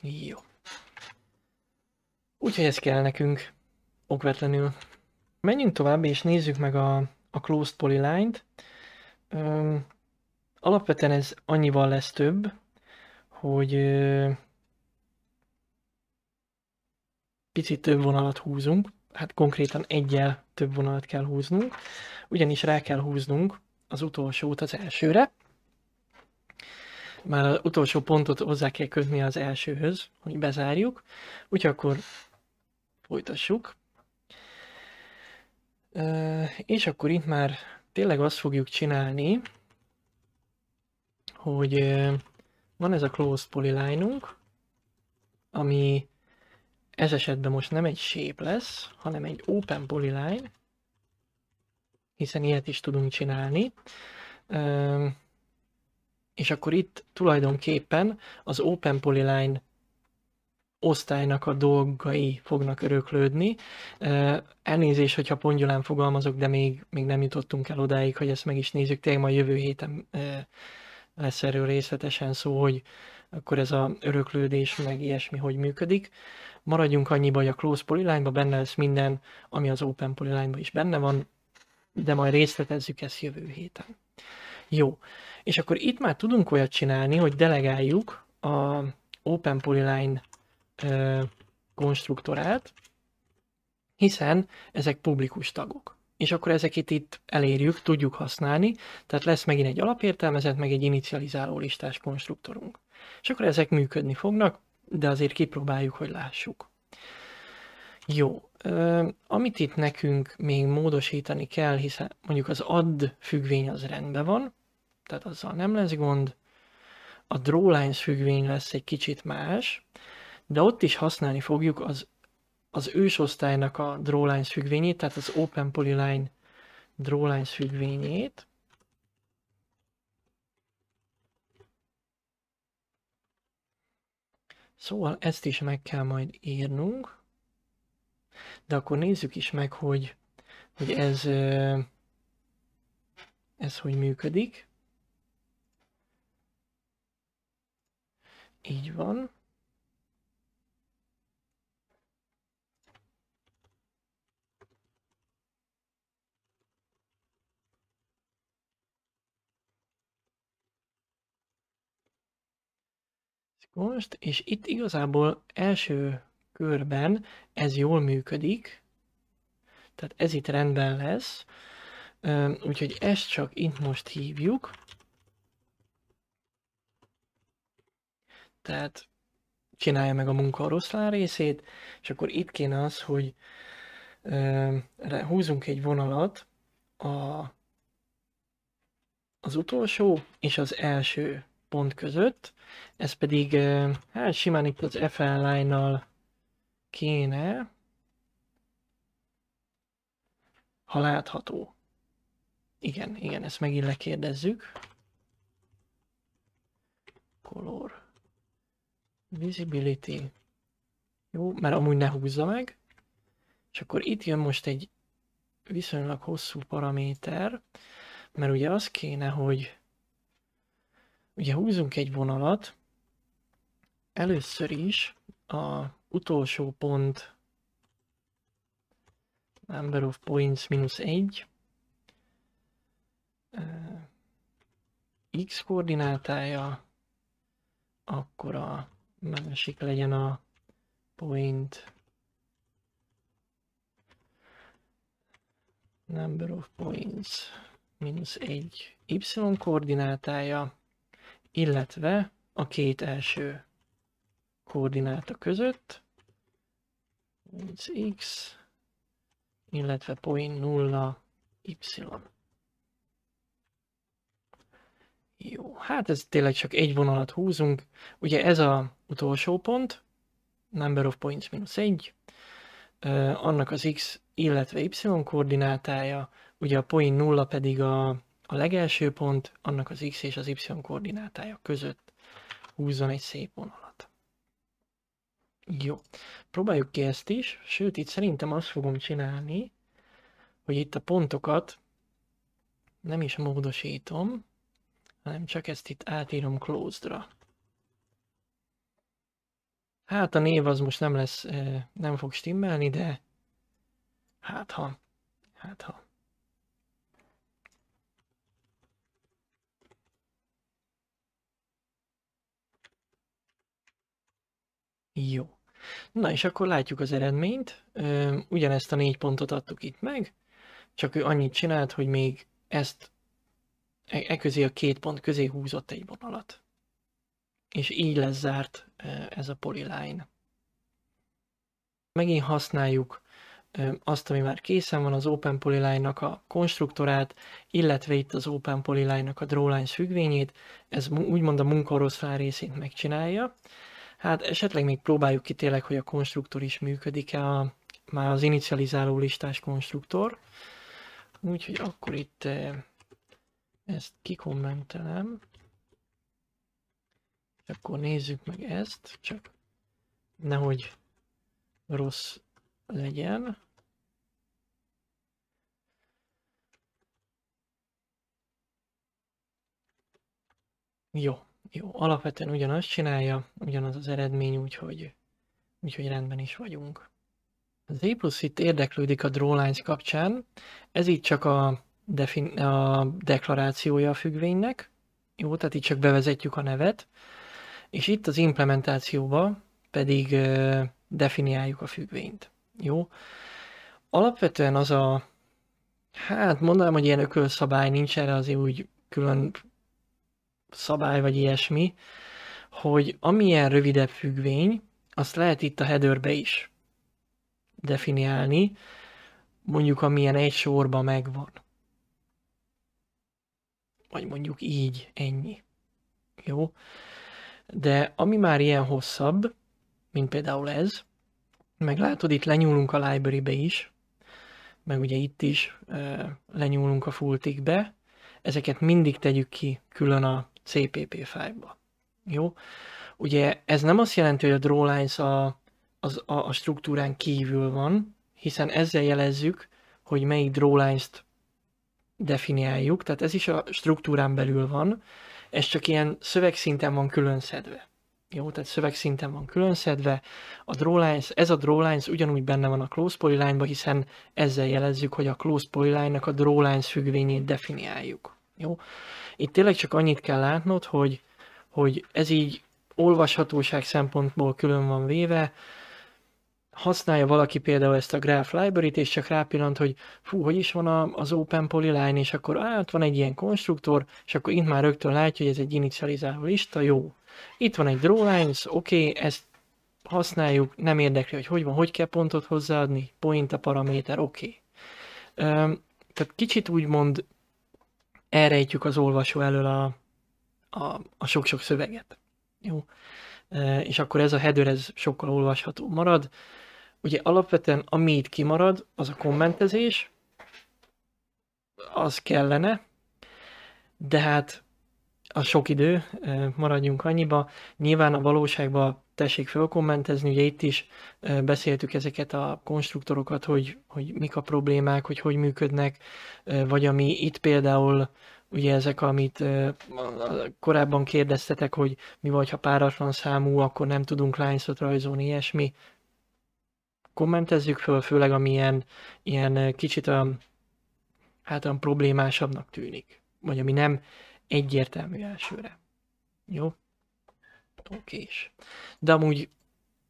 Jó. Úgyhogy ez kell nekünk, okvetlenül. Menjünk tovább és nézzük meg a, a closed polyline-t. alapvetően ez annyival lesz több, hogy picit több vonalat húzunk, hát konkrétan egyel több vonalat kell húznunk, ugyanis rá kell húznunk az utolsót az elsőre, már az utolsó pontot hozzá kell kötni az elsőhöz, hogy bezárjuk, úgyhogy akkor folytassuk. És akkor itt már tényleg azt fogjuk csinálni, hogy van ez a closed polyline ami ez esetben most nem egy shape lesz, hanem egy open polyline, hiszen ilyet is tudunk csinálni. És akkor itt tulajdonképpen az open polyline osztálynak a dolgai fognak öröklődni. Elnézés, hogyha pongyolán fogalmazok, de még, még nem jutottunk el odáig, hogy ezt meg is nézzük. Tényleg majd jövő héten lesz erről részletesen szó, hogy akkor ez a öröklődés, meg ilyesmi, hogy működik. Maradjunk annyiba, hogy a Close Polyline-ba benne lesz minden, ami az Open Polyline-ba is benne van, de majd részletezzük ezt jövő héten. Jó, és akkor itt már tudunk olyat csinálni, hogy delegáljuk a Open Polyline konstruktorát, hiszen ezek publikus tagok. És akkor ezeket itt elérjük, tudjuk használni, tehát lesz megint egy alapértelmezett, meg egy inicializáló listás konstruktorunk. És akkor ezek működni fognak, de azért kipróbáljuk, hogy lássuk. Jó, amit itt nekünk még módosítani kell, hiszen mondjuk az add függvény az rendben van, tehát azzal nem lesz gond, a drawlines függvény lesz egy kicsit más, de ott is használni fogjuk az, az ősosztálynak a drawlines függvényét, tehát az Open Polyline drawlines függvényét. Szóval ezt is meg kell majd írnunk, de akkor nézzük is meg, hogy, hogy ez, ez hogy működik. Így van. most, és itt igazából első körben ez jól működik, tehát ez itt rendben lesz, úgyhogy ezt csak itt most hívjuk. Tehát csinálja meg a munka a oroszlán részét, és akkor itt kéne az, hogy húzunk egy vonalat a, az utolsó és az első pont között, ez pedig hát simán itt az FL line-nal kéne, ha látható. Igen, igen, ezt megint lekérdezzük. Color. Visibility. Jó, mert amúgy ne húzza meg. És akkor itt jön most egy viszonylag hosszú paraméter, mert ugye az kéne, hogy ugye húzunk egy vonalat, először is a utolsó pont number of points mínusz 1 x koordinátája, akkor a másik legyen a point number of points mínusz 1 y koordinátája, illetve a két első koordináta között, x illetve point 0 y. Jó, hát ez tényleg csak egy vonalat húzunk. Ugye ez a utolsó pont, number of points minus 1, annak az x, illetve y koordinátája, ugye a point 0 pedig a a legelső pont annak az x és az y koordinátája között húzzon egy szép vonalat. Jó, próbáljuk ki ezt is, sőt itt szerintem azt fogom csinálni, hogy itt a pontokat nem is módosítom, hanem csak ezt itt átírom closed-ra. Hát a név az most nem lesz, eh, nem fog stimmelni, de hát ha, hát ha. Jó. Na és akkor látjuk az eredményt. Ugyanezt a négy pontot adtuk itt meg, csak ő annyit csinált, hogy még ezt e, e közé a két pont közé húzott egy vonalat. És így lesz zárt ez a polyline. Megint használjuk azt, ami már készen van, az Open Polyline-nak a konstruktorát, illetve itt az Open Polyline-nak a drawlines függvényét, ez úgymond a munkaoroszlán részét megcsinálja, Hát esetleg még próbáljuk ki tényleg, hogy a konstruktor is működik-e, a, már az inicializáló listás konstruktor. Úgyhogy akkor itt eh, ezt kikommentelem. Akkor nézzük meg ezt, csak nehogy rossz legyen. Jó, jó, alapvetően ugyanazt csinálja, ugyanaz az eredmény, úgyhogy, úgyhogy rendben is vagyunk. Az A plusz itt érdeklődik a drawlines kapcsán, ez így csak a, a deklarációja a függvénynek, jó, tehát itt csak bevezetjük a nevet, és itt az implementációba pedig ö, definiáljuk a függvényt. Jó? Alapvetően az a, hát mondanám, hogy ilyen ökölszabály nincs erre azért úgy külön szabály, vagy ilyesmi, hogy amilyen rövidebb függvény, azt lehet itt a headerbe is definiálni, mondjuk amilyen egy sorba megvan. Vagy mondjuk így, ennyi. Jó? De ami már ilyen hosszabb, mint például ez, meg látod, itt lenyúlunk a library-be is, meg ugye itt is e, lenyúlunk a folytik-be, ezeket mindig tegyük ki külön a CPP fájlba. Jó? Ugye ez nem azt jelenti, hogy a drawlines a, az, a, a struktúrán kívül van, hiszen ezzel jelezzük, hogy melyik drawlines-t definiáljuk, tehát ez is a struktúrán belül van, ez csak ilyen szövegszinten van külön szedve. Jó, tehát szövegszinten van külön szedve. A drawlines, ez a drawlines ugyanúgy benne van a close polyline hiszen ezzel jelezzük, hogy a close polyline-nak a drawlines függvényét definiáljuk. Jó? Itt tényleg csak annyit kell látnod, hogy, hogy ez így olvashatóság szempontból külön van véve, használja valaki például ezt a Graph Library-t, és csak rápillant, hogy fú, hogy is van a, az Open Polyline, és akkor á, ott van egy ilyen konstruktor, és akkor itt már rögtön látja, hogy ez egy initializáló lista, jó. Itt van egy drawlines, oké, okay, ezt használjuk, nem érdekli, hogy hogy van, hogy kell pontot hozzáadni, point a paraméter, oké. Okay. tehát kicsit úgymond elrejtjük az olvasó elől a, a, a sok-sok szöveget. Jó? E, és akkor ez a header ez sokkal olvasható marad. Ugye alapvetően ami itt kimarad, az a kommentezés, az kellene, de hát a sok idő, e, maradjunk annyiba. Nyilván a valóságban tessék felkommentezni, ugye itt is beszéltük ezeket a konstruktorokat, hogy, hogy mik a problémák, hogy hogy működnek, vagy ami itt például ugye ezek, amit korábban kérdeztetek, hogy mi vagy, ha páratlan számú, akkor nem tudunk lányszot rajzolni, ilyesmi. Kommentezzük föl, főleg amilyen ilyen kicsit a hát a problémásabbnak tűnik, vagy ami nem egyértelmű elsőre. Jó? is. De amúgy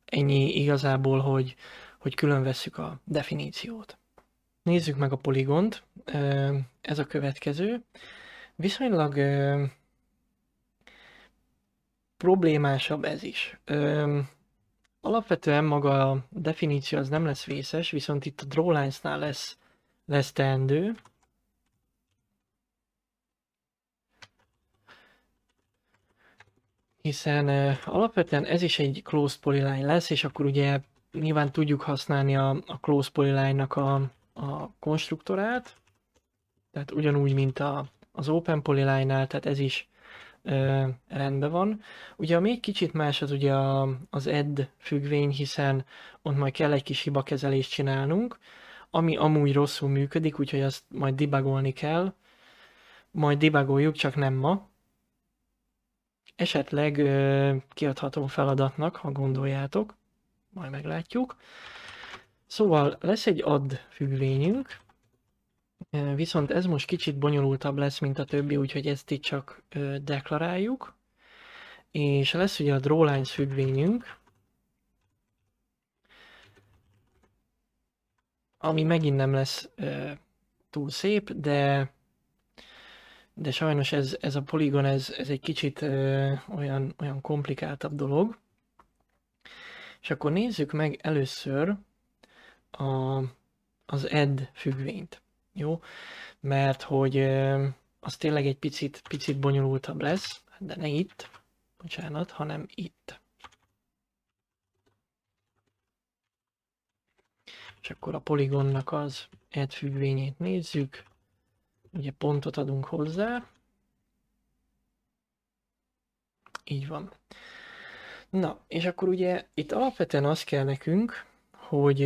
ennyi igazából, hogy, hogy külön vesszük a definíciót. Nézzük meg a poligont, ez a következő. Viszonylag problémásabb ez is. Alapvetően maga a definíció az nem lesz vészes, viszont itt a drawlines-nál lesz, lesz teendő, hiszen alapvetően ez is egy close polyline lesz, és akkor ugye nyilván tudjuk használni a, a close polyline-nak a, a konstruktorát, tehát ugyanúgy, mint a, az open polyline-nál, tehát ez is ö, rendben van. Ugye ami egy kicsit más az ugye a, az ed függvény, hiszen ott majd kell egy kis hibakezelést csinálnunk, ami amúgy rosszul működik, úgyhogy azt majd debugolni kell, majd debugoljuk, csak nem ma, esetleg ö, kiadható feladatnak, ha gondoljátok, majd meglátjuk. Szóval lesz egy add függvényünk, viszont ez most kicsit bonyolultabb lesz, mint a többi, úgyhogy ezt itt csak ö, deklaráljuk. És lesz ugye a drawlines függvényünk, ami megint nem lesz ö, túl szép, de de sajnos ez, ez a poligon, ez, ez egy kicsit ö, olyan, olyan komplikáltabb dolog. És akkor nézzük meg először a, az ed függvényt, jó? Mert hogy ö, az tényleg egy picit, picit bonyolultabb lesz, de ne itt, bocsánat, hanem itt. És akkor a poligonnak az ed függvényét nézzük. Ugye pontot adunk hozzá. Így van. Na, és akkor ugye itt alapvetően az kell nekünk, hogy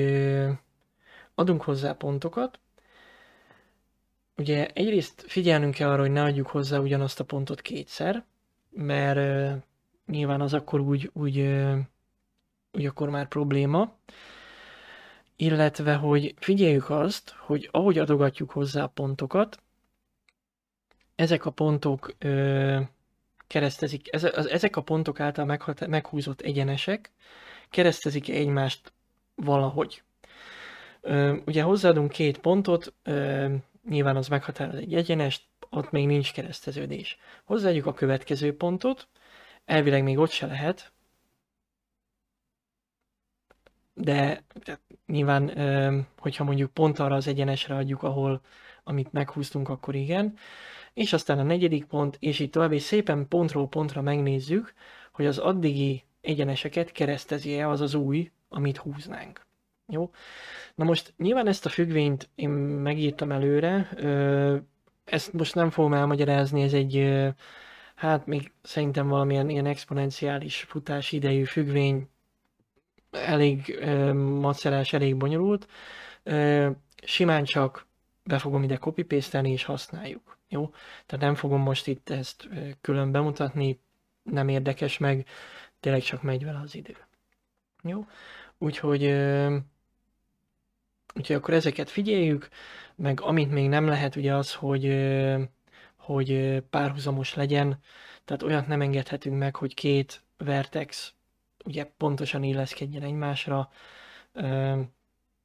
adunk hozzá pontokat. Ugye egyrészt figyelnünk kell arra, hogy ne adjuk hozzá ugyanazt a pontot kétszer, mert nyilván az akkor úgy, úgy, úgy akkor már probléma. Illetve, hogy figyeljük azt, hogy ahogy adogatjuk hozzá pontokat, ezek a pontok ö, keresztezik, ez, az, ezek a pontok által meghat, meghúzott egyenesek keresztezik egymást valahogy. Ö, ugye hozzáadunk két pontot, ö, nyilván az meghatároz egy egyenest, ott még nincs kereszteződés. Hozzáadjuk a következő pontot, elvileg még ott se lehet, de nyilván, hogyha mondjuk pont arra az egyenesre adjuk, ahol amit meghúztunk, akkor igen és aztán a negyedik pont, és így tovább, és szépen pontról pontra megnézzük, hogy az addigi egyeneseket keresztezi-e az az új, amit húznánk. Jó? Na most nyilván ezt a függvényt én megírtam előre, ezt most nem fogom elmagyarázni, ez egy, hát még szerintem valamilyen ilyen exponenciális futás idejű függvény, elég macerás, elég bonyolult. Simán csak be fogom ide copy és használjuk. Jó? Tehát nem fogom most itt ezt külön bemutatni, nem érdekes meg, tényleg csak megy vele az idő. Jó? Úgyhogy, úgyhogy akkor ezeket figyeljük, meg amit még nem lehet, ugye az, hogy, hogy párhuzamos legyen, tehát olyat nem engedhetünk meg, hogy két vertex ugye pontosan illeszkedjen egymásra,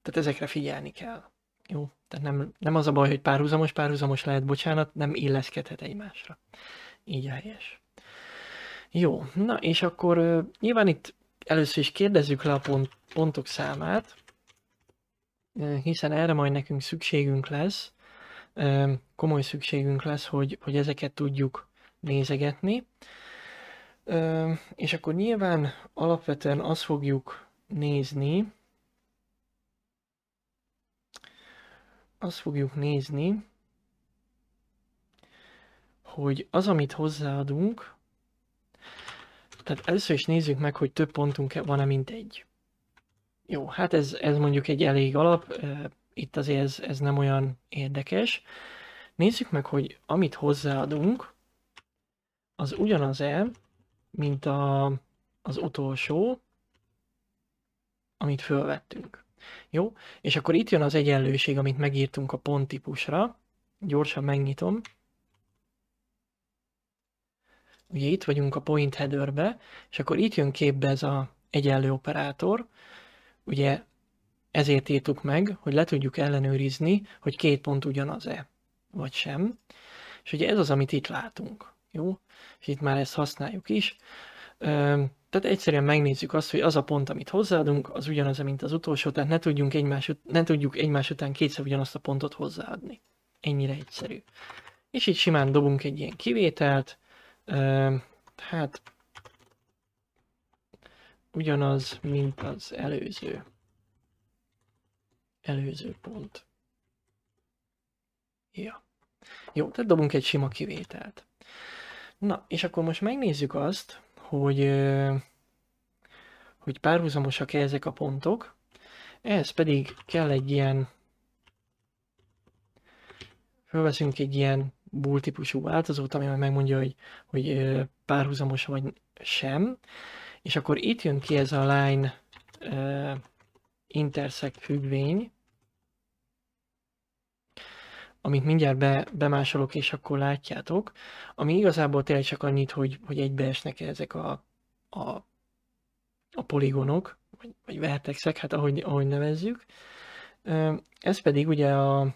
tehát ezekre figyelni kell. Jó, tehát nem, nem az a baj, hogy párhuzamos, párhuzamos lehet, bocsánat, nem illeszkedhet egymásra. Így a helyes. Jó, na és akkor nyilván itt először is kérdezzük le a pont, pontok számát, hiszen erre majd nekünk szükségünk lesz, komoly szükségünk lesz, hogy, hogy ezeket tudjuk nézegetni. És akkor nyilván alapvetően azt fogjuk nézni, azt fogjuk nézni, hogy az, amit hozzáadunk, tehát először is nézzük meg, hogy több pontunk van-e, mint egy. Jó, hát ez, ez mondjuk egy elég alap, itt azért ez, ez nem olyan érdekes. Nézzük meg, hogy amit hozzáadunk, az ugyanaz-e, mint a, az utolsó, amit fölvettünk. Jó, és akkor itt jön az egyenlőség, amit megírtunk a ponttípusra. Gyorsan megnyitom. Ugye itt vagyunk a point headerbe, és akkor itt jön képbe ez az egyenlő operátor. Ugye ezért írtuk meg, hogy le tudjuk ellenőrizni, hogy két pont ugyanaz-e, vagy sem. És ugye ez az, amit itt látunk. Jó? És itt már ezt használjuk is tehát egyszerűen megnézzük azt, hogy az a pont, amit hozzáadunk, az ugyanaz, mint az utolsó, tehát ne, tudjunk egymás, ne tudjuk egymás után kétszer ugyanazt a pontot hozzáadni. Ennyire egyszerű. És így simán dobunk egy ilyen kivételt, hát ugyanaz, mint az előző. Előző pont. Ja. Jó, tehát dobunk egy sima kivételt. Na, és akkor most megnézzük azt, hogy, hogy párhuzamosak -e ezek a pontok, ehhez pedig kell egy ilyen, fölveszünk egy ilyen bull típusú változót, ami megmondja, hogy, hogy párhuzamos vagy sem, és akkor itt jön ki ez a line intersect függvény, amit mindjárt be, bemásolok, és akkor látjátok, ami igazából tényleg csak annyit, hogy, hogy egybeesnek -e ezek a, a, a poligonok, vagy, vagy vertexek, hát ahogy, ahogy nevezzük. Ez pedig ugye a,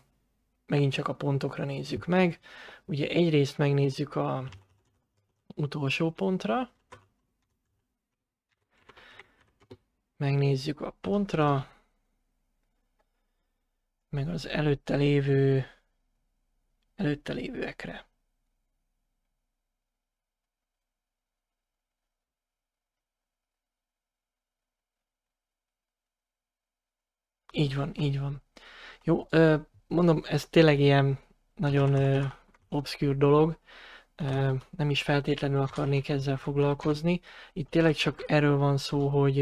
megint csak a pontokra nézzük meg. Ugye egyrészt megnézzük a utolsó pontra, megnézzük a pontra, meg az előtte lévő előtte lévőekre. Így van, így van. Jó, mondom, ez tényleg ilyen nagyon obszkűr dolog, nem is feltétlenül akarnék ezzel foglalkozni. Itt tényleg csak erről van szó, hogy,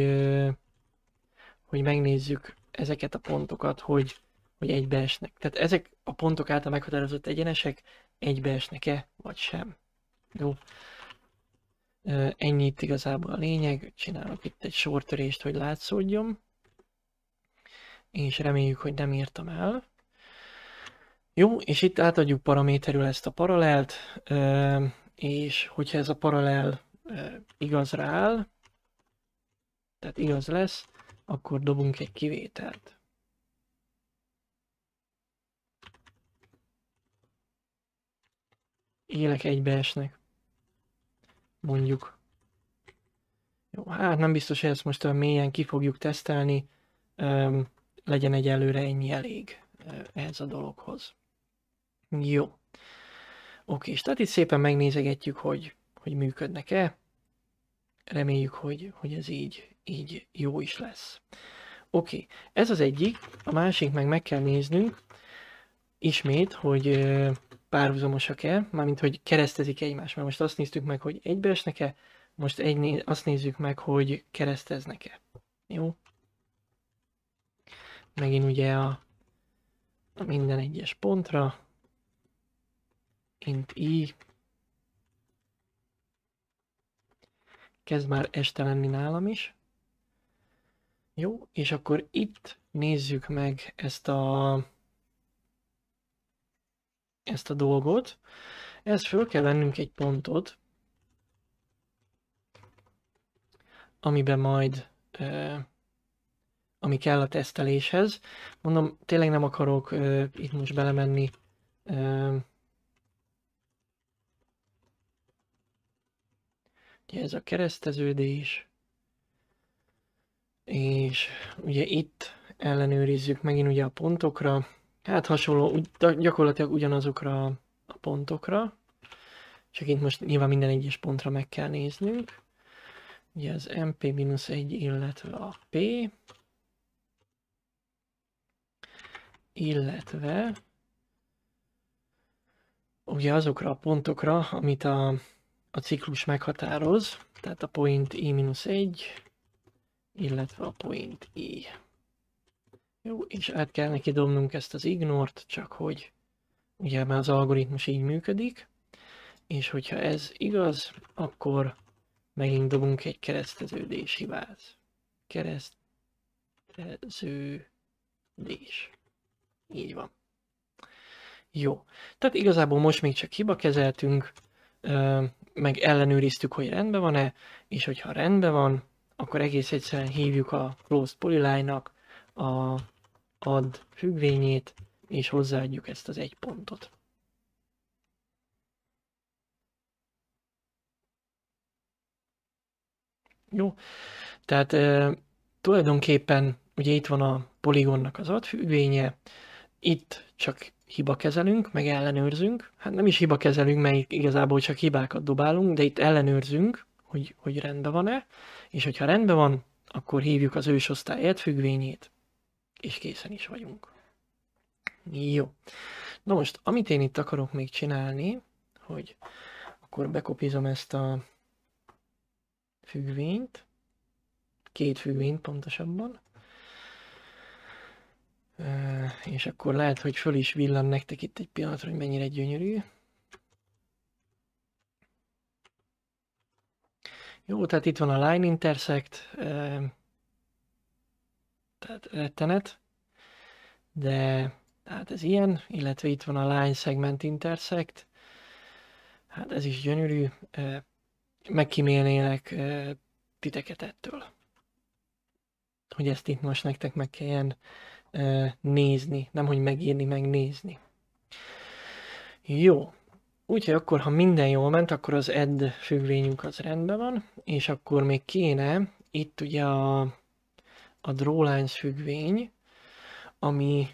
hogy megnézzük ezeket a pontokat, hogy hogy egybeesnek. Tehát ezek a pontok által meghatározott egyenesek egybeesnek-e, vagy sem. Jó. Ennyi itt igazából a lényeg. Csinálok itt egy sortörést, hogy látszódjon. És reméljük, hogy nem írtam el. Jó, és itt átadjuk paraméterül ezt a paralelt, és hogyha ez a paralel igaz áll, tehát igaz lesz, akkor dobunk egy kivételt. élek egybeesnek. Mondjuk. Jó, hát nem biztos, hogy ezt most olyan mélyen ki fogjuk tesztelni. Öm, legyen egy előre ennyi elég ehhez a dologhoz. Jó. Oké, és tehát itt szépen megnézegetjük, hogy, hogy működnek-e. Reméljük, hogy, hogy ez így, így jó is lesz. Oké, ez az egyik, a másik meg meg kell néznünk ismét, hogy párhuzamosak-e, mármint hogy keresztezik egymást, mert most azt néztük meg, hogy egybeesnek-e, most egy, né- azt nézzük meg, hogy kereszteznek-e. Jó? Megint ugye a, a minden egyes pontra, int i, kezd már este lenni nálam is. Jó, és akkor itt nézzük meg ezt a ezt a dolgot. Ez föl kell vennünk egy pontot, amiben majd, ami kell a teszteléshez. Mondom, tényleg nem akarok itt most belemenni eh, Ugye ez a kereszteződés, és ugye itt ellenőrizzük megint ugye a pontokra, Hát hasonló, gyakorlatilag ugyanazokra a pontokra, csak itt most nyilván minden egyes pontra meg kell néznünk. Ugye az MP-1, illetve a P, illetve ugye azokra a pontokra, amit a, a ciklus meghatároz, tehát a point I-1, illetve a point I. Jó, és át kell neki dobnunk ezt az ignort, csak hogy ugye már az algoritmus így működik, és hogyha ez igaz, akkor megint dobunk egy kereszteződés hibát. Kereszteződés. Így van. Jó. Tehát igazából most még csak hiba kezeltünk, meg ellenőriztük, hogy rendben van-e, és hogyha rendben van, akkor egész egyszerűen hívjuk a closed polyline-nak a ad függvényét, és hozzáadjuk ezt az egy pontot. Jó, tehát e, tulajdonképpen ugye itt van a poligonnak az adfüggvénye, itt csak hiba kezelünk, meg ellenőrzünk. Hát nem is hiba kezelünk, mert igazából csak hibákat dobálunk, de itt ellenőrzünk, hogy, hogy rendben van-e, és hogyha rendben van, akkor hívjuk az ősosztály függvényét, és készen is vagyunk. Jó. Na most, amit én itt akarok még csinálni, hogy akkor bekopizom ezt a függvényt, két függvényt pontosabban, és akkor lehet, hogy föl is villan nektek itt egy pillanatra, hogy mennyire gyönyörű. Jó, tehát itt van a line intersect, tehát rettenet. De hát ez ilyen, illetve itt van a line segment intersect. Hát ez is gyönyörű. megkímélnének titeket ettől. Hogy ezt itt most nektek meg kelljen nézni, nem hogy megírni, megnézni. Jó, Úgyhogy akkor, ha minden jól ment, akkor az ed függvényünk az rendben van, és akkor még kéne itt ugye a a drólány függvény, ami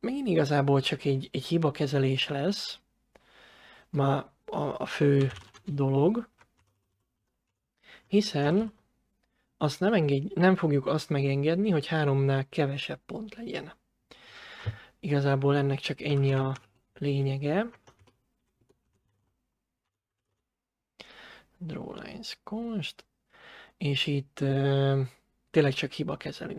még igazából csak egy, egy hibakezelés lesz, már a, a fő dolog, hiszen azt nem, engedj, nem fogjuk azt megengedni, hogy háromnál kevesebb pont legyen. Igazából ennek csak ennyi a lényege. Drawlines const, és itt uh, tényleg csak hiba kezelni.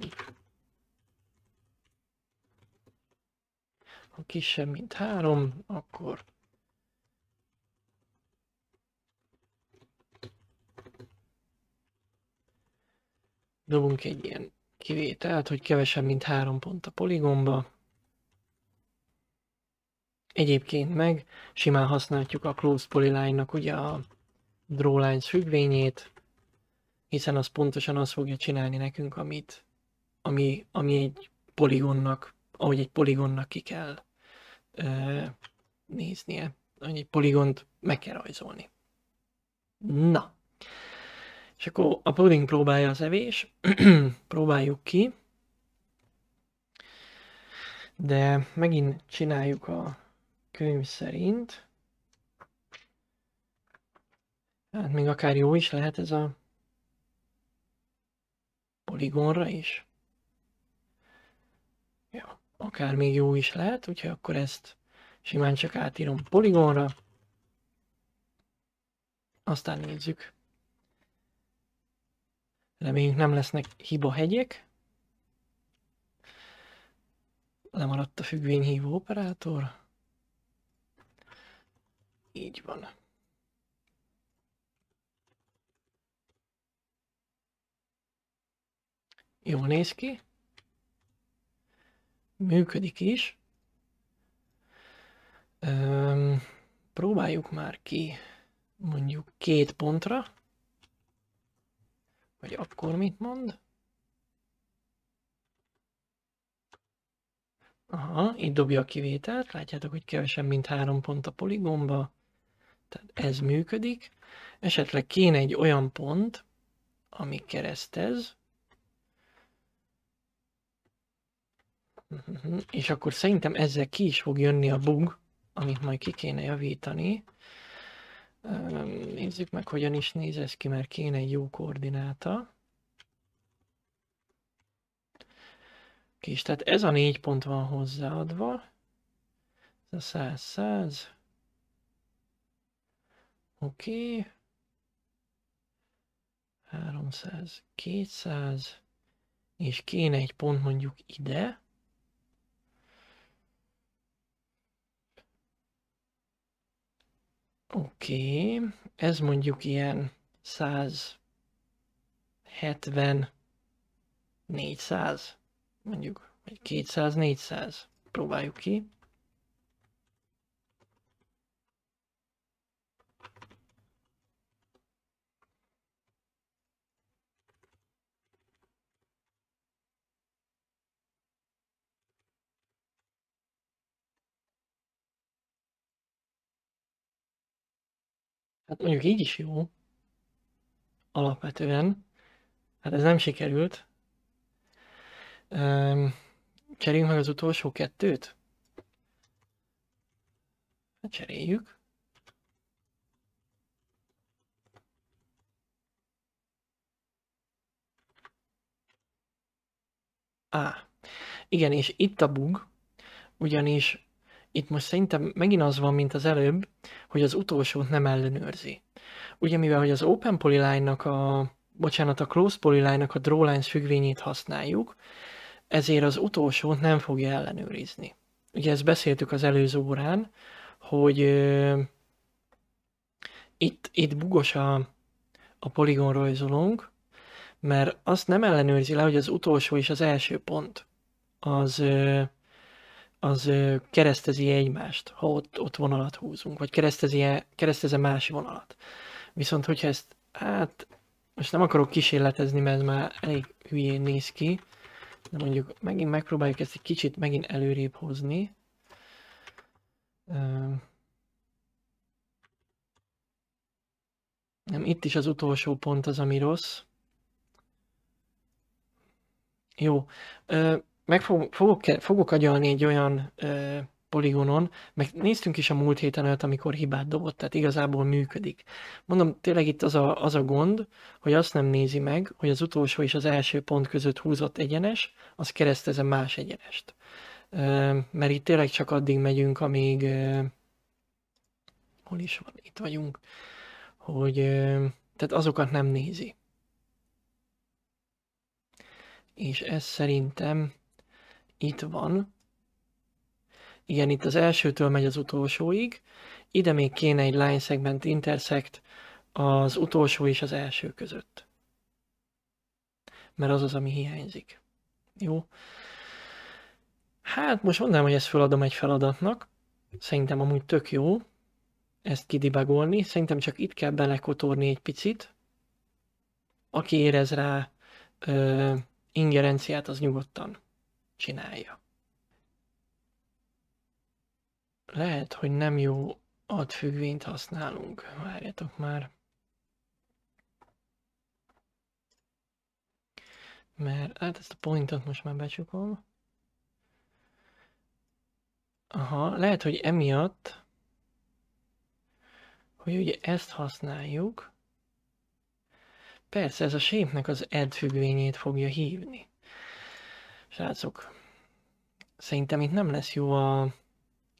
Ha kisebb, mint három, akkor dobunk egy ilyen kivételt, hogy kevesebb, mint három pont a poligomba. Egyébként meg simán használhatjuk a Close Polyline-nak ugye a Drawlines függvényét, hiszen az pontosan azt fogja csinálni nekünk, amit, ami, ami egy poligonnak, ahogy egy poligonnak ki kell ö, néznie, hogy egy poligont meg kell rajzolni. Na, és akkor a pudding próbálja az evés, próbáljuk ki, de megint csináljuk a könyv szerint. Hát még akár jó is lehet ez a poligonra is. Ja, akár még jó is lehet, úgyhogy akkor ezt simán csak átírom poligonra. Aztán nézzük. Reméljük nem lesznek hiba hegyek. Lemaradt a függvényhívó operátor. Így van. Jól néz ki. Működik is. Öm, próbáljuk már ki mondjuk két pontra. Vagy akkor mit mond? Aha, itt dobja a kivételt, látjátok, hogy kevesebb, mint három pont a poligomba. Tehát ez működik. Esetleg kéne egy olyan pont, ami keresztez. Mhm. És akkor szerintem ezzel ki is fog jönni a bug, amit majd ki kéne javítani. Nézzük meg, hogyan is néz ez ki, mert kéne egy jó koordináta. Kis, tehát ez a négy pont van hozzáadva. Ez a 100, 100. Oké. Okay. 300, 200. És kéne egy pont mondjuk ide. Oké, okay. ez mondjuk ilyen 170 400, mondjuk, vagy 200-400. Próbáljuk ki. Hát mondjuk így is jó. Alapvetően. Hát ez nem sikerült. cseréljünk meg az utolsó kettőt. Hát cseréljük. Á, igen, és itt a bug, ugyanis itt most szerintem megint az van, mint az előbb, hogy az utolsót nem ellenőrzi. Ugye mivel, hogy az Open Polyline-nak a, bocsánat, a Close Polyline-nak a lines függvényét használjuk, ezért az utolsót nem fogja ellenőrizni. Ugye ezt beszéltük az előző órán, hogy ö, itt, itt bugos a, a poligon rajzolónk, mert azt nem ellenőrzi le, hogy az utolsó és az első pont az ö, az keresztezi egymást, ha ott, ott vonalat húzunk, vagy keresztezi e, kereszteze más vonalat. Viszont hogyha ezt, hát most nem akarok kísérletezni, mert ez már elég hülyén néz ki, de mondjuk megint megpróbáljuk ezt egy kicsit megint előrébb hozni. Nem, itt is az utolsó pont az, ami rossz. Jó meg fog, fogok, fogok agyalni egy olyan ö, poligonon, meg néztünk is a múlt héten előtt, amikor hibát dobott, tehát igazából működik. Mondom, tényleg itt az a, az a gond, hogy azt nem nézi meg, hogy az utolsó és az első pont között húzott egyenes, az keresztezem más egyenest. Ö, mert itt tényleg csak addig megyünk, amíg... Ö, hol is van? Itt vagyunk. Hogy... Ö, tehát azokat nem nézi. És ez szerintem itt van. Igen, itt az elsőtől megy az utolsóig. Ide még kéne egy line segment intersect az utolsó és az első között. Mert az az, ami hiányzik. Jó. Hát most mondanám, hogy ezt feladom egy feladatnak. Szerintem amúgy tök jó ezt kidibagolni. Szerintem csak itt kell belekotorni egy picit. Aki érez rá ö, ingerenciát, az nyugodtan csinálja. Lehet, hogy nem jó adfüggvényt használunk. Várjatok már. Mert hát ezt a pointot most már becsukom. Aha, lehet, hogy emiatt, hogy ugye ezt használjuk, persze ez a shape az add függvényét fogja hívni. Srácok, szerintem itt nem lesz jó a,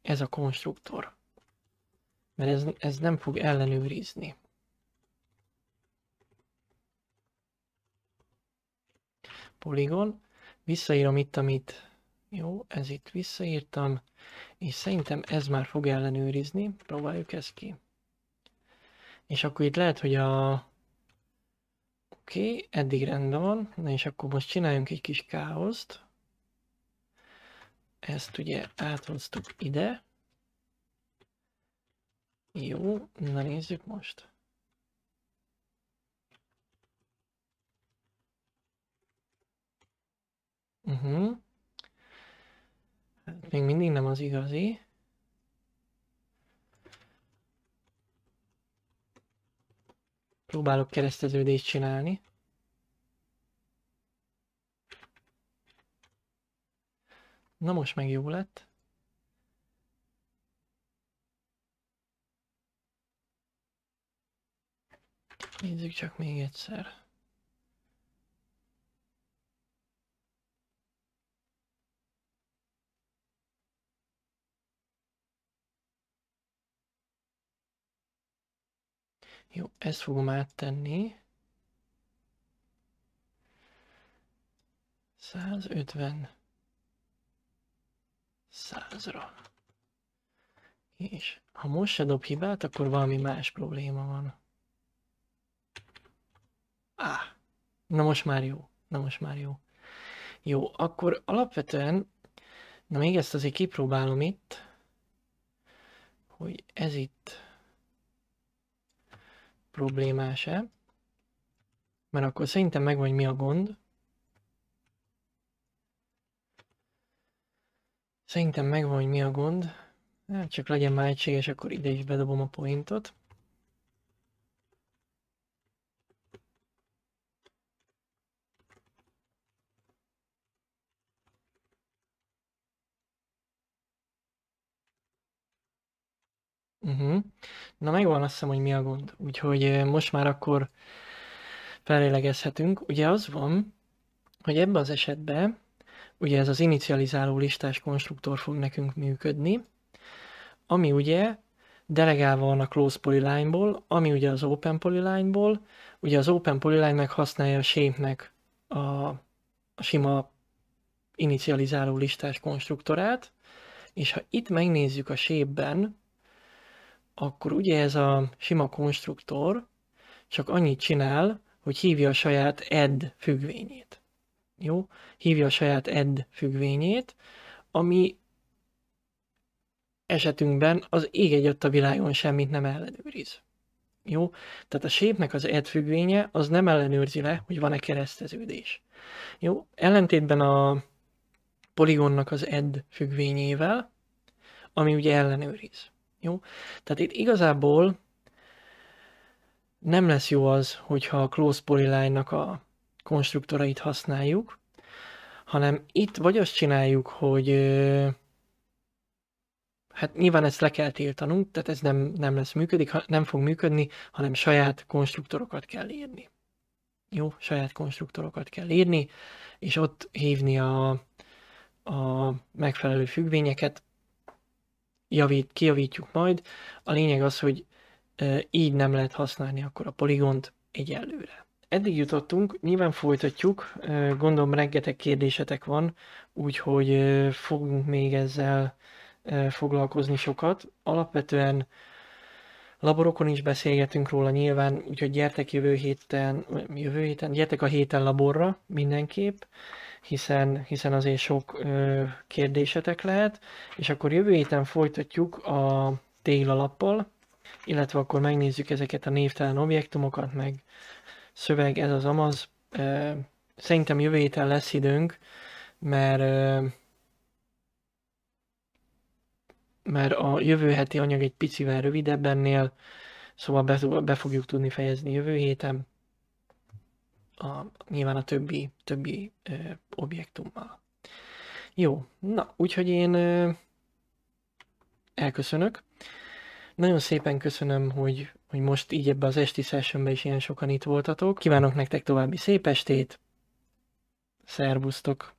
ez a konstruktor. Mert ez, ez nem fog ellenőrizni. Poligon. Visszaírom itt, amit... Jó, ez itt visszaírtam. És szerintem ez már fog ellenőrizni. Próbáljuk ezt ki. És akkor itt lehet, hogy a... Oké, okay, eddig rendben van. Na és akkor most csináljunk egy kis káoszt. Ezt ugye áthoztuk ide. Jó, na nézzük most. Uh mhm. -huh. Hát még mindig nem az igazi. Próbálok kereszteződést csinálni. Na most meg jó lett. Nézzük csak még egyszer. Jó, ezt fogom áttenni. 150 százra. És ha most se dob hibát, akkor valami más probléma van. Á, ah, na most már jó, na most már jó. Jó, akkor alapvetően, na még ezt azért kipróbálom itt, hogy ez itt problémás-e, mert akkor szerintem megvan, hogy mi a gond. Szerintem megvan, hogy mi a gond. Hát csak legyen már egységes, akkor ide is bedobom a pointot. Uh mhm. -huh. Na megvan azt hiszem, hogy mi a gond. Úgyhogy most már akkor felélegezhetünk. Ugye az van, hogy ebben az esetben ugye ez az inicializáló listás konstruktor fog nekünk működni, ami ugye delegálva van a close polyline-ból, ami ugye az open polyline-ból, ugye az open polyline használja a shape-nek a, a sima inicializáló listás konstruktorát, és ha itt megnézzük a shape-ben, akkor ugye ez a sima konstruktor csak annyit csinál, hogy hívja a saját add függvényét jó? Hívja a saját ed függvényét, ami esetünkben az ég egyet a világon semmit nem ellenőriz. Jó? Tehát a sépnek az ed függvénye az nem ellenőrzi le, hogy van-e kereszteződés. Jó? Ellentétben a poligonnak az ed függvényével, ami ugye ellenőriz. Jó? Tehát itt igazából nem lesz jó az, hogyha a close polyline-nak a konstruktorait használjuk, hanem itt vagy azt csináljuk, hogy hát nyilván ezt le kell tiltanunk, tehát ez nem, nem lesz működik, nem fog működni, hanem saját konstruktorokat kell írni. Jó, saját konstruktorokat kell írni, és ott hívni a, a megfelelő függvényeket, javít, kijavítjuk majd. A lényeg az, hogy így nem lehet használni akkor a poligont egyelőre eddig jutottunk, nyilván folytatjuk, gondolom rengeteg kérdésetek van, úgyhogy fogunk még ezzel foglalkozni sokat. Alapvetően laborokon is beszélgetünk róla nyilván, úgyhogy gyertek jövő héten, jövő héten, gyertek a héten laborra mindenképp, hiszen, hiszen azért sok kérdésetek lehet, és akkor jövő héten folytatjuk a téglalappal, illetve akkor megnézzük ezeket a névtelen objektumokat, meg szöveg, ez az amaz. Szerintem jövő héten lesz időnk, mert mert a jövő heti anyag egy picivel rövidebb ennél, szóval be, be fogjuk tudni fejezni jövő héten, a, nyilván a többi, többi ö, objektummal. Jó, na, úgyhogy én ö, elköszönök. Nagyon szépen köszönöm, hogy hogy most így ebbe az esti sessionbe is ilyen sokan itt voltatok. Kívánok nektek további szép estét, szervusztok!